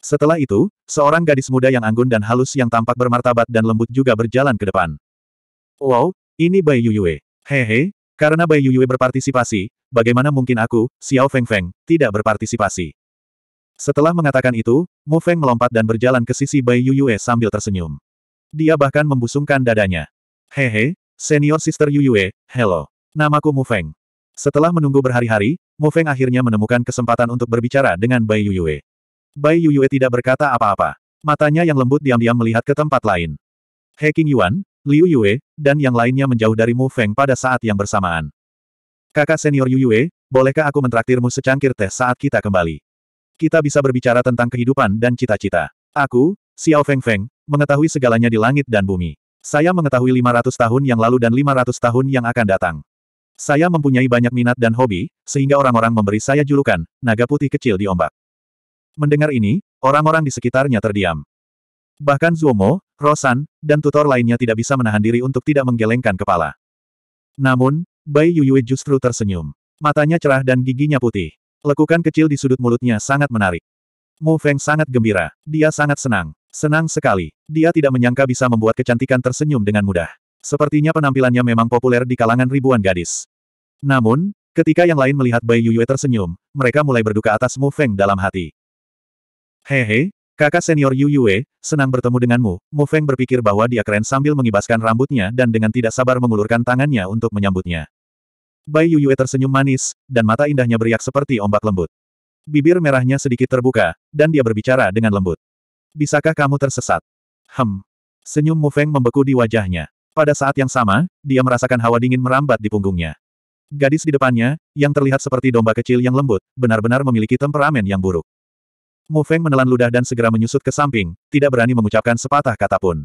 Setelah itu, seorang gadis muda yang anggun dan halus yang tampak bermartabat dan lembut juga berjalan ke depan. Wow, ini Bai Yuyue. Hehe, karena Bai Yue berpartisipasi, bagaimana mungkin aku, Xiao Feng Feng, tidak berpartisipasi. Setelah mengatakan itu, Mu Feng melompat dan berjalan ke sisi Bai Yuyue sambil tersenyum. Dia bahkan membusungkan dadanya. Hehe, senior sister Yuyue, hello. Namaku Mu Feng. Setelah menunggu berhari-hari, Mu Feng akhirnya menemukan kesempatan untuk berbicara dengan Bai Yuyue. Bai Yuyue tidak berkata apa-apa. Matanya yang lembut diam-diam melihat ke tempat lain. He King Yuan, Liu Yue, dan yang lainnya menjauh dari Mu Feng pada saat yang bersamaan. Kakak senior Yue, bolehkah aku mentraktirmu secangkir teh saat kita kembali? kita bisa berbicara tentang kehidupan dan cita-cita. Aku, Xiao Feng Feng, mengetahui segalanya di langit dan bumi. Saya mengetahui 500 tahun yang lalu dan 500 tahun yang akan datang. Saya mempunyai banyak minat dan hobi, sehingga orang-orang memberi saya julukan, naga putih kecil di ombak. Mendengar ini, orang-orang di sekitarnya terdiam. Bahkan Zuomo, Rosan, dan tutor lainnya tidak bisa menahan diri untuk tidak menggelengkan kepala. Namun, Bai Yuyue justru tersenyum. Matanya cerah dan giginya putih. Lekukan kecil di sudut mulutnya sangat menarik. Mu Feng sangat gembira. Dia sangat senang. Senang sekali. Dia tidak menyangka bisa membuat kecantikan tersenyum dengan mudah. Sepertinya penampilannya memang populer di kalangan ribuan gadis. Namun, ketika yang lain melihat Bai Yuyue tersenyum, mereka mulai berduka atas Mu Feng dalam hati. Hehe, kakak senior Yuyue, senang bertemu denganmu. Mu Feng berpikir bahwa dia keren sambil mengibaskan rambutnya dan dengan tidak sabar mengulurkan tangannya untuk menyambutnya. Bai Yuyue tersenyum manis, dan mata indahnya beriak seperti ombak lembut. Bibir merahnya sedikit terbuka, dan dia berbicara dengan lembut. Bisakah kamu tersesat? Hem. Senyum Mu Feng membeku di wajahnya. Pada saat yang sama, dia merasakan hawa dingin merambat di punggungnya. Gadis di depannya, yang terlihat seperti domba kecil yang lembut, benar-benar memiliki temperamen yang buruk. Mu Feng menelan ludah dan segera menyusut ke samping, tidak berani mengucapkan sepatah kata pun.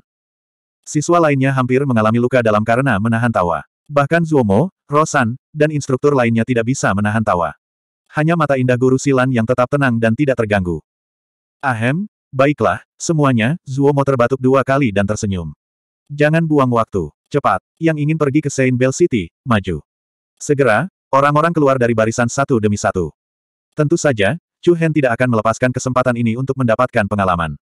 Siswa lainnya hampir mengalami luka dalam karena menahan tawa. Bahkan Zuomo, Rosan, dan instruktur lainnya tidak bisa menahan tawa. Hanya mata indah guru Silan yang tetap tenang dan tidak terganggu. Ahem, baiklah, semuanya, Zuomo terbatuk dua kali dan tersenyum. Jangan buang waktu. Cepat, yang ingin pergi ke Saint Bell City, maju. Segera, orang-orang keluar dari barisan satu demi satu. Tentu saja, Chu Hen tidak akan melepaskan kesempatan ini untuk mendapatkan pengalaman.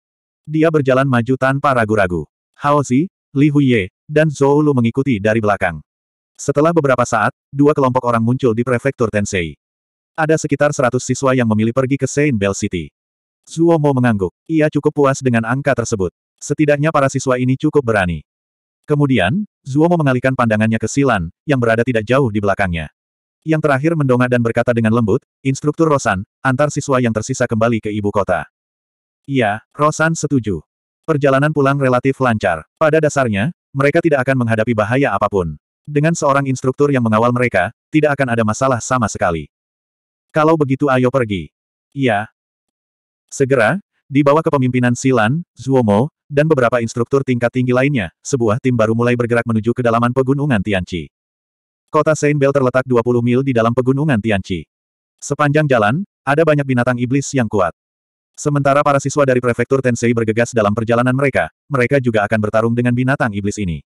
Dia berjalan maju tanpa ragu-ragu. Hao Zi, Li Huye, dan Zhou Lu mengikuti dari belakang. Setelah beberapa saat, dua kelompok orang muncul di prefektur Tensei. Ada sekitar 100 siswa yang memilih pergi ke Saint Bell City. Zuomo Mo mengangguk. Ia cukup puas dengan angka tersebut. Setidaknya para siswa ini cukup berani. Kemudian, Zuomo mengalihkan pandangannya ke Silan, yang berada tidak jauh di belakangnya. Yang terakhir mendongak dan berkata dengan lembut, Instruktur Rosan, antar siswa yang tersisa kembali ke ibu kota. Iya, Rosan setuju. Perjalanan pulang relatif lancar. Pada dasarnya, mereka tidak akan menghadapi bahaya apapun. Dengan seorang instruktur yang mengawal mereka, tidak akan ada masalah sama sekali. Kalau begitu ayo pergi. Iya. Segera, di bawah kepemimpinan Silan, Zuomo, dan beberapa instruktur tingkat tinggi lainnya, sebuah tim baru mulai bergerak menuju kedalaman pegunungan Tianchi. Kota Saint Bell terletak 20 mil di dalam pegunungan Tianchi. Sepanjang jalan, ada banyak binatang iblis yang kuat. Sementara para siswa dari prefektur Tensei bergegas dalam perjalanan mereka, mereka juga akan bertarung dengan binatang iblis ini.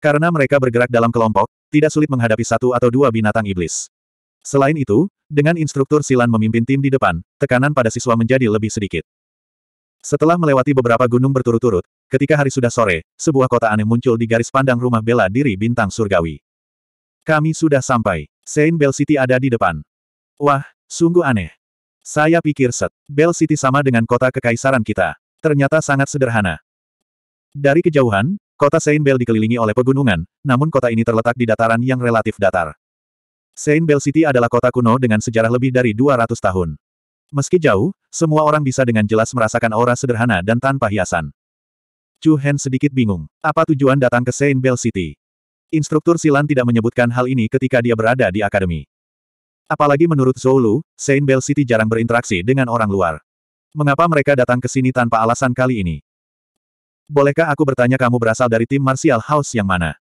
Karena mereka bergerak dalam kelompok, tidak sulit menghadapi satu atau dua binatang iblis. Selain itu, dengan instruktur Silan memimpin tim di depan, tekanan pada siswa menjadi lebih sedikit. Setelah melewati beberapa gunung berturut-turut, ketika hari sudah sore, sebuah kota aneh muncul di garis pandang rumah bela diri bintang surgawi. Kami sudah sampai. Saint Bell City ada di depan. Wah, sungguh aneh. Saya pikir set, Bell City sama dengan kota kekaisaran kita. Ternyata sangat sederhana. Dari kejauhan, Kota Saint Bell dikelilingi oleh pegunungan, namun kota ini terletak di dataran yang relatif datar. Saint Bell City adalah kota kuno dengan sejarah lebih dari 200 tahun. Meski jauh, semua orang bisa dengan jelas merasakan aura sederhana dan tanpa hiasan. Chu Hen sedikit bingung. Apa tujuan datang ke Saint Bell City? Instruktur Silan tidak menyebutkan hal ini ketika dia berada di akademi. Apalagi menurut Zoulu, Lu, Saint Bell City jarang berinteraksi dengan orang luar. Mengapa mereka datang ke sini tanpa alasan kali ini? bolehkah aku bertanya kamu berasal dari tim Martial House yang mana?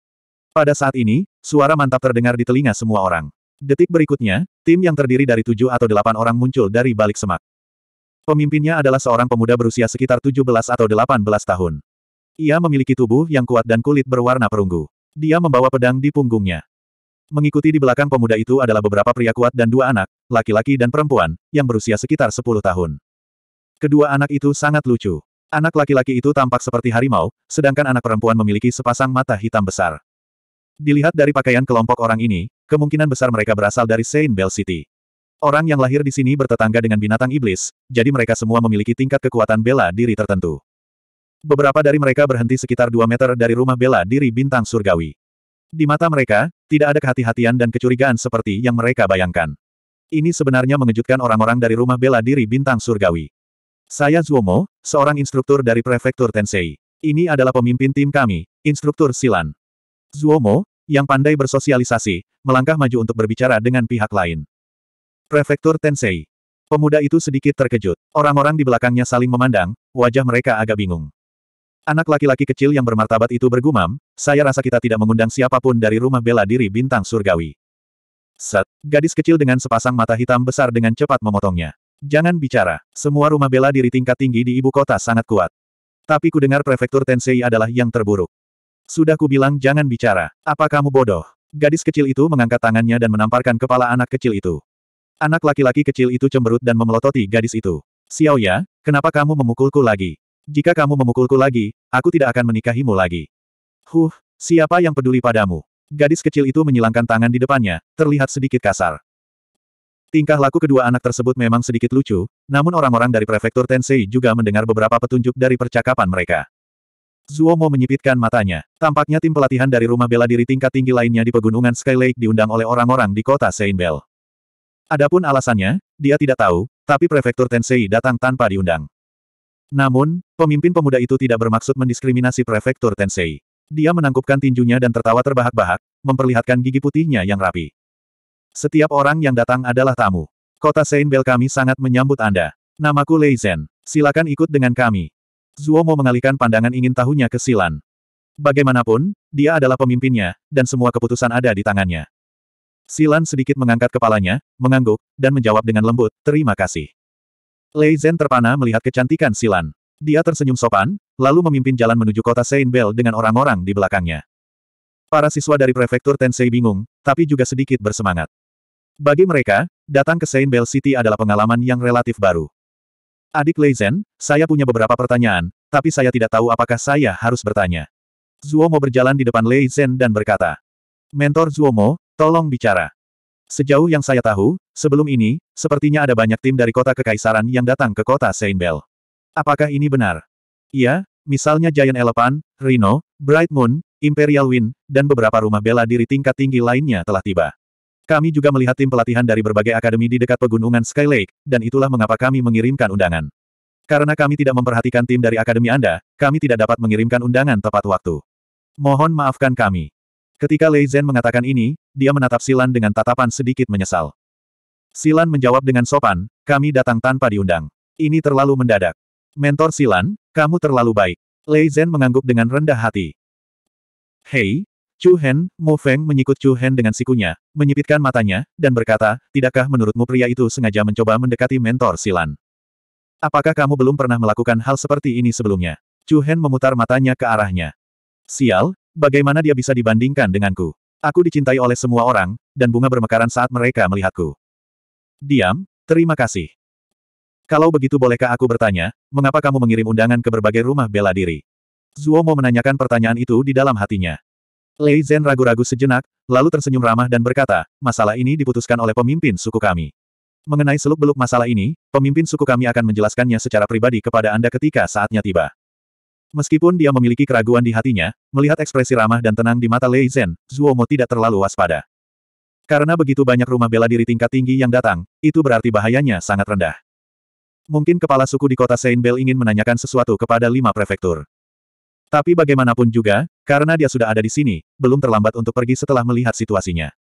Pada saat ini, suara mantap terdengar di telinga semua orang. Detik berikutnya, tim yang terdiri dari tujuh atau delapan orang muncul dari balik semak. Pemimpinnya adalah seorang pemuda berusia sekitar 17 atau 18 tahun. Ia memiliki tubuh yang kuat dan kulit berwarna perunggu. Dia membawa pedang di punggungnya. Mengikuti di belakang pemuda itu adalah beberapa pria kuat dan dua anak, laki-laki dan perempuan, yang berusia sekitar 10 tahun. Kedua anak itu sangat lucu. Anak laki-laki itu tampak seperti harimau, sedangkan anak perempuan memiliki sepasang mata hitam besar. Dilihat dari pakaian kelompok orang ini, kemungkinan besar mereka berasal dari Saint Bell City. Orang yang lahir di sini bertetangga dengan binatang iblis, jadi mereka semua memiliki tingkat kekuatan bela diri tertentu. Beberapa dari mereka berhenti sekitar 2 meter dari rumah bela diri bintang surgawi. Di mata mereka, tidak ada kehati-hatian dan kecurigaan seperti yang mereka bayangkan. Ini sebenarnya mengejutkan orang-orang dari rumah bela diri bintang surgawi. Saya Zuomo, seorang instruktur dari Prefektur Tensei. Ini adalah pemimpin tim kami, Instruktur Silan. Zuomo, yang pandai bersosialisasi, melangkah maju untuk berbicara dengan pihak lain. Prefektur Tensei. Pemuda itu sedikit terkejut. Orang-orang di belakangnya saling memandang, wajah mereka agak bingung. Anak laki-laki kecil yang bermartabat itu bergumam, saya rasa kita tidak mengundang siapapun dari rumah bela diri bintang surgawi. Set, gadis kecil dengan sepasang mata hitam besar dengan cepat memotongnya. Jangan bicara, semua rumah bela diri tingkat tinggi di ibu kota sangat kuat. Tapi kudengar prefektur Tensei adalah yang terburuk. Sudah kubilang jangan bicara, apa kamu bodoh? Gadis kecil itu mengangkat tangannya dan menamparkan kepala anak kecil itu. Anak laki-laki kecil itu cemberut dan memelototi gadis itu. Xiao Ya, kenapa kamu memukulku lagi? Jika kamu memukulku lagi, aku tidak akan menikahimu lagi. Huh, siapa yang peduli padamu? Gadis kecil itu menyilangkan tangan di depannya, terlihat sedikit kasar. Tingkah laku kedua anak tersebut memang sedikit lucu, namun orang-orang dari prefektur Tensei juga mendengar beberapa petunjuk dari percakapan mereka. Zuomo menyipitkan matanya. Tampaknya tim pelatihan dari rumah bela diri tingkat tinggi lainnya di pegunungan Sky Lake diundang oleh orang-orang di kota Seinbel. Adapun alasannya, dia tidak tahu, tapi prefektur Tensei datang tanpa diundang. Namun, pemimpin pemuda itu tidak bermaksud mendiskriminasi prefektur Tensei. Dia menangkupkan tinjunya dan tertawa terbahak-bahak, memperlihatkan gigi putihnya yang rapi. Setiap orang yang datang adalah tamu. Kota Saint Bel kami sangat menyambut Anda. Namaku Lei Zhen. Silakan ikut dengan kami. Zuo Mo mengalihkan pandangan ingin tahunya ke Silan. Bagaimanapun, dia adalah pemimpinnya, dan semua keputusan ada di tangannya. Silan sedikit mengangkat kepalanya, mengangguk, dan menjawab dengan lembut, terima kasih. Lei Zhen terpana melihat kecantikan Silan. Dia tersenyum sopan, lalu memimpin jalan menuju kota Saint Bell dengan orang-orang di belakangnya. Para siswa dari prefektur Tensei bingung, tapi juga sedikit bersemangat. Bagi mereka, datang ke Saint Bell City adalah pengalaman yang relatif baru. Adik Leizen, saya punya beberapa pertanyaan, tapi saya tidak tahu apakah saya harus bertanya. Zuomo berjalan di depan Leizen dan berkata, Mentor Zuomo, tolong bicara. Sejauh yang saya tahu, sebelum ini, sepertinya ada banyak tim dari kota kekaisaran yang datang ke kota Saint Bell. Apakah ini benar? Iya, misalnya Giant Elephant, Rhino, Bright Moon, Imperial Wind, dan beberapa rumah bela diri tingkat tinggi lainnya telah tiba. Kami juga melihat tim pelatihan dari berbagai akademi di dekat pegunungan Sky Lake, dan itulah mengapa kami mengirimkan undangan. Karena kami tidak memperhatikan tim dari akademi Anda, kami tidak dapat mengirimkan undangan tepat waktu. Mohon maafkan kami. Ketika Lei Zhen mengatakan ini, dia menatap Silan dengan tatapan sedikit menyesal. Silan menjawab dengan sopan, kami datang tanpa diundang. Ini terlalu mendadak. Mentor Silan, kamu terlalu baik. Lei Zhen mengangguk dengan rendah hati. Hei, Chu Hen, Mo Feng menyikut Chu Hen dengan sikunya, menyipitkan matanya, dan berkata, tidakkah menurutmu pria itu sengaja mencoba mendekati mentor Silan? Apakah kamu belum pernah melakukan hal seperti ini sebelumnya? Chu Hen memutar matanya ke arahnya. Sial, bagaimana dia bisa dibandingkan denganku? Aku dicintai oleh semua orang, dan bunga bermekaran saat mereka melihatku. Diam, terima kasih. Kalau begitu bolehkah aku bertanya, mengapa kamu mengirim undangan ke berbagai rumah bela diri? Mo menanyakan pertanyaan itu di dalam hatinya. Lei Zhen ragu-ragu sejenak, lalu tersenyum ramah dan berkata, masalah ini diputuskan oleh pemimpin suku kami. Mengenai seluk-beluk masalah ini, pemimpin suku kami akan menjelaskannya secara pribadi kepada Anda ketika saatnya tiba. Meskipun dia memiliki keraguan di hatinya, melihat ekspresi ramah dan tenang di mata Lei Zhen, Zuomo tidak terlalu waspada. Karena begitu banyak rumah bela diri tingkat tinggi yang datang, itu berarti bahayanya sangat rendah. Mungkin kepala suku di kota Saint Bell ingin menanyakan sesuatu kepada lima prefektur. Tapi bagaimanapun juga, karena dia sudah ada di sini, belum terlambat untuk pergi setelah melihat situasinya.